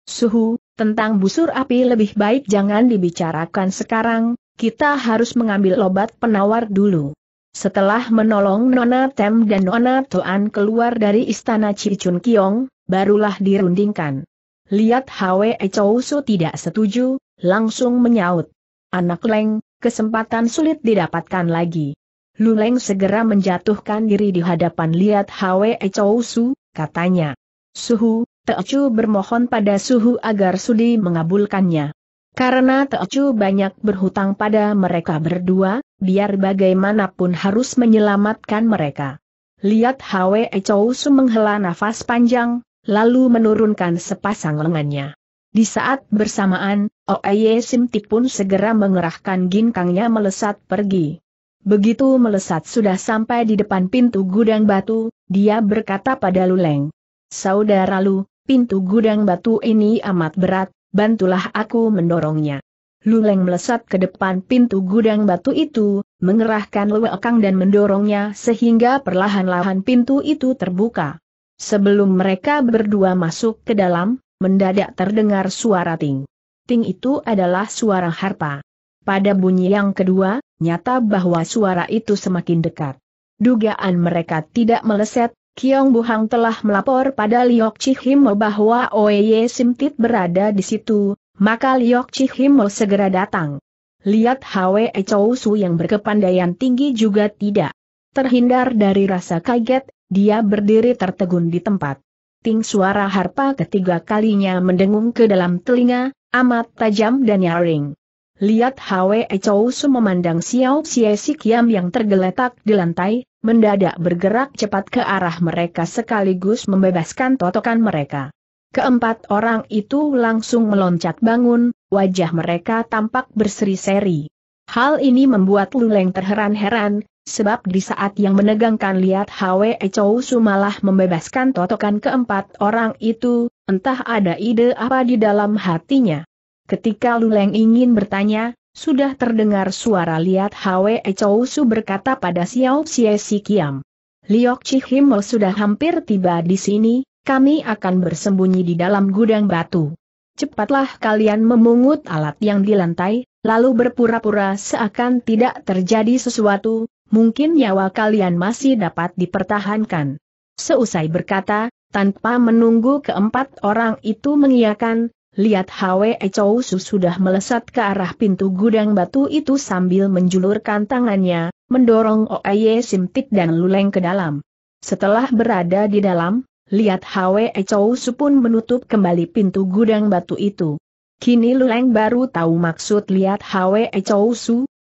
Suhu, tentang busur api lebih baik jangan dibicarakan sekarang, kita harus mengambil obat penawar dulu. Setelah menolong Nona Tem dan Nona Toan keluar dari istana Cicun Kiong, barulah dirundingkan. Lihat Hwe Chousu tidak setuju, langsung menyaut. Anak Leng, kesempatan sulit didapatkan lagi. Lu Leng segera menjatuhkan diri di hadapan Lihat Hwe Chousu, katanya. Suhu, Teochu bermohon pada Suhu agar Sudi mengabulkannya. Karena Teocu banyak berhutang pada mereka berdua, biar bagaimanapun harus menyelamatkan mereka. Lihat Hwe Chou menghela nafas panjang, lalu menurunkan sepasang lengannya. Di saat bersamaan, Sim Simti pun segera mengerahkan ginkangnya melesat pergi. Begitu melesat sudah sampai di depan pintu gudang batu, dia berkata pada Luleng. Saudara Lu, pintu gudang batu ini amat berat, bantulah aku mendorongnya. Luleng melesat ke depan pintu gudang batu itu, mengerahkan lewekang dan mendorongnya sehingga perlahan-lahan pintu itu terbuka. Sebelum mereka berdua masuk ke dalam, mendadak terdengar suara ting. Ting itu adalah suara harpa. Pada bunyi yang kedua, nyata bahwa suara itu semakin dekat. Dugaan mereka tidak meleset, Kiong Buhang telah melapor pada Liok Chihimo bahwa Oye Simtit berada di situ, maka Liok Chihimo segera datang. Lihat Hwe Chow yang berkepandaian tinggi juga tidak terhindar dari rasa kaget, dia berdiri tertegun di tempat. Ting suara harpa ketiga kalinya mendengung ke dalam telinga, amat tajam dan nyaring. Lihat Hwe Chou memandang Xiao Xie Sikiam yang tergeletak di lantai, mendadak bergerak cepat ke arah mereka sekaligus membebaskan totokan mereka. Keempat orang itu langsung meloncat bangun, wajah mereka tampak berseri-seri. Hal ini membuat Luleng terheran-heran, sebab di saat yang menegangkan lihat Hwe Chou malah membebaskan totokan keempat orang itu, entah ada ide apa di dalam hatinya. Ketika Luleng ingin bertanya, sudah terdengar suara lihat Hwe Chou Su berkata pada Xiao Xie Si Kiam. Liok Chihim sudah hampir tiba di sini, kami akan bersembunyi di dalam gudang batu. Cepatlah kalian memungut alat yang di lantai, lalu berpura-pura seakan tidak terjadi sesuatu, mungkin nyawa kalian masih dapat dipertahankan. Seusai berkata, tanpa menunggu keempat orang itu mengiakan, Lihat Hwe Chow sudah melesat ke arah pintu gudang batu itu sambil menjulurkan tangannya, mendorong Oye Simtik dan Luleng ke dalam. Setelah berada di dalam, lihat Hwe Chow pun menutup kembali pintu gudang batu itu. Kini Luleng baru tahu maksud lihat Hwe Chow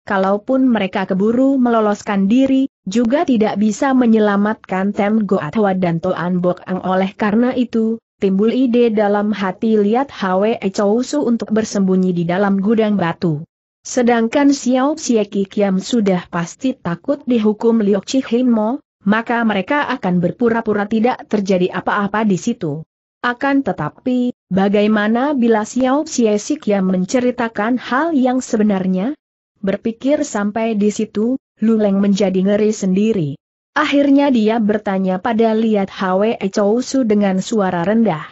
kalaupun mereka keburu meloloskan diri, juga tidak bisa menyelamatkan Tem Goatwa dan Toan Bok Ang oleh karena itu, timbul ide dalam hati lihat Hwe Chow Su untuk bersembunyi di dalam gudang batu. Sedangkan Xiao Xieki Kiam sudah pasti takut dihukum Liok Chi Mo, maka mereka akan berpura-pura tidak terjadi apa-apa di situ. Akan tetapi, bagaimana bila Xiao Xieki yang menceritakan hal yang sebenarnya? Berpikir sampai di situ, Luleng menjadi ngeri sendiri. Akhirnya dia bertanya pada Liat Hwe Chou Su dengan suara rendah.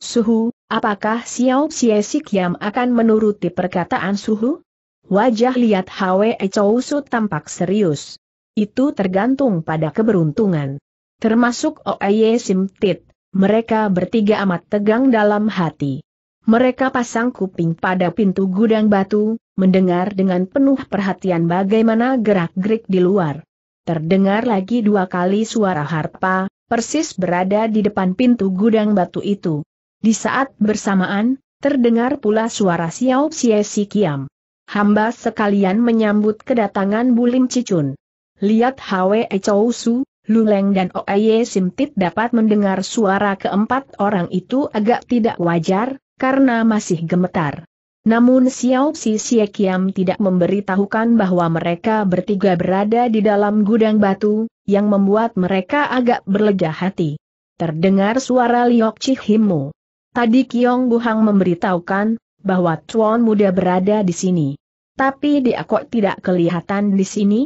Suhu, apakah Xiao Xie Sikyam akan menuruti perkataan Suhu? Wajah Liat Hwe Chou Su tampak serius. Itu tergantung pada keberuntungan. Termasuk Sim Tit, mereka bertiga amat tegang dalam hati. Mereka pasang kuping pada pintu gudang batu, mendengar dengan penuh perhatian bagaimana gerak-gerik di luar. Terdengar lagi dua kali suara harpa, persis berada di depan pintu gudang batu itu. Di saat bersamaan, terdengar pula suara Xiao Xie Si Kiam. Hamba sekalian menyambut kedatangan Bulim Cicun. Lihat Hwe Chou Su, Luleng dan Oye Simtit dapat mendengar suara keempat orang itu agak tidak wajar, karena masih gemetar. Namun Xiao Si Siekiam tidak memberitahukan bahwa mereka bertiga berada di dalam gudang batu, yang membuat mereka agak berlega hati. Terdengar suara Liok Himu. Tadi Kiong Buhang memberitahukan, bahwa Tuan Muda berada di sini. Tapi dia kok tidak kelihatan di sini?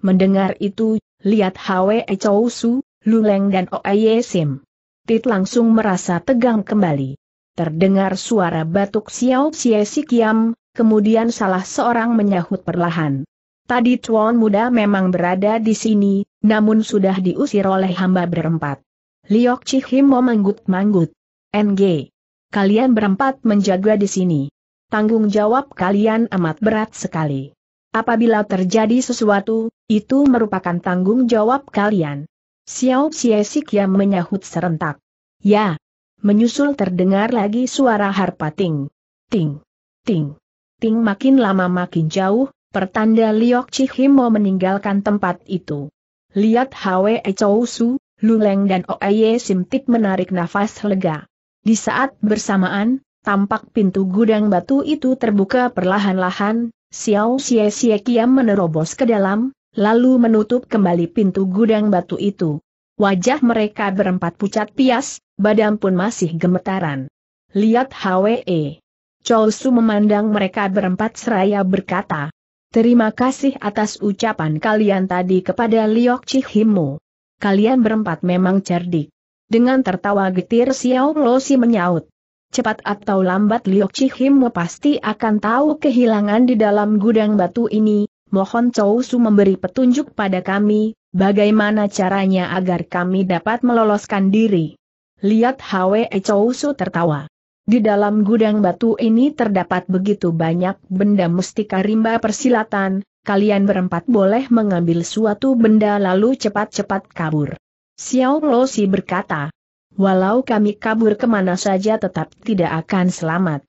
Mendengar itu, lihat Hwe Chou Su, Luleng dan Oye Sim. Tit langsung merasa tegang kembali. Terdengar suara batuk Xiao Xie Sikiam, kemudian salah seorang menyahut perlahan. Tadi Tuan Muda memang berada di sini, namun sudah diusir oleh hamba berempat. Liok cihim memanggut-manggut. NG. Kalian berempat menjaga di sini. Tanggung jawab kalian amat berat sekali. Apabila terjadi sesuatu, itu merupakan tanggung jawab kalian. Xiao Xie Sikiam menyahut serentak. Ya, Menyusul terdengar lagi suara harpa ting. Ting. Ting. Ting makin lama makin jauh, pertanda Liok mau meninggalkan tempat itu. Lihat Hwe Chou Su, Luleng dan Oeye Simtik menarik nafas lega. Di saat bersamaan, tampak pintu gudang batu itu terbuka perlahan-lahan, Xiao Xie Xie Kiam menerobos ke dalam, lalu menutup kembali pintu gudang batu itu. Wajah mereka berempat pucat pias, badan pun masih gemetaran. Lihat HWE. Su memandang mereka berempat seraya berkata, Terima kasih atas ucapan kalian tadi kepada Liok Cihimu. Kalian berempat memang cerdik. Dengan tertawa getir Xiao Losi menyaut. Cepat atau lambat Liok Cihimu pasti akan tahu kehilangan di dalam gudang batu ini, mohon Chow Su memberi petunjuk pada kami, bagaimana caranya agar kami dapat meloloskan diri. Lihat Hwe Chousu tertawa. Di dalam gudang batu ini terdapat begitu banyak benda mustika rimba persilatan, kalian berempat boleh mengambil suatu benda lalu cepat-cepat kabur. Xiao Lo Si berkata, walau kami kabur kemana saja tetap tidak akan selamat.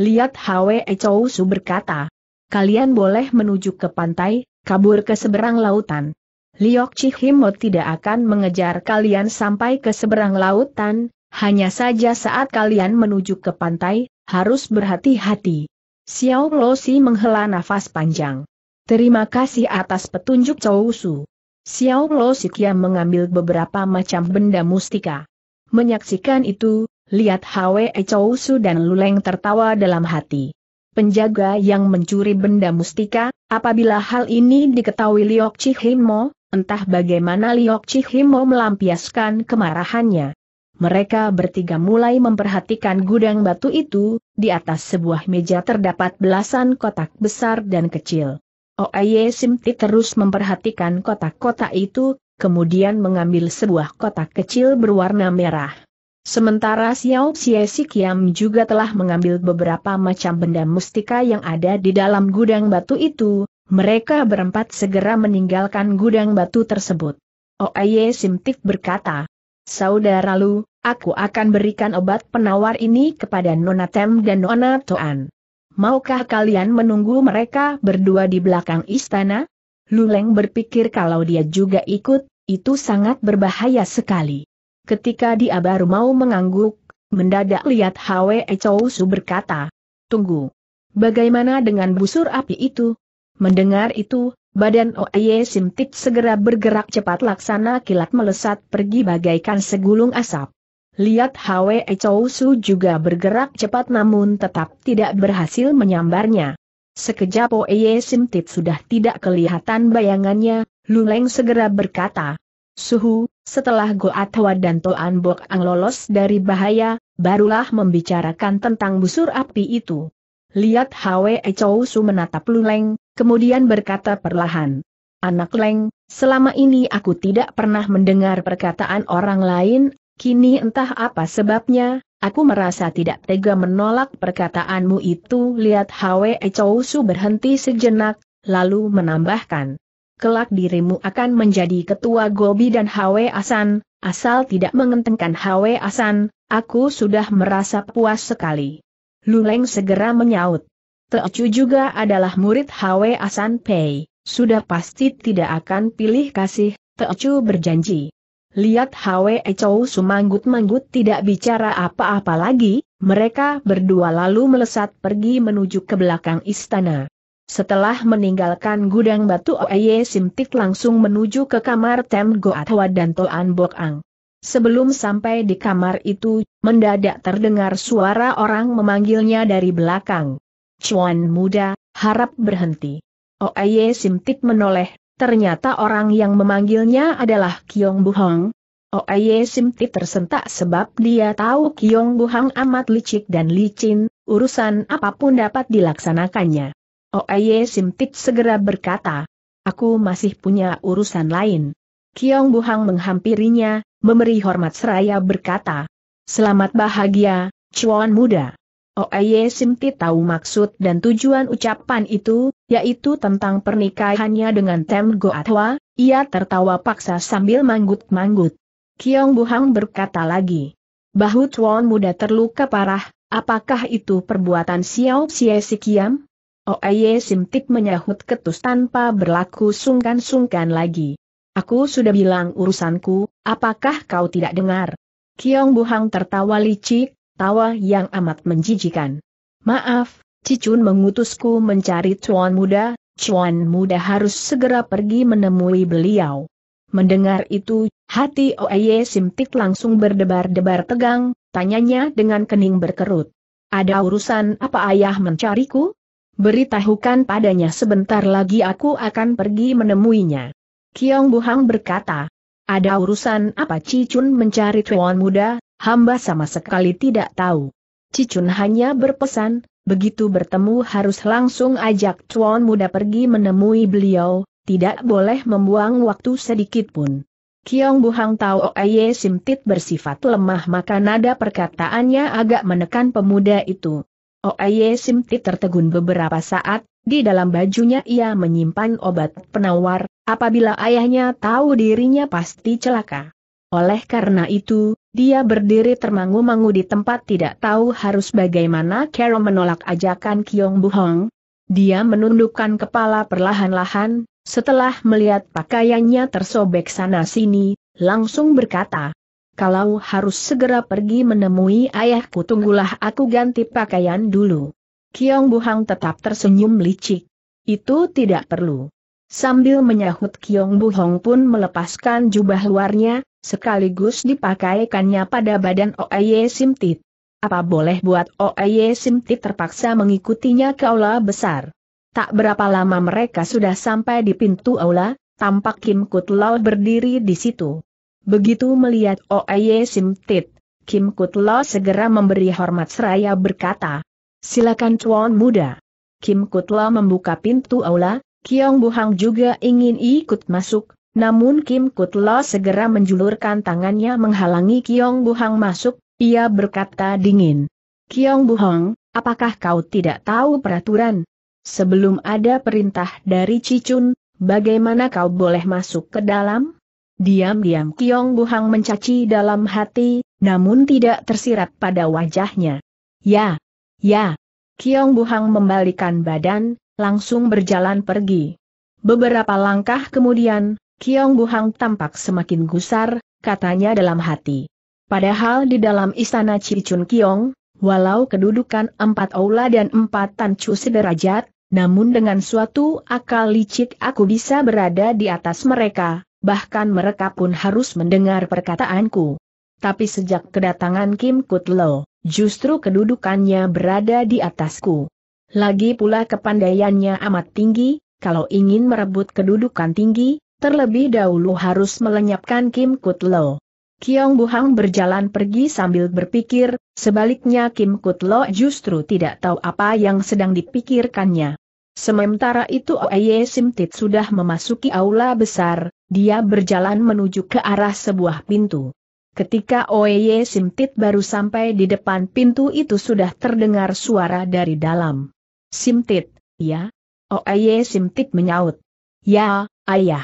Lihat Hwe Chousu berkata, kalian boleh menuju ke pantai, kabur ke seberang lautan. Liok Chihimo tidak akan mengejar kalian sampai ke seberang lautan, hanya saja saat kalian menuju ke pantai, harus berhati-hati. Xiao Losi menghela nafas panjang. Terima kasih atas petunjuk Su. Xiao Losi kiam mengambil beberapa macam benda mustika. Menyaksikan itu, lihat Hwe Su dan Luleng tertawa dalam hati. Penjaga yang mencuri benda mustika, apabila hal ini diketahui Liok Chihimo, Entah bagaimana Liok Chihimo melampiaskan kemarahannya. Mereka bertiga mulai memperhatikan gudang batu itu, di atas sebuah meja terdapat belasan kotak besar dan kecil. Oaye Simti terus memperhatikan kotak-kotak itu, kemudian mengambil sebuah kotak kecil berwarna merah. Sementara Xiao Xie Sikiam juga telah mengambil beberapa macam benda mustika yang ada di dalam gudang batu itu, mereka berempat segera meninggalkan gudang batu tersebut. Oaye Simtik berkata, Saudara Lu, aku akan berikan obat penawar ini kepada Nona Tem dan Nona Toan. Maukah kalian menunggu mereka berdua di belakang istana? Luleng berpikir kalau dia juga ikut, itu sangat berbahaya sekali. Ketika dia baru mau mengangguk, mendadak lihat Hwe Chou Su berkata, Tunggu. Bagaimana dengan busur api itu? Mendengar itu, badan Oye Simtik segera bergerak cepat laksana kilat melesat pergi bagaikan segulung asap. Lihat Hwe Chou juga bergerak cepat namun tetap tidak berhasil menyambarnya. Sekejap Oye Simtit sudah tidak kelihatan bayangannya, Luleng segera berkata, Suhu, setelah Goatwa dan Toan Bok Ang lolos dari bahaya, barulah membicarakan tentang busur api itu. Lihat Hwe Chou Su menatap Luleng, kemudian berkata perlahan. Anak Leng, selama ini aku tidak pernah mendengar perkataan orang lain, kini entah apa sebabnya, aku merasa tidak tega menolak perkataanmu itu. Lihat Hwe Chou Su berhenti sejenak, lalu menambahkan. Kelak dirimu akan menjadi ketua Gobi dan Hwe Asan, asal tidak mengentengkan Hwe Asan, aku sudah merasa puas sekali. Luleng segera menyaut. Teocu juga adalah murid Hwe Asan Pei, sudah pasti tidak akan pilih kasih, Teocu berjanji. Lihat Hwe Chou sumanggut-manggut tidak bicara apa-apa lagi, mereka berdua lalu melesat pergi menuju ke belakang istana. Setelah meninggalkan gudang batu Oye Simtik langsung menuju ke kamar Tem Goatwa dan Toan Bok Ang. Sebelum sampai di kamar itu, mendadak terdengar suara orang memanggilnya dari belakang. Cuan muda, harap berhenti. Oeye Simtik menoleh, ternyata orang yang memanggilnya adalah Kiong Buhong. Oeye Simtik tersentak sebab dia tahu Kiong Buhong amat licik dan licin, urusan apapun dapat dilaksanakannya. Oeye Simtik segera berkata, Aku masih punya urusan lain. Kiong Buhang menghampirinya, memberi hormat seraya berkata, Selamat bahagia, cuan muda. Oeye oh, Simti tahu maksud dan tujuan ucapan itu, yaitu tentang pernikahannya dengan Tem Goatwa, ia tertawa paksa sambil manggut-manggut. Kiong Buhang berkata lagi, bahu cuan muda terluka parah, apakah itu perbuatan Xiao Xie Sikiam? Oeye oh, Simtik menyahut ketus tanpa berlaku sungkan-sungkan lagi. Aku sudah bilang urusanku, Apakah kau tidak dengar? Kiong Buhang tertawa licik, tawa yang amat menjijikan. Maaf, Cicun mengutusku mencari Chuan Muda, Chuan Muda harus segera pergi menemui beliau. Mendengar itu, hati Oeye Simtik langsung berdebar-debar tegang, tanyanya dengan kening berkerut. Ada urusan apa ayah mencariku? Beritahukan padanya sebentar lagi aku akan pergi menemuinya. Kiong Buhang berkata, ada urusan apa Cicun mencari tuan muda, hamba sama sekali tidak tahu. Cicun hanya berpesan, begitu bertemu harus langsung ajak tuan muda pergi menemui beliau, tidak boleh membuang waktu sedikit pun. Kiong Buhang Tao Oye Simtit bersifat lemah maka nada perkataannya agak menekan pemuda itu. Oye Simtit tertegun beberapa saat, di dalam bajunya ia menyimpan obat penawar, apabila ayahnya tahu dirinya pasti celaka. Oleh karena itu, dia berdiri termangu-mangu di tempat tidak tahu harus bagaimana Carol menolak ajakan Kiong Buhong. Dia menundukkan kepala perlahan-lahan, setelah melihat pakaiannya tersobek sana-sini, langsung berkata, Kalau harus segera pergi menemui ayahku tunggulah aku ganti pakaian dulu. Kiong Buhang tetap tersenyum licik. Itu tidak perlu. Sambil menyahut Kiong Buhong pun melepaskan jubah luarnya, sekaligus dipakaikannya pada badan Oeye Simtit. Apa boleh buat Oeye Simtit terpaksa mengikutinya ke aula besar. Tak berapa lama mereka sudah sampai di pintu aula, tampak Kim Kut berdiri di situ. Begitu melihat Oeye Simtit, Kim Kut segera memberi hormat seraya berkata, Silakan cuan Muda. Kim Kutla membuka pintu aula, Kiong Buhang juga ingin ikut masuk, namun Kim Kutla segera menjulurkan tangannya menghalangi Kiong Buhang masuk, ia berkata dingin. Kiong Buhang, apakah kau tidak tahu peraturan? Sebelum ada perintah dari Cicun, bagaimana kau boleh masuk ke dalam? Diam-diam Kiong Buhang mencaci dalam hati, namun tidak tersirat pada wajahnya. Ya, Ya. Kiong Buhang membalikan badan, langsung berjalan pergi. Beberapa langkah kemudian, Kiong Buhang tampak semakin gusar, katanya dalam hati. Padahal di dalam istana Cicun Kiong, walau kedudukan empat aula dan empat tancu sederajat, namun dengan suatu akal licik aku bisa berada di atas mereka, bahkan mereka pun harus mendengar perkataanku tapi sejak kedatangan Kim Kutlo, justru kedudukannya berada di atasku. Lagi pula kepandaiannya amat tinggi, kalau ingin merebut kedudukan tinggi, terlebih dahulu harus melenyapkan Kim Kutlo. Kiong Buhang berjalan pergi sambil berpikir, sebaliknya Kim Kutlo justru tidak tahu apa yang sedang dipikirkannya. Sementara itu Oeye Simtit sudah memasuki aula besar, dia berjalan menuju ke arah sebuah pintu. Ketika Oye e Simtit baru sampai di depan pintu itu sudah terdengar suara dari dalam. Simtit, ya? Oye e Simtit menyaut. Ya, ayah.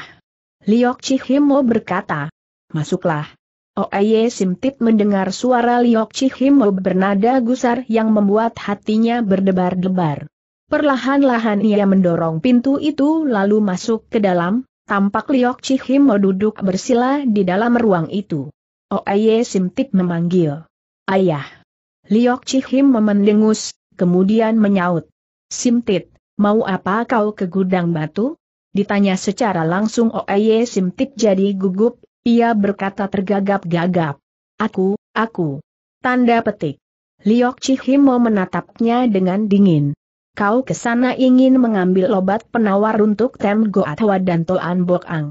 Liok Chihimo berkata. Masuklah. Oye e Simtit mendengar suara Liok Chihimo bernada gusar yang membuat hatinya berdebar-debar. Perlahan-lahan ia mendorong pintu itu lalu masuk ke dalam, tampak Liok Chihimo duduk bersila di dalam ruang itu. Oye Simtik memanggil. Ayah. Liok Cihim memendengus, kemudian menyaut. Simtit, mau apa kau ke gudang batu? Ditanya secara langsung Oye Simtik jadi gugup, ia berkata tergagap-gagap. Aku, aku. Tanda petik. Liok Cihim mau menatapnya dengan dingin. Kau ke sana ingin mengambil obat penawar untuk Tem Goatwa dan Toan Ang.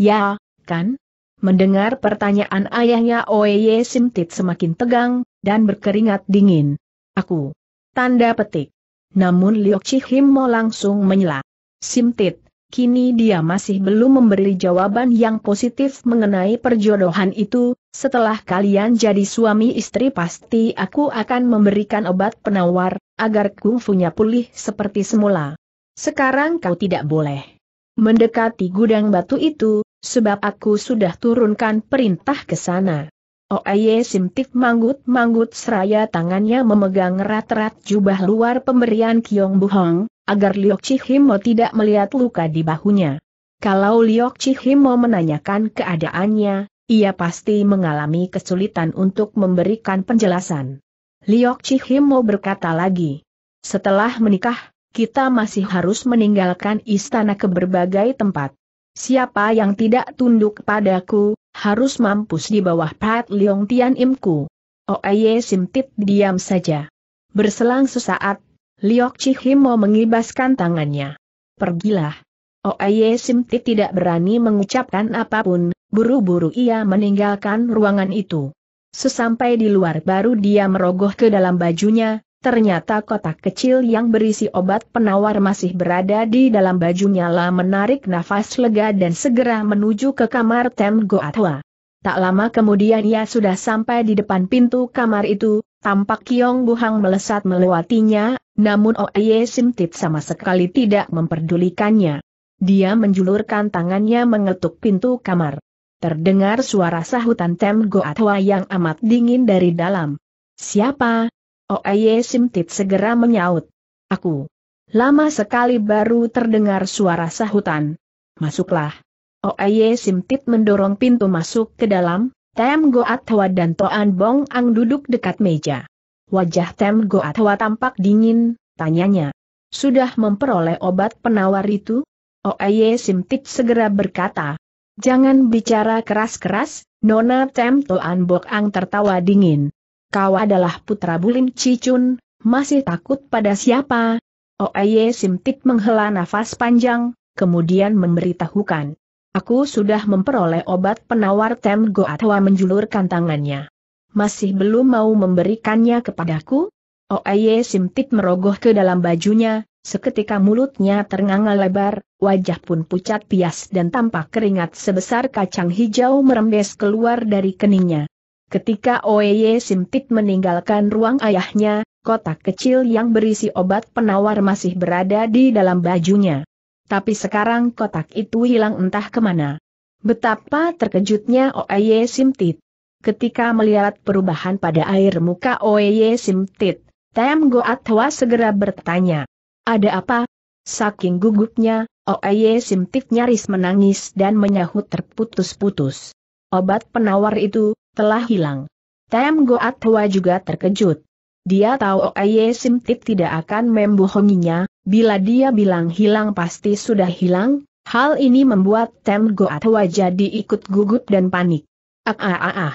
Ya, kan? Mendengar pertanyaan ayahnya Oeye Simtit semakin tegang, dan berkeringat dingin. Aku. Tanda petik. Namun Liok mau langsung menyela. Simtit, kini dia masih belum memberi jawaban yang positif mengenai perjodohan itu, setelah kalian jadi suami istri pasti aku akan memberikan obat penawar, agar kungfunya pulih seperti semula. Sekarang kau tidak boleh mendekati gudang batu itu, sebab aku sudah turunkan perintah ke sana. Oye Simtik manggut-manggut seraya tangannya memegang rat-rat jubah luar pemberian Kiong Buhong, agar Liok Chihimo tidak melihat luka di bahunya. Kalau Liok Chihimo menanyakan keadaannya, ia pasti mengalami kesulitan untuk memberikan penjelasan. Liok Chihimo berkata lagi, setelah menikah, kita masih harus meninggalkan istana ke berbagai tempat. Siapa yang tidak tunduk padaku, harus mampus di bawah Pat Leong Tian Imku. Oeye Simtit diam saja. Berselang sesaat, Liok Chihimo mengibaskan tangannya. Pergilah. Oeye Simtit tidak berani mengucapkan apapun, buru-buru ia meninggalkan ruangan itu. Sesampai di luar baru dia merogoh ke dalam bajunya, Ternyata kotak kecil yang berisi obat penawar masih berada di dalam bajunya lah menarik nafas lega dan segera menuju ke kamar Tem Goatwa. Tak lama kemudian ia sudah sampai di depan pintu kamar itu, tampak Kiong Buhang melesat melewatinya, namun Oye Simtit sama sekali tidak memperdulikannya. Dia menjulurkan tangannya mengetuk pintu kamar. Terdengar suara sahutan Tem Goatwa yang amat dingin dari dalam. Siapa, Oeye oh, Simtit segera menyaut. Aku. Lama sekali baru terdengar suara sahutan. Masuklah. Oeye oh, Simtit mendorong pintu masuk ke dalam, Tem Goat Hwa dan Toan Bong Ang duduk dekat meja. Wajah Tem Goat Hwa tampak dingin, tanyanya. Sudah memperoleh obat penawar itu? Oeye oh, Simtit segera berkata. Jangan bicara keras-keras, Nona Tem Toan Bok Ang tertawa dingin. Kau adalah putra Bulim Cicun, masih takut pada siapa? Oeye Simtik menghela nafas panjang, kemudian memberitahukan. Aku sudah memperoleh obat penawar Tem Goatwa menjulurkan tangannya. Masih belum mau memberikannya kepadaku? Oeye Simtik merogoh ke dalam bajunya, Seketika mulutnya ternganga lebar, wajah pun pucat pias dan tampak keringat sebesar kacang hijau merembes keluar dari keningnya. Ketika Oye e Simtik meninggalkan ruang ayahnya, kotak kecil yang berisi obat penawar masih berada di dalam bajunya. Tapi sekarang kotak itu hilang entah kemana. Betapa terkejutnya Oye e Simtit. Ketika melihat perubahan pada air muka Oye e Simtit, Tem Goatwa segera bertanya. Ada apa? Saking gugupnya, Oye Simtit nyaris menangis dan menyahut terputus-putus. Obat penawar itu, telah hilang. Tem Goat Hua juga terkejut. Dia tahu Oye Simtit tidak akan membohonginya, bila dia bilang hilang pasti sudah hilang, hal ini membuat Tem Goat Hua jadi ikut gugup dan panik. Ah ah ah ah.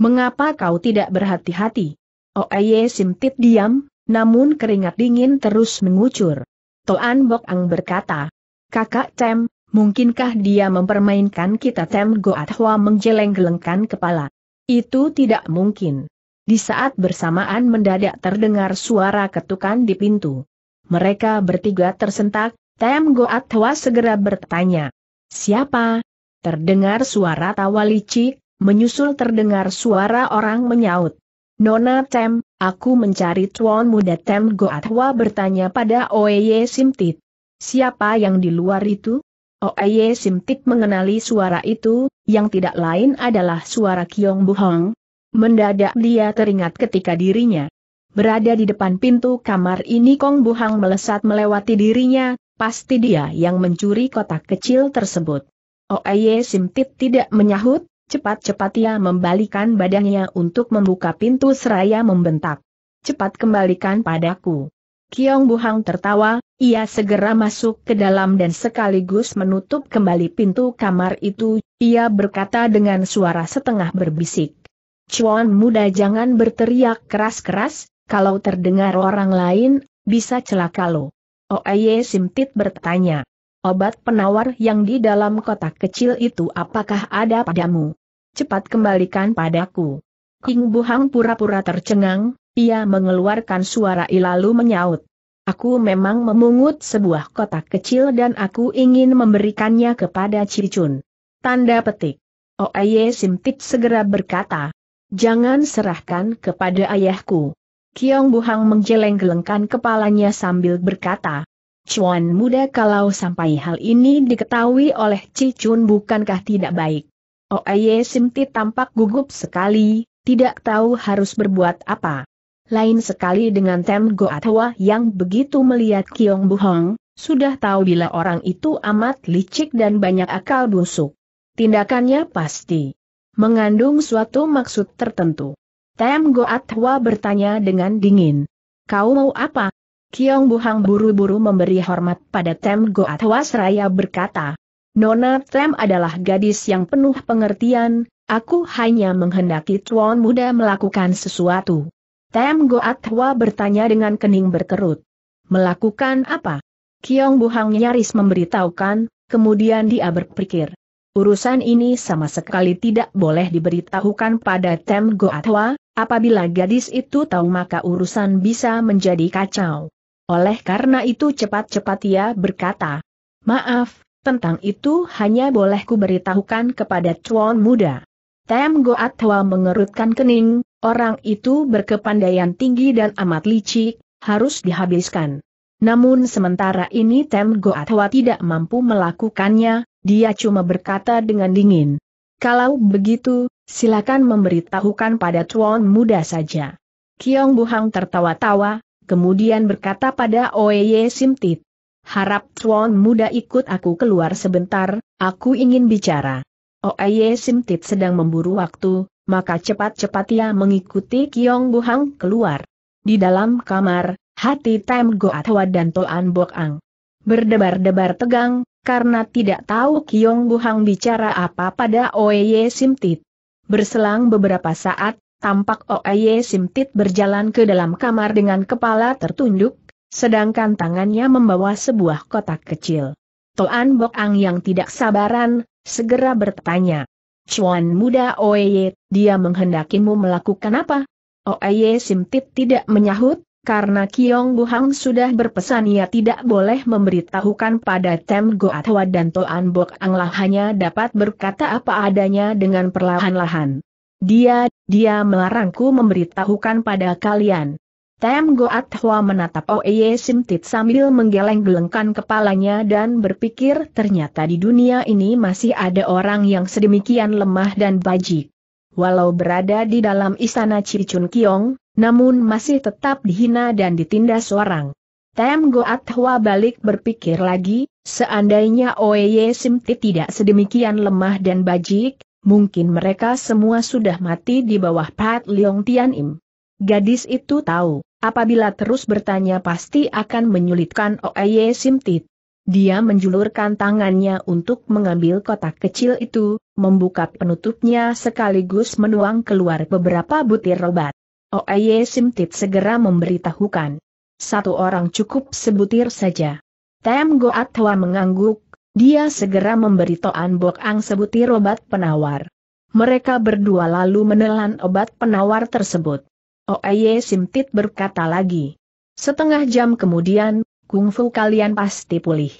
Mengapa kau tidak berhati-hati? Oye Simtit diam, namun keringat dingin terus mengucur. Toan Bok Ang berkata, Kakak Tem, mungkinkah dia mempermainkan kita Tem Goat Hua menjeleng gelengkan kepala. Itu tidak mungkin. Di saat bersamaan mendadak terdengar suara ketukan di pintu. Mereka bertiga tersentak, Tem Goat Hwa segera bertanya. Siapa? Terdengar suara tawa licik, menyusul terdengar suara orang menyaut. Nona Tem, aku mencari tuan muda Tem Goat Hwa bertanya pada Oye Simtit. Siapa yang di luar itu? Oye Simtik mengenali suara itu, yang tidak lain adalah suara Kiong Buhong. Mendadak dia teringat ketika dirinya berada di depan pintu kamar ini Kong Buhang melesat melewati dirinya, pasti dia yang mencuri kotak kecil tersebut. Oye Simtik tidak menyahut, cepat-cepat ia membalikan badannya untuk membuka pintu seraya membentak. Cepat kembalikan padaku. Kiong Buhang tertawa, ia segera masuk ke dalam dan sekaligus menutup kembali pintu kamar itu, ia berkata dengan suara setengah berbisik. Cuan muda jangan berteriak keras-keras, kalau terdengar orang lain, bisa celaka lo. Oye Simtit bertanya. Obat penawar yang di dalam kotak kecil itu apakah ada padamu? Cepat kembalikan padaku. King Buhang pura-pura tercengang, ia mengeluarkan suara ilalu menyaut. Aku memang memungut sebuah kotak kecil dan aku ingin memberikannya kepada Cicun. Tanda petik. Oye Simtip segera berkata. Jangan serahkan kepada ayahku. Kiong Buhang menjeleng gelengkan kepalanya sambil berkata. Cuan muda kalau sampai hal ini diketahui oleh Cicun bukankah tidak baik. Oye Simtik tampak gugup sekali, tidak tahu harus berbuat apa. Lain sekali dengan Tem Goatwa yang begitu melihat Kiong Buhong, sudah tahu bila orang itu amat licik dan banyak akal busuk. Tindakannya pasti mengandung suatu maksud tertentu. Tem Goatwa bertanya dengan dingin. Kau mau apa? Kiong Buhang buru-buru memberi hormat pada Tem Goatwa seraya berkata. Nona Tem adalah gadis yang penuh pengertian, aku hanya menghendaki tuan muda melakukan sesuatu. Tem Goat Hua bertanya dengan kening berkerut. Melakukan apa? Kiong Buhang nyaris memberitahukan, kemudian dia berpikir. Urusan ini sama sekali tidak boleh diberitahukan pada Tem Goat Hua, apabila gadis itu tahu maka urusan bisa menjadi kacau. Oleh karena itu cepat-cepat ia berkata, Maaf, tentang itu hanya boleh kuberitahukan kepada Chuan Muda. Tem Goat Hua mengerutkan kening, Orang itu berkepandaian tinggi dan amat licik, harus dihabiskan. Namun sementara ini Tem Goatwa tidak mampu melakukannya, dia cuma berkata dengan dingin. Kalau begitu, silakan memberitahukan pada tuan muda saja. Kiong Buhang tertawa-tawa, kemudian berkata pada Oeye Simtit. Harap tuan muda ikut aku keluar sebentar, aku ingin bicara. Oeye Simtit sedang memburu waktu, maka cepat-cepat ia mengikuti Kiong Buhang keluar. Di dalam kamar, hati Tem Goatwa dan Toan Bok Ang berdebar-debar tegang, karena tidak tahu Kiong Buhang bicara apa pada Sim Simtit. Berselang beberapa saat, tampak Sim Simtit berjalan ke dalam kamar dengan kepala tertunduk, sedangkan tangannya membawa sebuah kotak kecil. Toan Bok Ang yang tidak sabaran, segera bertanya, Cuan muda Oye, dia menghendakimu melakukan apa? Oye Simtit tidak menyahut, karena Kiong Buhang sudah berpesan ia tidak boleh memberitahukan pada Tem Goatwa dan Toan Bok Anglah hanya dapat berkata apa adanya dengan perlahan-lahan. Dia, dia melarangku memberitahukan pada kalian. Tem Goat Hua menatap Oeye Simtit sambil menggeleng-gelengkan kepalanya dan berpikir ternyata di dunia ini masih ada orang yang sedemikian lemah dan bajik. Walau berada di dalam istana Cicun Kiong, namun masih tetap dihina dan ditindas orang. Tem Goat Hua balik berpikir lagi, seandainya Oeye Simtit tidak sedemikian lemah dan bajik, mungkin mereka semua sudah mati di bawah Pat Leong Tian Im. Gadis itu tahu, Apabila terus bertanya pasti akan menyulitkan Oeye Simtit. Dia menjulurkan tangannya untuk mengambil kotak kecil itu, membuka penutupnya sekaligus menuang keluar beberapa butir obat. Oeye Simtit segera memberitahukan. Satu orang cukup sebutir saja. Tem Goat Hwa mengangguk, dia segera memberi Toan Bok Ang sebutir obat penawar. Mereka berdua lalu menelan obat penawar tersebut. Oye oh, Simtit berkata lagi. Setengah jam kemudian, kungfu kalian pasti pulih.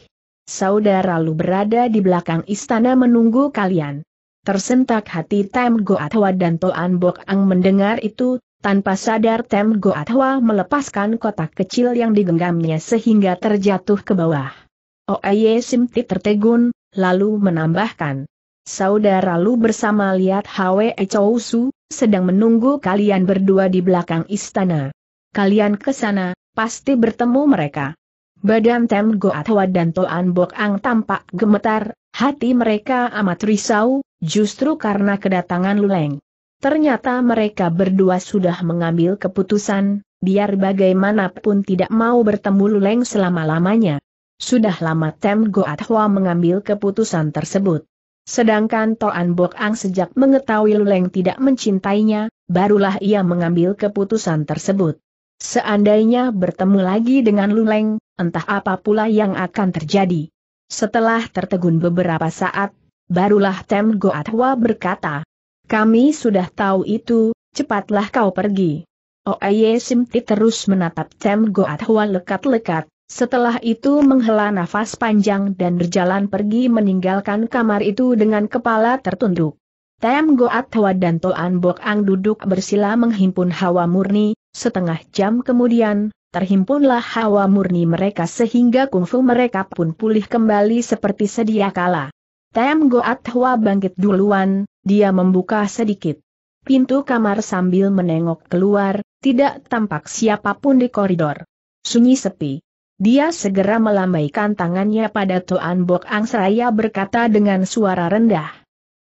Saudara lu berada di belakang istana menunggu kalian. Tersentak hati Tem Goatwa dan Toan Bok Ang mendengar itu, tanpa sadar Tem Goatwa melepaskan kotak kecil yang digenggamnya sehingga terjatuh ke bawah. Oye oh, Simtit tertegun, lalu menambahkan. Saudara lu bersama lihat Hwe Chou sedang menunggu kalian berdua di belakang istana. Kalian ke sana, pasti bertemu mereka. Badan Tem Goatwa dan Toan Bok Ang tampak gemetar, hati mereka amat risau, justru karena kedatangan Luleng. Ternyata mereka berdua sudah mengambil keputusan, biar bagaimanapun tidak mau bertemu Luleng selama-lamanya. Sudah lama Tem Goatwa mengambil keputusan tersebut. Sedangkan Toan Bok Ang sejak mengetahui Luleng tidak mencintainya, barulah ia mengambil keputusan tersebut. Seandainya bertemu lagi dengan Luleng, entah apa pula yang akan terjadi. Setelah tertegun beberapa saat, barulah Tem Goatwa berkata, Kami sudah tahu itu, cepatlah kau pergi. Oye Simti terus menatap Tem Goatwa lekat-lekat, setelah itu menghela nafas panjang dan berjalan pergi meninggalkan kamar itu dengan kepala tertunduk. Tem Goat Hwa dan Toan Bok Ang duduk bersila menghimpun hawa murni, setengah jam kemudian, terhimpunlah hawa murni mereka sehingga kungfu mereka pun pulih kembali seperti sedia kala. Tem Goat Hwa bangkit duluan, dia membuka sedikit pintu kamar sambil menengok keluar, tidak tampak siapapun di koridor. Sunyi sepi. Dia segera melambaikan tangannya pada Toan Bok Ang seraya berkata dengan suara rendah.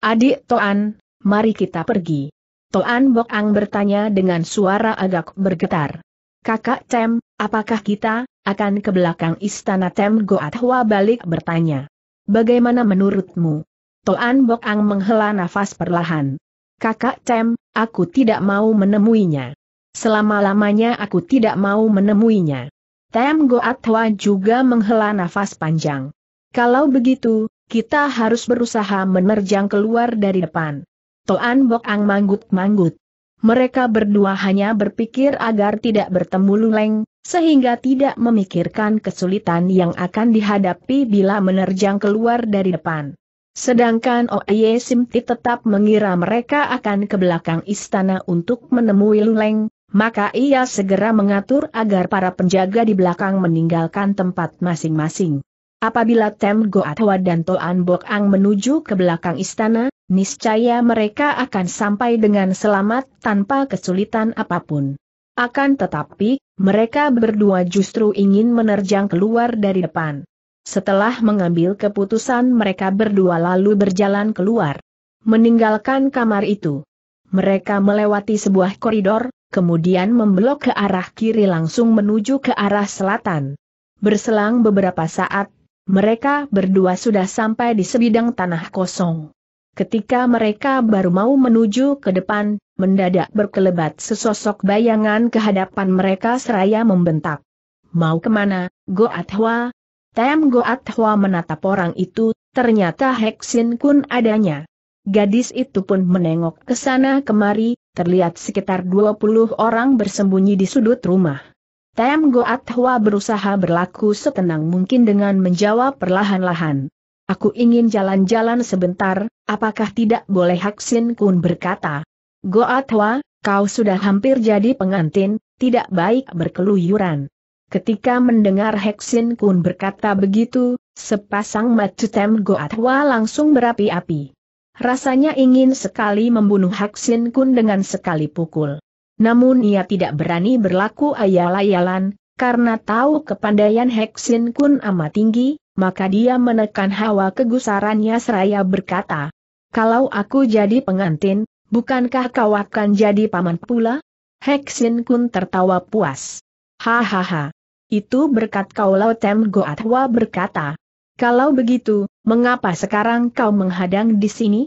Adik Toan, mari kita pergi. Toan Bok Ang bertanya dengan suara agak bergetar. Kakak Tem, apakah kita, akan ke belakang istana Tem Goat Hwa balik bertanya. Bagaimana menurutmu? Toan Bok Ang menghela nafas perlahan. Kakak Tem, aku tidak mau menemuinya. Selama-lamanya aku tidak mau menemuinya. Tem Goatwa juga menghela nafas panjang. Kalau begitu, kita harus berusaha menerjang keluar dari depan. Toan Bok Ang manggut-manggut. Mereka berdua hanya berpikir agar tidak bertemu Luleng, sehingga tidak memikirkan kesulitan yang akan dihadapi bila menerjang keluar dari depan. Sedangkan Oye Simti tetap mengira mereka akan ke belakang istana untuk menemui Luleng, maka ia segera mengatur agar para penjaga di belakang meninggalkan tempat masing-masing. Apabila Tem Goatwa dan Toan Bok Ang menuju ke belakang istana, niscaya mereka akan sampai dengan selamat tanpa kesulitan apapun. Akan tetapi, mereka berdua justru ingin menerjang keluar dari depan. Setelah mengambil keputusan mereka berdua lalu berjalan keluar. Meninggalkan kamar itu. Mereka melewati sebuah koridor, kemudian membelok ke arah kiri langsung menuju ke arah selatan. Berselang beberapa saat, mereka berdua sudah sampai di sebidang tanah kosong. Ketika mereka baru mau menuju ke depan, mendadak berkelebat sesosok bayangan ke hadapan mereka seraya membentak. Mau kemana, go Hwa? Tem Goat Hwa menatap orang itu, ternyata Heksin Kun adanya. Gadis itu pun menengok ke sana kemari, terlihat sekitar 20 orang bersembunyi di sudut rumah. Tem Goat Hwa berusaha berlaku setenang mungkin dengan menjawab perlahan-lahan. Aku ingin jalan-jalan sebentar, apakah tidak boleh Haksin Kun berkata. Goat Hwa, kau sudah hampir jadi pengantin, tidak baik berkeluyuran. Ketika mendengar Heksin Kun berkata begitu, sepasang mata Tem Hua langsung berapi-api. Rasanya ingin sekali membunuh Haksin Kun dengan sekali pukul. Namun ia tidak berani berlaku ayal-ayalan, karena tahu kepandaian Haksin Kun amat tinggi, maka dia menekan hawa kegusarannya seraya berkata, Kalau aku jadi pengantin, bukankah kau akan jadi paman pula? Heksin Kun tertawa puas. Hahaha. Itu berkat kaulau Tem Goatwa berkata. Kalau begitu, mengapa sekarang kau menghadang di sini?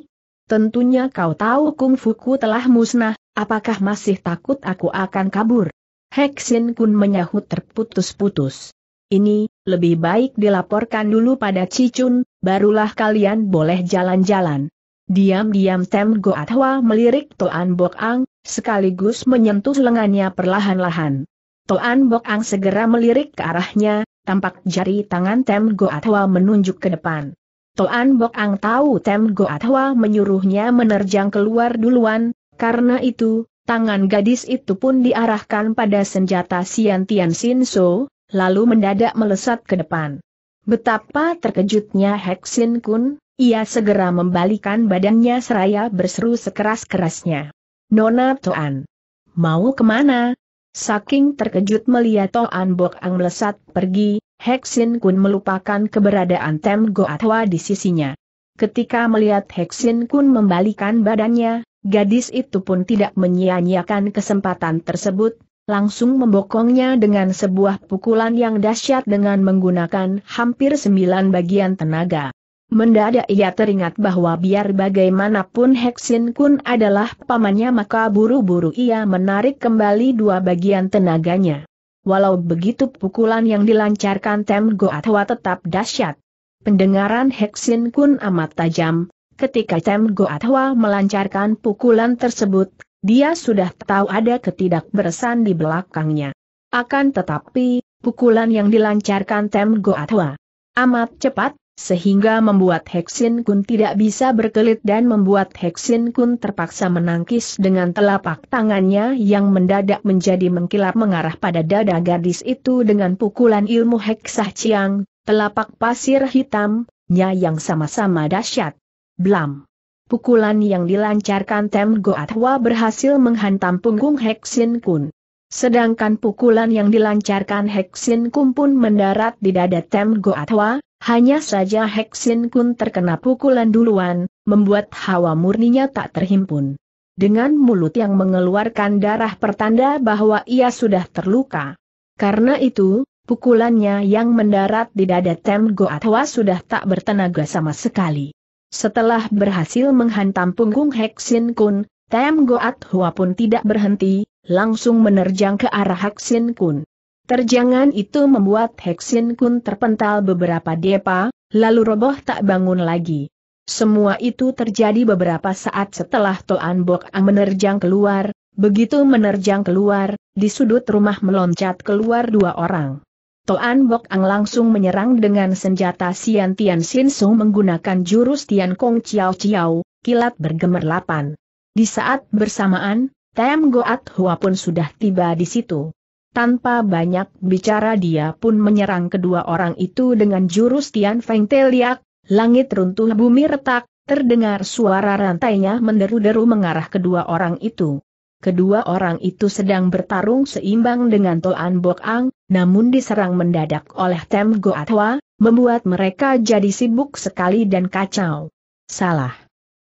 Tentunya kau tahu kungfuku telah musnah, apakah masih takut aku akan kabur? Heksin Kun menyahut terputus-putus. Ini, lebih baik dilaporkan dulu pada Cicun, barulah kalian boleh jalan-jalan. Diam-diam Tem Go Atwa melirik Toan Bok Ang, sekaligus menyentuh lengannya perlahan-lahan. Toan Bok Ang segera melirik ke arahnya, tampak jari tangan Tem Go Atwa menunjuk ke depan. Toan Bok Ang tahu Tem goatwa menyuruhnya menerjang keluar duluan, karena itu, tangan gadis itu pun diarahkan pada senjata Sian Tian Sin So, lalu mendadak melesat ke depan. Betapa terkejutnya Sin Kun, ia segera membalikan badannya seraya berseru sekeras-kerasnya. Nona Toan. Mau kemana? Saking terkejut melihat Toan Bok Ang melesat pergi, Heksin Kun melupakan keberadaan Tem Goatwa di sisinya. Ketika melihat Heksin Kun membalikan badannya, gadis itu pun tidak menyia-nyiakan kesempatan tersebut, langsung membokongnya dengan sebuah pukulan yang dahsyat dengan menggunakan hampir sembilan bagian tenaga. Mendadak ia teringat bahwa biar bagaimanapun Heksin Kun adalah pamannya maka buru-buru ia menarik kembali dua bagian tenaganya. Walau begitu pukulan yang dilancarkan Tem Goatwa tetap dahsyat. Pendengaran Heksin Kun amat tajam, ketika Tem Goatwa melancarkan pukulan tersebut, dia sudah tahu ada ketidakberesan di belakangnya. Akan tetapi, pukulan yang dilancarkan Tem Goatwa amat cepat, sehingga membuat Heksin Kun tidak bisa berkelit dan membuat Heksin Kun terpaksa menangkis dengan telapak tangannya yang mendadak menjadi mengkilap mengarah pada dada gadis itu dengan pukulan ilmu heksah ciang, telapak pasir hitamnya yang sama-sama dahsyat. Blam! Pukulan yang dilancarkan Tem Goatwa berhasil menghantam punggung Heksin Kun. Sedangkan pukulan yang dilancarkan Heksin Kun pun mendarat di dada Tem Goatwa, hanya saja Heksin Kun terkena pukulan duluan, membuat hawa murninya tak terhimpun. Dengan mulut yang mengeluarkan darah pertanda bahwa ia sudah terluka. Karena itu, pukulannya yang mendarat di dada Tem Goatwa sudah tak bertenaga sama sekali. Setelah berhasil menghantam punggung Heksin Kun, Tem Goat Hua pun tidak berhenti, langsung menerjang ke arah Heksin Kun. Terjangan itu membuat Heksin Kun terpental beberapa depa, lalu roboh tak bangun lagi. Semua itu terjadi beberapa saat setelah Toan Bok Ang menerjang keluar, begitu menerjang keluar, di sudut rumah meloncat keluar dua orang. Toan Bok Ang langsung menyerang dengan senjata Sian Tian Sin Su menggunakan jurus Tian Kong Chiao Chiao, kilat bergemerlapan. Di saat bersamaan, Tem Goat Hua pun sudah tiba di situ. Tanpa banyak bicara dia pun menyerang kedua orang itu dengan jurus Tian Feng Teliak, langit runtuh bumi retak, terdengar suara rantainya menderu-deru mengarah kedua orang itu. Kedua orang itu sedang bertarung seimbang dengan Toan Bok Ang, namun diserang mendadak oleh Tem Hua, membuat mereka jadi sibuk sekali dan kacau. Salah.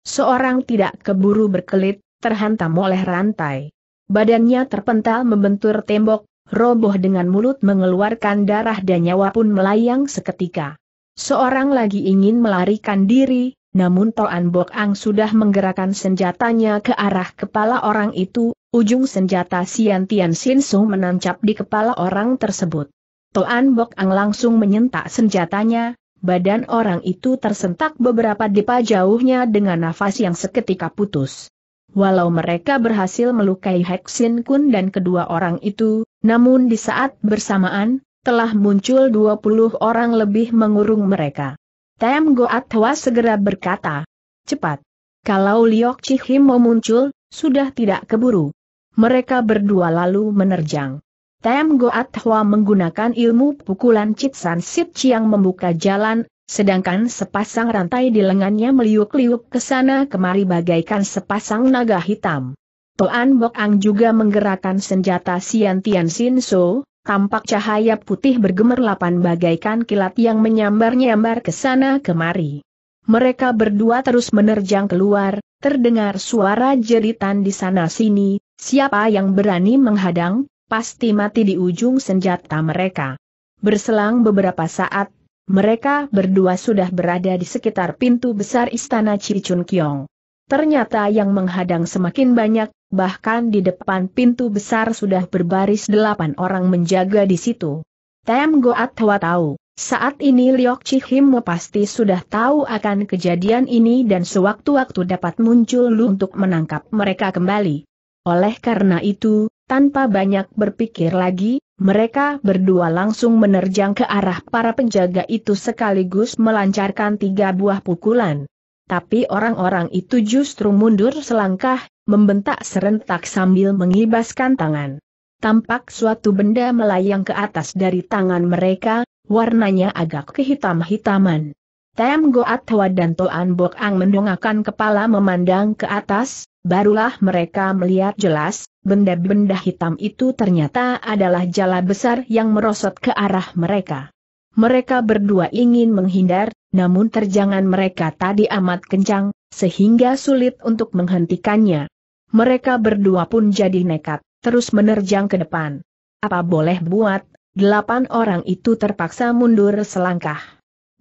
Seorang tidak keburu berkelit, terhantam oleh rantai. Badannya terpental membentur tembok, roboh dengan mulut mengeluarkan darah dan nyawa pun melayang seketika. Seorang lagi ingin melarikan diri, namun Toan Bok Ang sudah menggerakkan senjatanya ke arah kepala orang itu, ujung senjata Sian Tian Sin Su menancap di kepala orang tersebut. Toan Bok Ang langsung menyentak senjatanya, badan orang itu tersentak beberapa depa jauhnya dengan nafas yang seketika putus. Walau mereka berhasil melukai Heksin Kun dan kedua orang itu, namun di saat bersamaan, telah muncul 20 orang lebih mengurung mereka. Tem Goat Hwa segera berkata, cepat. Kalau Liok mau muncul, sudah tidak keburu. Mereka berdua lalu menerjang. Tem Goat Hwa menggunakan ilmu pukulan Chit San Sit Chiang membuka jalan sedangkan sepasang rantai di lengannya meliuk-liuk ke sana kemari bagaikan sepasang naga hitam. Toan Bok Ang juga menggerakkan senjata Sian Tian Sin So, tampak cahaya putih bergemerlapan bagaikan kilat yang menyambar-nyambar ke sana kemari. Mereka berdua terus menerjang keluar, terdengar suara jeritan di sana-sini, siapa yang berani menghadang, pasti mati di ujung senjata mereka. Berselang beberapa saat, mereka berdua sudah berada di sekitar pintu besar istana Cicun Kiong. Ternyata yang menghadang semakin banyak, bahkan di depan pintu besar sudah berbaris delapan orang menjaga di situ. Tem Goat Hwa tahu, saat ini Liok Chihim pasti sudah tahu akan kejadian ini dan sewaktu-waktu dapat muncul Lu untuk menangkap mereka kembali. Oleh karena itu, tanpa banyak berpikir lagi, mereka berdua langsung menerjang ke arah para penjaga itu sekaligus melancarkan tiga buah pukulan. Tapi orang-orang itu justru mundur selangkah, membentak serentak sambil mengibaskan tangan. Tampak suatu benda melayang ke atas dari tangan mereka, warnanya agak kehitam-hitaman. Tem Goat Hwa dan Toan Bok Ang mendongakkan kepala memandang ke atas, barulah mereka melihat jelas, benda-benda hitam itu ternyata adalah jala besar yang merosot ke arah mereka. Mereka berdua ingin menghindar, namun terjangan mereka tadi amat kencang, sehingga sulit untuk menghentikannya. Mereka berdua pun jadi nekat, terus menerjang ke depan. Apa boleh buat, delapan orang itu terpaksa mundur selangkah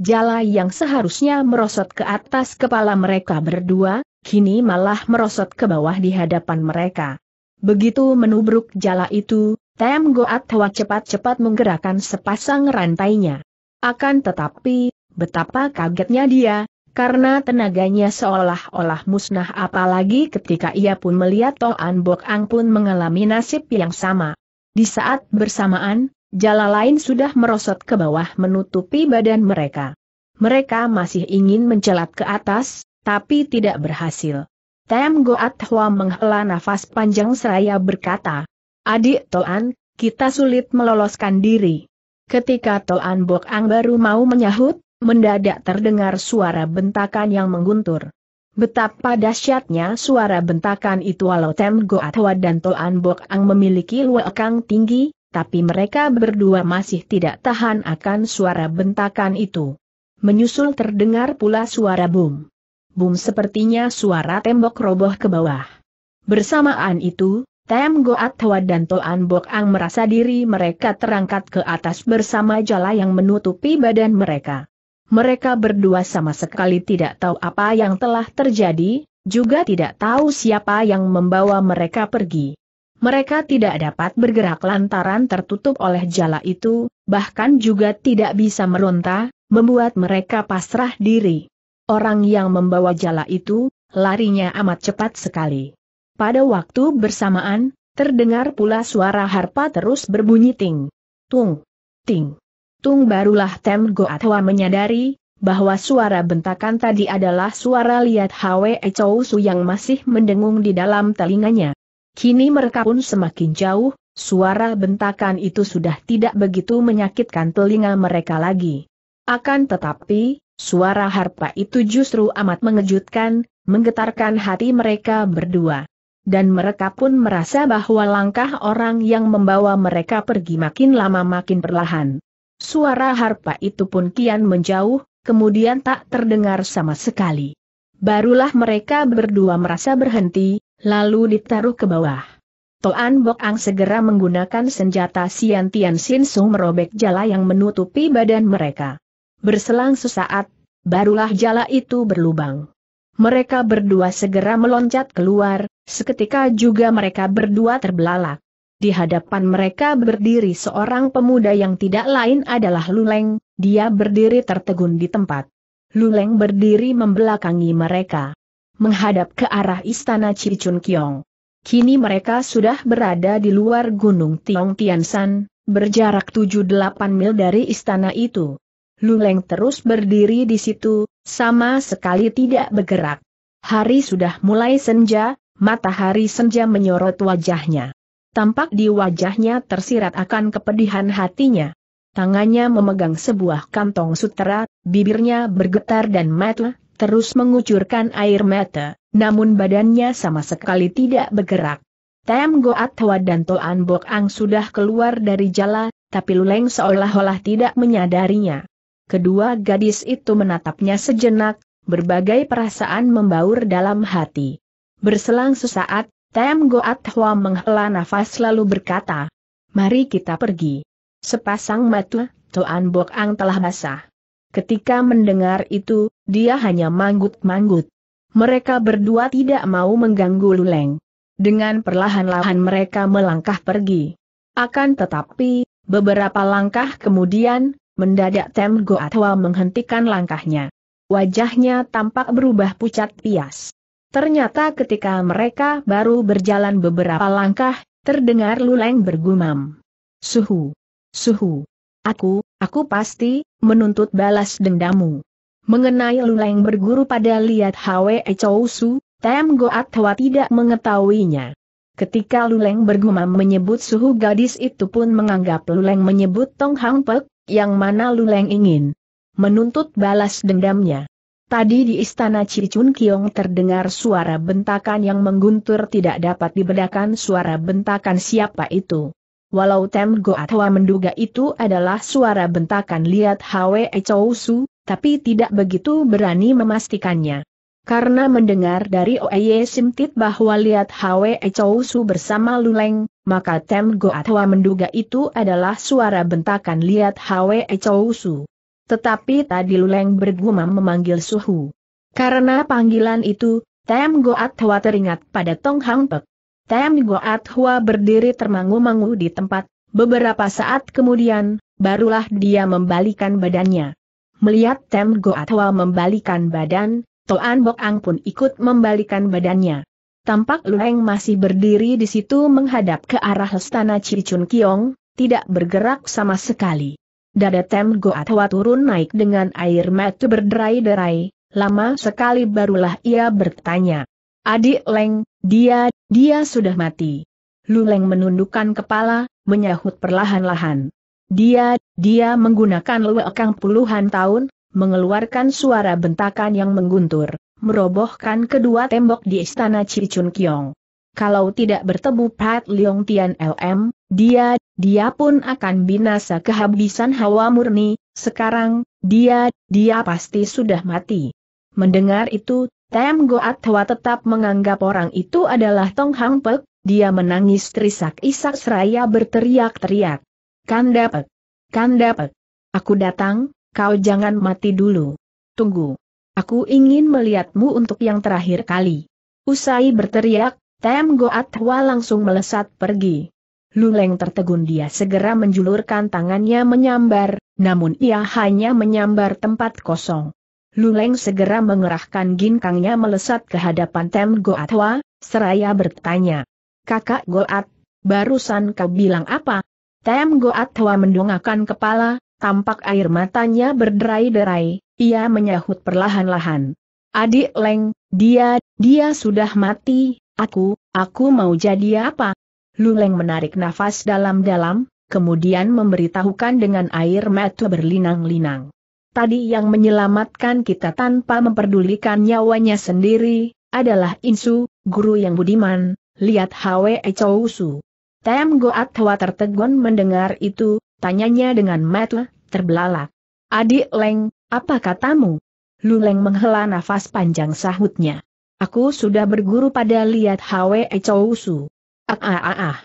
jala yang seharusnya merosot ke atas kepala mereka berdua, kini malah merosot ke bawah di hadapan mereka. Begitu menubruk jala itu, Tem Goat Hwa cepat-cepat menggerakkan sepasang rantainya. Akan tetapi, betapa kagetnya dia, karena tenaganya seolah-olah musnah apalagi ketika ia pun melihat Toan Bok Ang pun mengalami nasib yang sama. Di saat bersamaan, jala lain sudah merosot ke bawah menutupi badan mereka. Mereka masih ingin mencelat ke atas, tapi tidak berhasil. Tem Goat Hwa menghela nafas panjang seraya berkata, Adik Toan, kita sulit meloloskan diri. Ketika Toan Bok Ang baru mau menyahut, mendadak terdengar suara bentakan yang mengguntur. Betapa dahsyatnya suara bentakan itu walau Tem Goat Hua dan Toan Bok Ang memiliki luekang tinggi, tapi mereka berdua masih tidak tahan akan suara bentakan itu. Menyusul terdengar pula suara bum. Bum sepertinya suara tembok roboh ke bawah. Bersamaan itu, Tem Goat Hwa dan Toan Bok Ang merasa diri mereka terangkat ke atas bersama jala yang menutupi badan mereka. Mereka berdua sama sekali tidak tahu apa yang telah terjadi, juga tidak tahu siapa yang membawa mereka pergi. Mereka tidak dapat bergerak lantaran tertutup oleh jala itu, bahkan juga tidak bisa meronta, membuat mereka pasrah diri. Orang yang membawa jala itu, larinya amat cepat sekali. Pada waktu bersamaan, terdengar pula suara harpa terus berbunyi ting, tung, ting. Tung barulah Tem Goatwa menyadari, bahwa suara bentakan tadi adalah suara lihat Hwe Chou Su yang masih mendengung di dalam telinganya. Kini mereka pun semakin jauh, suara bentakan itu sudah tidak begitu menyakitkan telinga mereka lagi. Akan tetapi, suara harpa itu justru amat mengejutkan, menggetarkan hati mereka berdua. Dan mereka pun merasa bahwa langkah orang yang membawa mereka pergi makin lama makin perlahan. Suara harpa itu pun kian menjauh, kemudian tak terdengar sama sekali. Barulah mereka berdua merasa berhenti, lalu ditaruh ke bawah. Toan Bok Ang segera menggunakan senjata Sian Tian Sin Su merobek jala yang menutupi badan mereka. Berselang sesaat, barulah jala itu berlubang. Mereka berdua segera meloncat keluar, seketika juga mereka berdua terbelalak. Di hadapan mereka berdiri seorang pemuda yang tidak lain adalah Luleng, dia berdiri tertegun di tempat. Luleng berdiri membelakangi mereka menghadap ke arah istana Cicun Kiong. Kini mereka sudah berada di luar gunung Tiong Tiansan, berjarak 78 mil dari istana itu. Luleng terus berdiri di situ, sama sekali tidak bergerak. Hari sudah mulai senja, matahari senja menyorot wajahnya. Tampak di wajahnya tersirat akan kepedihan hatinya. Tangannya memegang sebuah kantong sutera, bibirnya bergetar dan mata terus mengucurkan air mata, namun badannya sama sekali tidak bergerak. Tem Goat Hwa dan Toan Bok Ang sudah keluar dari jala, tapi Luleng seolah-olah tidak menyadarinya. Kedua gadis itu menatapnya sejenak, berbagai perasaan membaur dalam hati. Berselang sesaat, Tem Goat Hwa menghela nafas lalu berkata, Mari kita pergi. Sepasang mata, Toan Bok Ang telah basah. Ketika mendengar itu, dia hanya manggut-manggut. Mereka berdua tidak mau mengganggu Luleng. Dengan perlahan-lahan mereka melangkah pergi. Akan tetapi, beberapa langkah kemudian, mendadak Tem Goatwa menghentikan langkahnya. Wajahnya tampak berubah pucat pias. Ternyata ketika mereka baru berjalan beberapa langkah, terdengar Luleng bergumam. Suhu! Suhu! Aku, aku pasti, menuntut balas dendammu. Mengenai Luleng berguru pada Liat Hwe Chow Su, Tem Goat Hwa tidak mengetahuinya. Ketika Luleng bergumam menyebut suhu gadis itu pun menganggap Luleng menyebut Tong Hang Pek, yang mana Luleng ingin menuntut balas dendamnya. Tadi di istana Cicun Kiong terdengar suara bentakan yang mengguntur tidak dapat dibedakan suara bentakan siapa itu. Walau Tem Goatwa menduga itu adalah suara bentakan Liat Hwe Chow tapi tidak begitu berani memastikannya. Karena mendengar dari Oeye Simtit bahwa Liat Hwe Chow bersama Luleng, maka Tem Goatwa menduga itu adalah suara bentakan Liat Hwe Chow Tetapi tadi Luleng bergumam memanggil Suhu. Karena panggilan itu, Tem Goatwa teringat pada Tong Hang Pek. Tem Goat Hua berdiri termangu-mangu di tempat, beberapa saat kemudian, barulah dia membalikan badannya. Melihat Tem Goat Hua membalikan badan, Toan Bok Ang pun ikut membalikan badannya. Tampak Lueng masih berdiri di situ menghadap ke arah istana Cicun Kiong, tidak bergerak sama sekali. Dada Tem Goat Hua turun naik dengan air mata berderai-derai, lama sekali barulah ia bertanya. Adik Leng, dia, dia sudah mati. Lu Leng menundukkan kepala, menyahut perlahan-lahan. Dia, dia menggunakan lewekang puluhan tahun, mengeluarkan suara bentakan yang mengguntur, merobohkan kedua tembok di istana Cicun Kiong. Kalau tidak bertemu Pat Leong Tian LM, dia, dia pun akan binasa kehabisan hawa murni, sekarang, dia, dia pasti sudah mati. Mendengar itu, Goat Goatwa tetap menganggap orang itu adalah Tong Hang Pek, dia menangis terisak-isak seraya berteriak-teriak. kan Kandapek! Aku datang, kau jangan mati dulu. Tunggu. Aku ingin melihatmu untuk yang terakhir kali. Usai berteriak, Tem Goatwa langsung melesat pergi. Luleng tertegun dia segera menjulurkan tangannya menyambar, namun ia hanya menyambar tempat kosong. Luleng segera mengerahkan ginkangnya melesat ke hadapan Tem Goatwa, seraya bertanya. Kakak Goat, barusan kau bilang apa? Tem Goatwa mendongakkan kepala, tampak air matanya berderai-derai, ia menyahut perlahan-lahan. Adik Leng, dia, dia sudah mati, aku, aku mau jadi apa? Luleng menarik nafas dalam-dalam, kemudian memberitahukan dengan air mata berlinang-linang tadi yang menyelamatkan kita tanpa memperdulikan nyawanya sendiri, adalah Insu, guru yang budiman, lihat Hwe Chou Su. Tem Goat Hwa tertegun mendengar itu, tanyanya dengan mata terbelalak. Adik Leng, apa katamu? Lu Leng menghela nafas panjang sahutnya. Aku sudah berguru pada lihat Hwe Chou Su. Ah ah ah ah.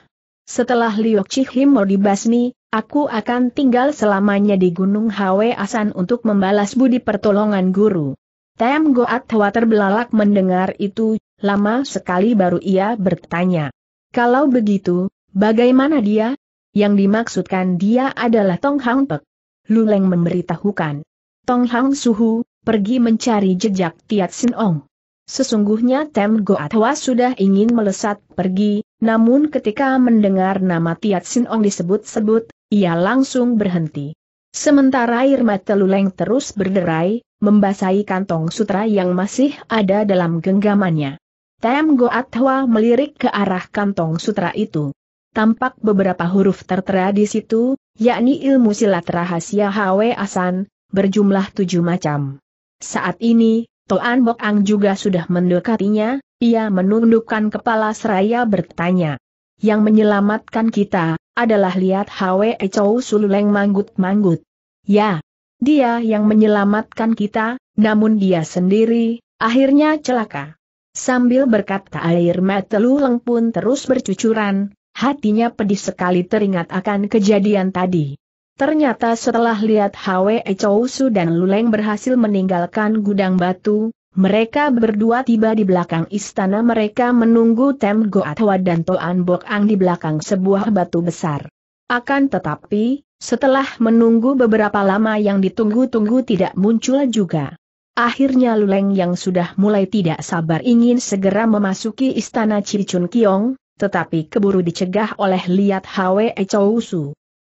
Setelah Liok Chihimo dibasmi, Aku akan tinggal selamanya di Gunung Hwe Asan untuk membalas budi pertolongan guru. Tem Goat Hwa terbelalak mendengar itu, lama sekali baru ia bertanya. Kalau begitu, bagaimana dia? Yang dimaksudkan dia adalah Tong Hang Pek. Luleng memberitahukan. Tong Hang Suhu, pergi mencari jejak Tiat Sin Ong. Sesungguhnya Tem Goatwa sudah ingin melesat pergi, namun ketika mendengar nama Tiat Sin Ong disebut-sebut, ia langsung berhenti. Sementara air mata Luleng terus berderai, membasahi kantong sutra yang masih ada dalam genggamannya. Tem Goat melirik ke arah kantong sutra itu. Tampak beberapa huruf tertera di situ, yakni ilmu silat rahasia Hwe Asan, berjumlah tujuh macam. Saat ini, Toan Bok Ang juga sudah mendekatinya, ia menundukkan kepala seraya bertanya. Yang menyelamatkan kita, adalah lihat Hwe Chou Sululeng manggut-manggut. Ya, dia yang menyelamatkan kita, namun dia sendiri, akhirnya celaka. Sambil berkata air mata Luleng pun terus bercucuran, hatinya pedih sekali teringat akan kejadian tadi. Ternyata setelah lihat Hwe Chou Su dan Luleng berhasil meninggalkan gudang batu, mereka berdua tiba di belakang istana mereka menunggu Tem Goatwa dan Toan Bok Ang di belakang sebuah batu besar. Akan tetapi, setelah menunggu beberapa lama yang ditunggu-tunggu tidak muncul juga. Akhirnya Luleng yang sudah mulai tidak sabar ingin segera memasuki istana Cicun Kiong, tetapi keburu dicegah oleh Liat Hwe Chow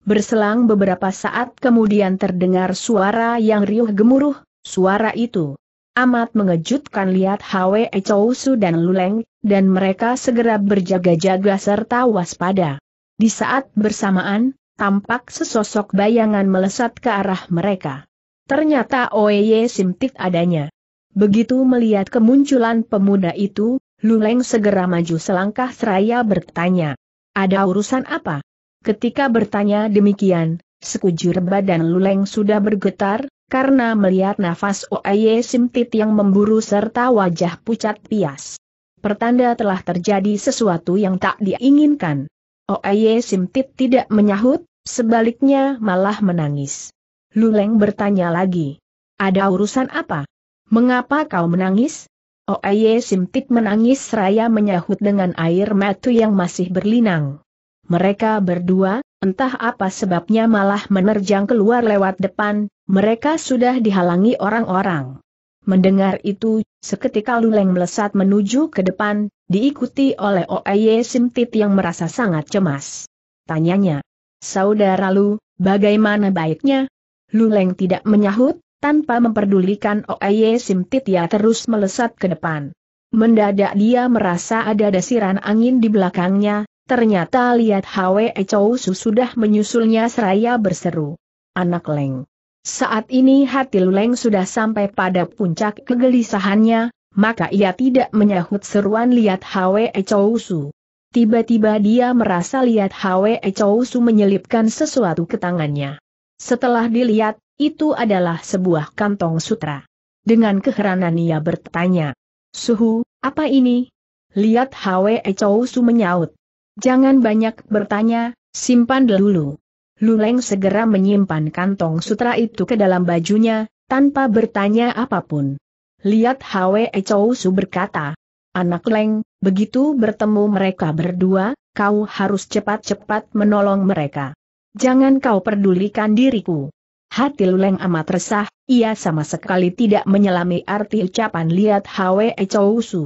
Berselang beberapa saat kemudian terdengar suara yang riuh gemuruh, suara itu Amat mengejutkan lihat Hwe Chow dan Luleng, dan mereka segera berjaga-jaga serta waspada. Di saat bersamaan, tampak sesosok bayangan melesat ke arah mereka. Ternyata Oeye Simtik adanya. Begitu melihat kemunculan pemuda itu, Luleng segera maju selangkah seraya bertanya. Ada urusan apa? Ketika bertanya demikian, sekujur badan Luleng sudah bergetar, karena melihat nafas Oye Simtit yang memburu serta wajah pucat pias. Pertanda telah terjadi sesuatu yang tak diinginkan. Oye Simtit tidak menyahut, sebaliknya malah menangis. Luleng bertanya lagi. Ada urusan apa? Mengapa kau menangis? Oye Simtit menangis seraya menyahut dengan air mata yang masih berlinang. Mereka berdua, entah apa sebabnya malah menerjang keluar lewat depan, mereka sudah dihalangi orang-orang. Mendengar itu, seketika Luleng melesat menuju ke depan, diikuti oleh Oeye Simtit yang merasa sangat cemas. Tanyanya, Saudara Lu, bagaimana baiknya? Luleng tidak menyahut, tanpa memperdulikan Oeye Simtit ya terus melesat ke depan. Mendadak dia merasa ada desiran angin di belakangnya, Ternyata lihat Hwe Chousu sudah menyusulnya seraya berseru. Anak Leng. Saat ini hati Leng sudah sampai pada puncak kegelisahannya, maka ia tidak menyahut seruan lihat Hwe Chousu. Tiba-tiba dia merasa lihat Hwe Chousu menyelipkan sesuatu ke tangannya. Setelah dilihat, itu adalah sebuah kantong sutra. Dengan keheranan ia bertanya, Suhu, apa ini? Lihat Hwe Chousu menyaut, Jangan banyak bertanya, simpan dulu. Luleng segera menyimpan kantong sutra itu ke dalam bajunya, tanpa bertanya apapun. Lihat Hwe Chou Su berkata, Anak Leng, begitu bertemu mereka berdua, kau harus cepat-cepat menolong mereka. Jangan kau pedulikan diriku. Hati Luleng amat resah, ia sama sekali tidak menyelami arti ucapan lihat Hwe Chou Su.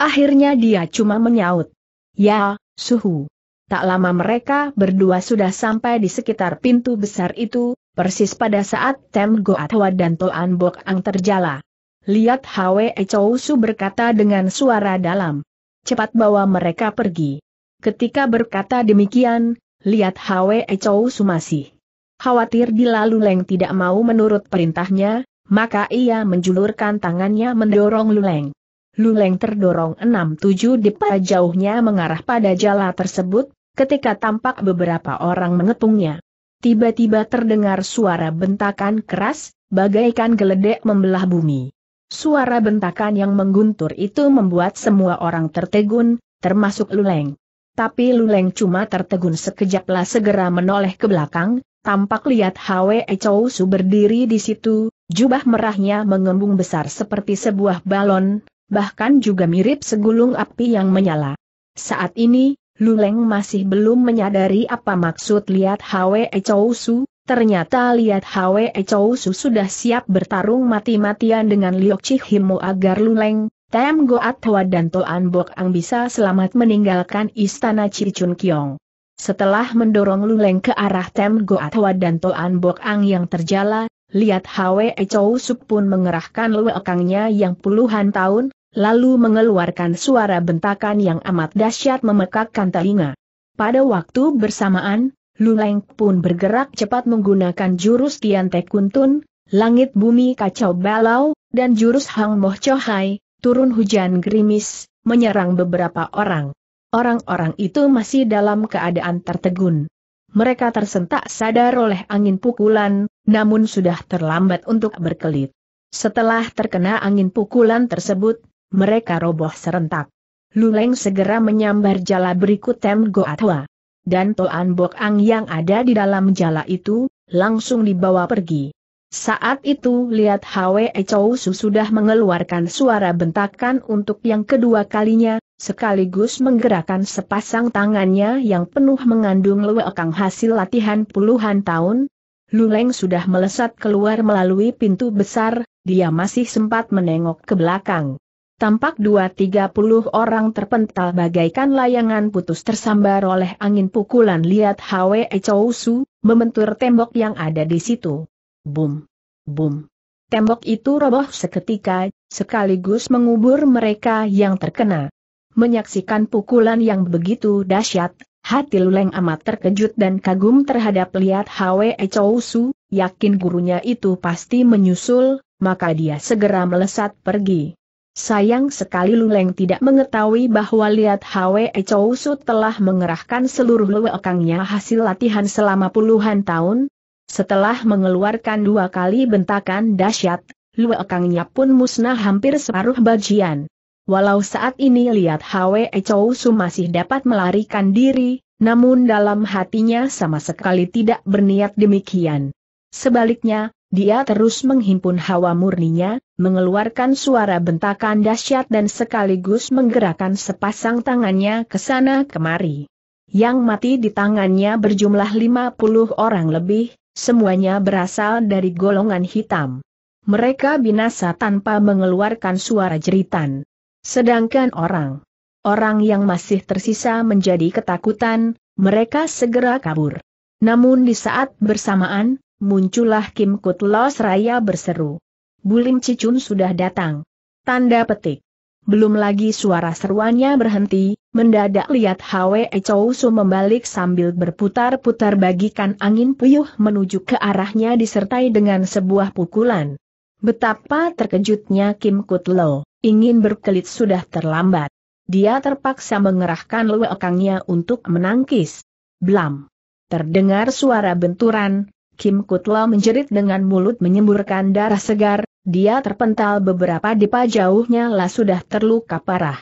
Akhirnya dia cuma menyaut. Ya, Suhu. Tak lama mereka berdua sudah sampai di sekitar pintu besar itu, persis pada saat Tem Go dan Toan Bok Ang terjala. Lihat Hwe Chou Su berkata dengan suara dalam. Cepat bawa mereka pergi. Ketika berkata demikian, lihat Hwe Chou Su masih khawatir dilalu Leng tidak mau menurut perintahnya, maka ia menjulurkan tangannya mendorong Luleng. Luleng terdorong enam tujuh depa jauhnya mengarah pada jala tersebut, ketika tampak beberapa orang mengepungnya. Tiba-tiba terdengar suara bentakan keras, bagaikan geledek membelah bumi. Suara bentakan yang mengguntur itu membuat semua orang tertegun, termasuk Luleng. Tapi Luleng cuma tertegun sekejaplah segera menoleh ke belakang, tampak lihat Hwe Chow Su berdiri di situ, jubah merahnya mengembung besar seperti sebuah balon, bahkan juga mirip segulung api yang menyala. Saat ini, Luleng masih belum menyadari apa maksud lihat Hwe Chou Su, ternyata lihat Hwe Chou Su sudah siap bertarung mati-matian dengan Liok Cihimu agar Luleng, Tem Goat Hwa dan Toan Bok Ang bisa selamat meninggalkan istana Cicun Kiong. Setelah mendorong Luleng ke arah Tem Goat Hwa dan Toan Bok Ang yang terjala, lihat Hwe Chou Su pun mengerahkan luekangnya yang puluhan tahun, lalu mengeluarkan suara bentakan yang amat dahsyat memekakkan telinga. Pada waktu bersamaan, Luleng pun bergerak cepat menggunakan jurus Tian Te Kuntun, langit bumi kacau balau, dan jurus Hang Moh Chohai, turun hujan gerimis, menyerang beberapa orang. Orang-orang itu masih dalam keadaan tertegun. Mereka tersentak sadar oleh angin pukulan, namun sudah terlambat untuk berkelit. Setelah terkena angin pukulan tersebut, mereka roboh serentak. Luleng segera menyambar jala berikut Tem Goatwa. Dan Toan Bok Ang yang ada di dalam jala itu, langsung dibawa pergi. Saat itu lihat Hwe Chou Su sudah mengeluarkan suara bentakan untuk yang kedua kalinya, sekaligus menggerakkan sepasang tangannya yang penuh mengandung lewekang hasil latihan puluhan tahun. Luleng sudah melesat keluar melalui pintu besar, dia masih sempat menengok ke belakang tampak dua tiga puluh orang terpental bagaikan layangan putus tersambar oleh angin pukulan liat Hwe Chow Su, membentur tembok yang ada di situ. Boom, boom. Tembok itu roboh seketika, sekaligus mengubur mereka yang terkena. Menyaksikan pukulan yang begitu dahsyat, hati Luleng amat terkejut dan kagum terhadap liat Hwe Chow yakin gurunya itu pasti menyusul, maka dia segera melesat pergi. Sayang sekali Luleng tidak mengetahui bahwa Liat Hwe Chow Su telah mengerahkan seluruh luekangnya hasil latihan selama puluhan tahun. Setelah mengeluarkan dua kali bentakan dahsyat, luekangnya pun musnah hampir separuh bagian. Walau saat ini Liat Hwe Chow Su masih dapat melarikan diri, namun dalam hatinya sama sekali tidak berniat demikian. Sebaliknya, dia terus menghimpun hawa murninya, mengeluarkan suara bentakan dahsyat dan sekaligus menggerakkan sepasang tangannya ke sana kemari. Yang mati di tangannya berjumlah 50 orang lebih, semuanya berasal dari golongan hitam. Mereka binasa tanpa mengeluarkan suara jeritan. Sedangkan orang, orang yang masih tersisa menjadi ketakutan, mereka segera kabur. Namun di saat bersamaan, muncullah Kim Kutlos Raya berseru. Bulim Cicun sudah datang. Tanda petik. Belum lagi suara seruannya berhenti, mendadak lihat Hwe Chow membalik sambil berputar-putar bagikan angin puyuh menuju ke arahnya disertai dengan sebuah pukulan. Betapa terkejutnya Kim Kut Lo, ingin berkelit sudah terlambat. Dia terpaksa mengerahkan luekangnya untuk menangkis. Blam. Terdengar suara benturan, Kim Kut Lo menjerit dengan mulut menyemburkan darah segar, dia terpental beberapa depa jauhnya lah sudah terluka parah.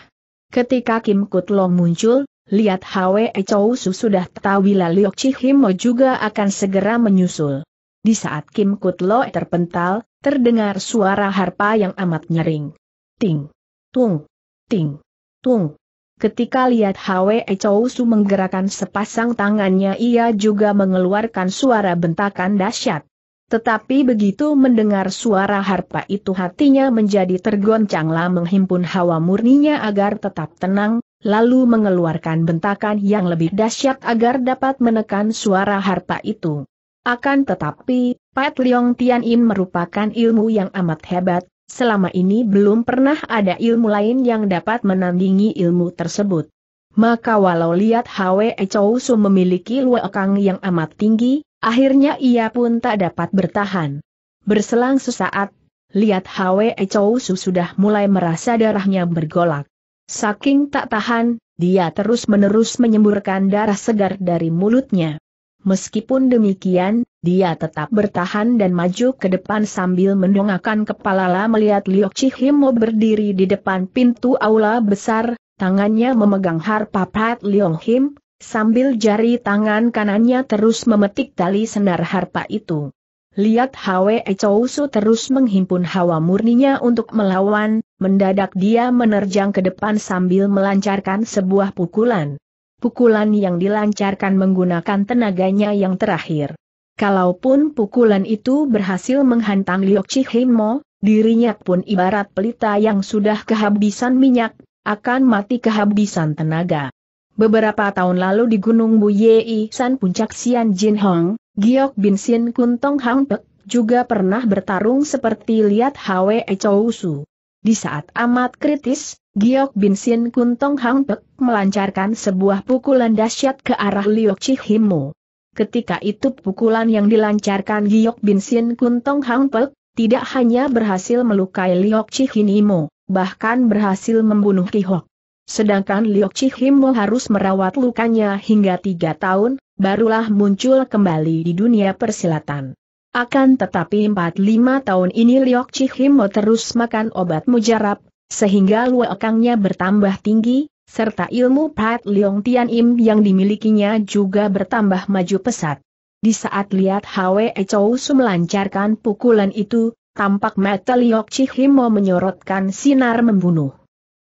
Ketika Kim Kut Long muncul, lihat Hwe Chow Su sudah tahu bila Liok Chihimo juga akan segera menyusul. Di saat Kim Kut Lo terpental, terdengar suara harpa yang amat nyering. Ting, tung, ting, tung. Ketika lihat Hwe Chow Su menggerakkan sepasang tangannya ia juga mengeluarkan suara bentakan dahsyat. Tetapi begitu mendengar suara harpa itu hatinya menjadi tergoncanglah menghimpun hawa murninya agar tetap tenang, lalu mengeluarkan bentakan yang lebih dahsyat agar dapat menekan suara harpa itu. Akan tetapi, Pat Leong Tian In merupakan ilmu yang amat hebat, selama ini belum pernah ada ilmu lain yang dapat menandingi ilmu tersebut. Maka walau lihat Hwe Chou Su memiliki luakang yang amat tinggi, Akhirnya ia pun tak dapat bertahan. Berselang sesaat, lihat Hwe Chou sudah mulai merasa darahnya bergolak. Saking tak tahan, dia terus-menerus menyemburkan darah segar dari mulutnya. Meskipun demikian, dia tetap bertahan dan maju ke depan sambil mendongakkan kepala lah melihat Liok Chihimo berdiri di depan pintu aula besar, tangannya memegang harpa Pat Liu Him, sambil jari tangan kanannya terus memetik tali senar harpa itu. Lihat Hwe Chousu terus menghimpun hawa murninya untuk melawan, mendadak dia menerjang ke depan sambil melancarkan sebuah pukulan. Pukulan yang dilancarkan menggunakan tenaganya yang terakhir. Kalaupun pukulan itu berhasil menghantam Liok Chihimo, dirinya pun ibarat pelita yang sudah kehabisan minyak, akan mati kehabisan tenaga. Beberapa tahun lalu di Gunung Buyei San Puncak Sian Jin Hong, Giok Bin Sin Kun Tong Hang Pek, juga pernah bertarung seperti lihat Hwe Chou Su. Di saat amat kritis, Giok Bin Sin Kun Tong Hang Pek melancarkan sebuah pukulan dahsyat ke arah Liok Chi Himo. Ketika itu pukulan yang dilancarkan Giok Bin Sin Kun Tong Hang Pek, tidak hanya berhasil melukai Liok Chi Himo, bahkan berhasil membunuh Ki Hok. Sedangkan Liok Chihimo harus merawat lukanya hingga tiga tahun, barulah muncul kembali di dunia persilatan. Akan tetapi 4 lima tahun ini Liok Chihimo terus makan obat mujarab, sehingga luakangnya bertambah tinggi, serta ilmu Pat Leong Tian Im yang dimilikinya juga bertambah maju pesat. Di saat lihat Hwe Chou Su melancarkan pukulan itu, tampak mata Liok Chihimo menyorotkan sinar membunuh.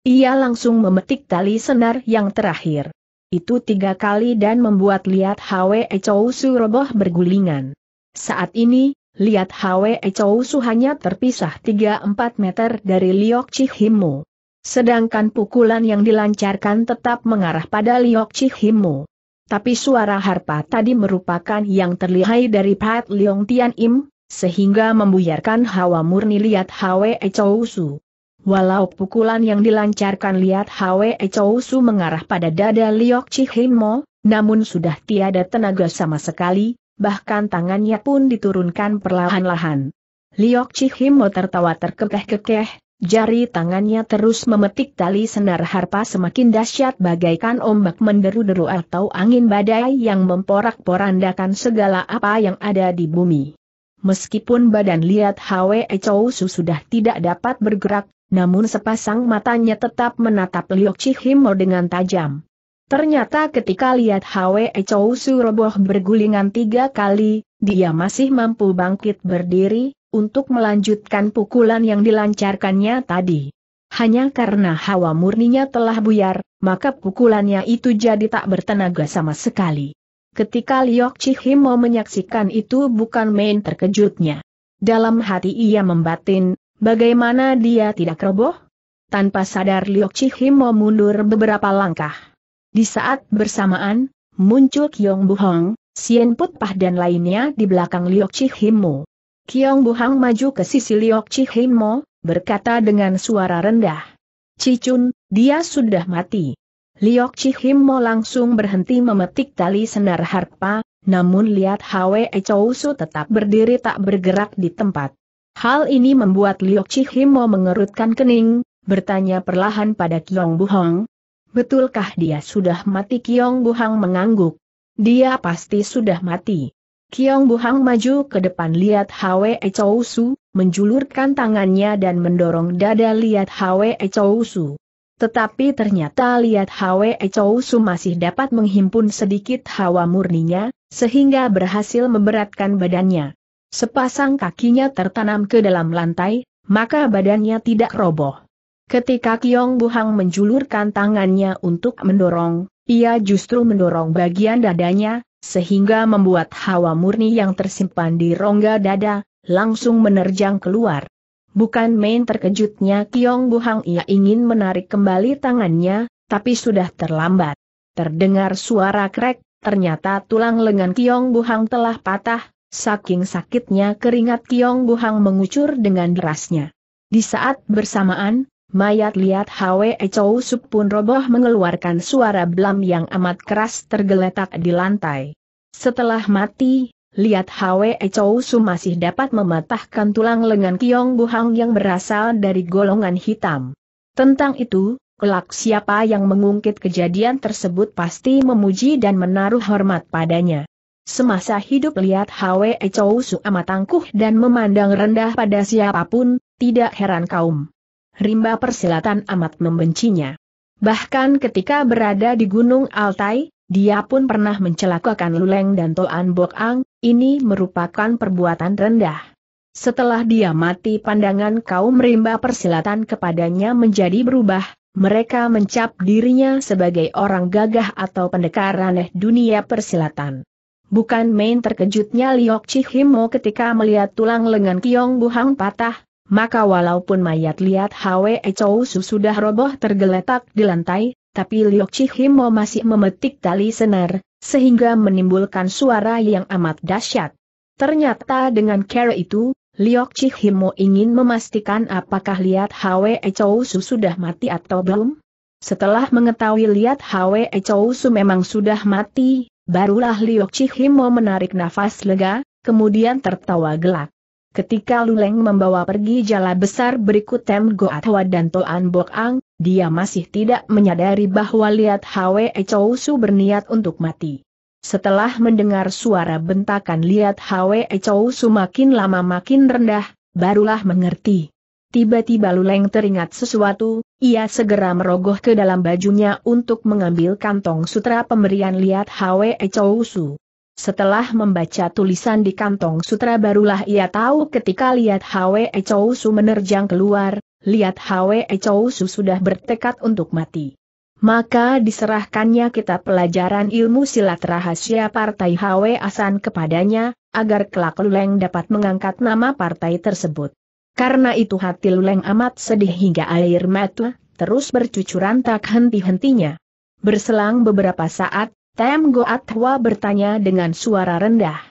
Ia langsung memetik tali senar yang terakhir. Itu tiga kali dan membuat lihat Hwe Chou Su roboh bergulingan. Saat ini, lihat Hwe Chou Su hanya terpisah 3-4 meter dari Liok Chihimu. Sedangkan pukulan yang dilancarkan tetap mengarah pada Liok Chihimu. Tapi suara harpa tadi merupakan yang terlihai dari Pat Leong Tian Im, sehingga membuyarkan hawa murni lihat Hwe Chou Su. Walau pukulan yang dilancarkan lihat Hwe Chow mengarah pada dada Liok Chi Hin namun sudah tiada tenaga sama sekali, bahkan tangannya pun diturunkan perlahan-lahan. Liok Chi Hin Mo tertawa terkekeh-kekeh, Jari tangannya terus memetik tali senar harpa semakin dahsyat bagaikan ombak menderu-deru atau angin badai yang memporak-porandakan segala apa yang ada di bumi. Meskipun badan Liat Hwe Chow sudah tidak dapat bergerak, namun sepasang matanya tetap menatap Liok Chihimo dengan tajam. Ternyata ketika lihat Hwe Chou roboh bergulingan tiga kali, dia masih mampu bangkit berdiri, untuk melanjutkan pukulan yang dilancarkannya tadi. Hanya karena hawa murninya telah buyar, maka pukulannya itu jadi tak bertenaga sama sekali. Ketika Liok Chihimo menyaksikan itu bukan main terkejutnya. Dalam hati ia membatin, Bagaimana dia tidak roboh? Tanpa sadar Liok Chihimo mundur beberapa langkah. Di saat bersamaan, muncul Kiong Buhong, Sien Put Pah dan lainnya di belakang Liok Chihimo. Kiong Buhang maju ke sisi Liok Chihimo, berkata dengan suara rendah. Cicun, dia sudah mati. Liok Chihimo langsung berhenti memetik tali senar harpa, namun lihat Hwe Su tetap berdiri tak bergerak di tempat. Hal ini membuat Liok Chihimo mengerutkan kening, bertanya perlahan pada Kiong Buhong. Betulkah dia sudah mati Kiong Buhang mengangguk. Dia pasti sudah mati. Kiong Buhang maju ke depan lihat Hwe Chou Su, menjulurkan tangannya dan mendorong dada lihat Hwe Chou Su. Tetapi ternyata lihat Hwe Chou Su masih dapat menghimpun sedikit hawa murninya, sehingga berhasil memberatkan badannya. Sepasang kakinya tertanam ke dalam lantai, maka badannya tidak roboh. Ketika Kiong Buhang menjulurkan tangannya untuk mendorong, ia justru mendorong bagian dadanya, sehingga membuat hawa murni yang tersimpan di rongga dada, langsung menerjang keluar. Bukan main terkejutnya Kiong Buhang ia ingin menarik kembali tangannya, tapi sudah terlambat. Terdengar suara krek, ternyata tulang lengan Kiong Buhang telah patah, Saking sakitnya keringat Kiong Buhang mengucur dengan derasnya. Di saat bersamaan, mayat liat Hwe Chow Sup pun roboh mengeluarkan suara blam yang amat keras tergeletak di lantai. Setelah mati, liat Hwe Chow Sup masih dapat mematahkan tulang lengan Kiong Buhang yang berasal dari golongan hitam. Tentang itu, kelak siapa yang mengungkit kejadian tersebut pasti memuji dan menaruh hormat padanya. Semasa hidup lihat Hwe Chow Su amat tangkuh dan memandang rendah pada siapapun, tidak heran kaum. Rimba persilatan amat membencinya. Bahkan ketika berada di Gunung Altai, dia pun pernah mencelakakan Luleng dan Toan Bok Ang, ini merupakan perbuatan rendah. Setelah dia mati pandangan kaum rimba persilatan kepadanya menjadi berubah, mereka mencap dirinya sebagai orang gagah atau pendekar aneh dunia persilatan. Bukan main terkejutnya Liok Chihimo ketika melihat tulang lengan Kiong Buhang patah, maka walaupun mayat lihat Hwe Chou Su sudah roboh tergeletak di lantai, tapi Liok Chihimo masih memetik tali senar, sehingga menimbulkan suara yang amat dahsyat. Ternyata dengan cara itu, Liok Chihimo ingin memastikan apakah lihat Hwe Chou Su sudah mati atau belum. Setelah mengetahui lihat Hwe Chou Su memang sudah mati, Barulah Liok Chihimo menarik nafas lega, kemudian tertawa gelak. Ketika Luleng membawa pergi jala besar berikut Tem Goatwa dan Toan Bok Ang, dia masih tidak menyadari bahwa Liat Hwe Chou Su berniat untuk mati. Setelah mendengar suara bentakan Liat Hwe Chou Su makin lama makin rendah, barulah mengerti. Tiba-tiba Luleng teringat sesuatu, ia segera merogoh ke dalam bajunya untuk mengambil kantong sutra pemberian liat Hwe Chou Su. Setelah membaca tulisan di kantong sutra barulah ia tahu ketika liat Hwe Chou Su menerjang keluar, liat Hwe Chou Su sudah bertekad untuk mati. Maka diserahkannya kita pelajaran ilmu silat rahasia Partai Hwe Asan kepadanya, agar kelak Luleng dapat mengangkat nama partai tersebut. Karena itu hati Luleng amat sedih hingga air mata terus bercucuran tak henti-hentinya. Berselang beberapa saat, Tem Goatwa bertanya dengan suara rendah.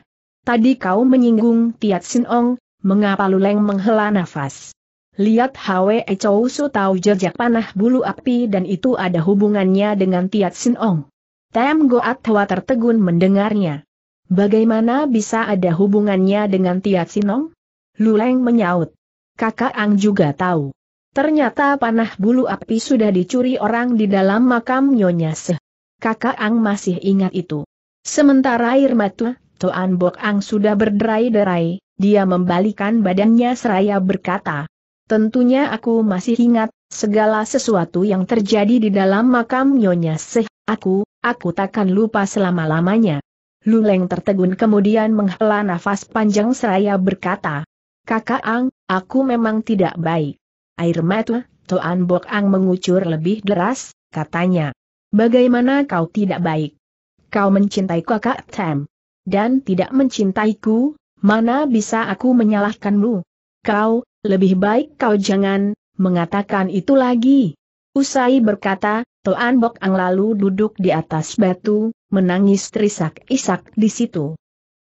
Tadi kau menyinggung Tiat Sin Ong, mengapa Luleng menghela nafas? Lihat Hwe Chow Su tahu jejak panah bulu api dan itu ada hubungannya dengan Tiat Sin Ong. Tem Goat Hwa tertegun mendengarnya. Bagaimana bisa ada hubungannya dengan Tiat Sin Ong? Luleng menyaut kakak Ang juga tahu. Ternyata panah bulu api sudah dicuri orang di dalam makam Nyonya Seh. Kakak Ang masih ingat itu. Sementara air mata, Toan Bok Ang sudah berderai-derai, dia membalikan badannya seraya berkata, Tentunya aku masih ingat, segala sesuatu yang terjadi di dalam makam Nyonya Seh, aku, aku takkan lupa selama-lamanya. Luleng tertegun kemudian menghela nafas panjang seraya berkata, Kakak Ang, Aku memang tidak baik. Air mata, Toan Bok Ang mengucur lebih deras, katanya. Bagaimana kau tidak baik? Kau mencintai kakak Tam. Dan tidak mencintaiku, mana bisa aku menyalahkanmu? Kau, lebih baik kau jangan, mengatakan itu lagi. Usai berkata, Toan Bok Ang lalu duduk di atas batu, menangis terisak-isak di situ.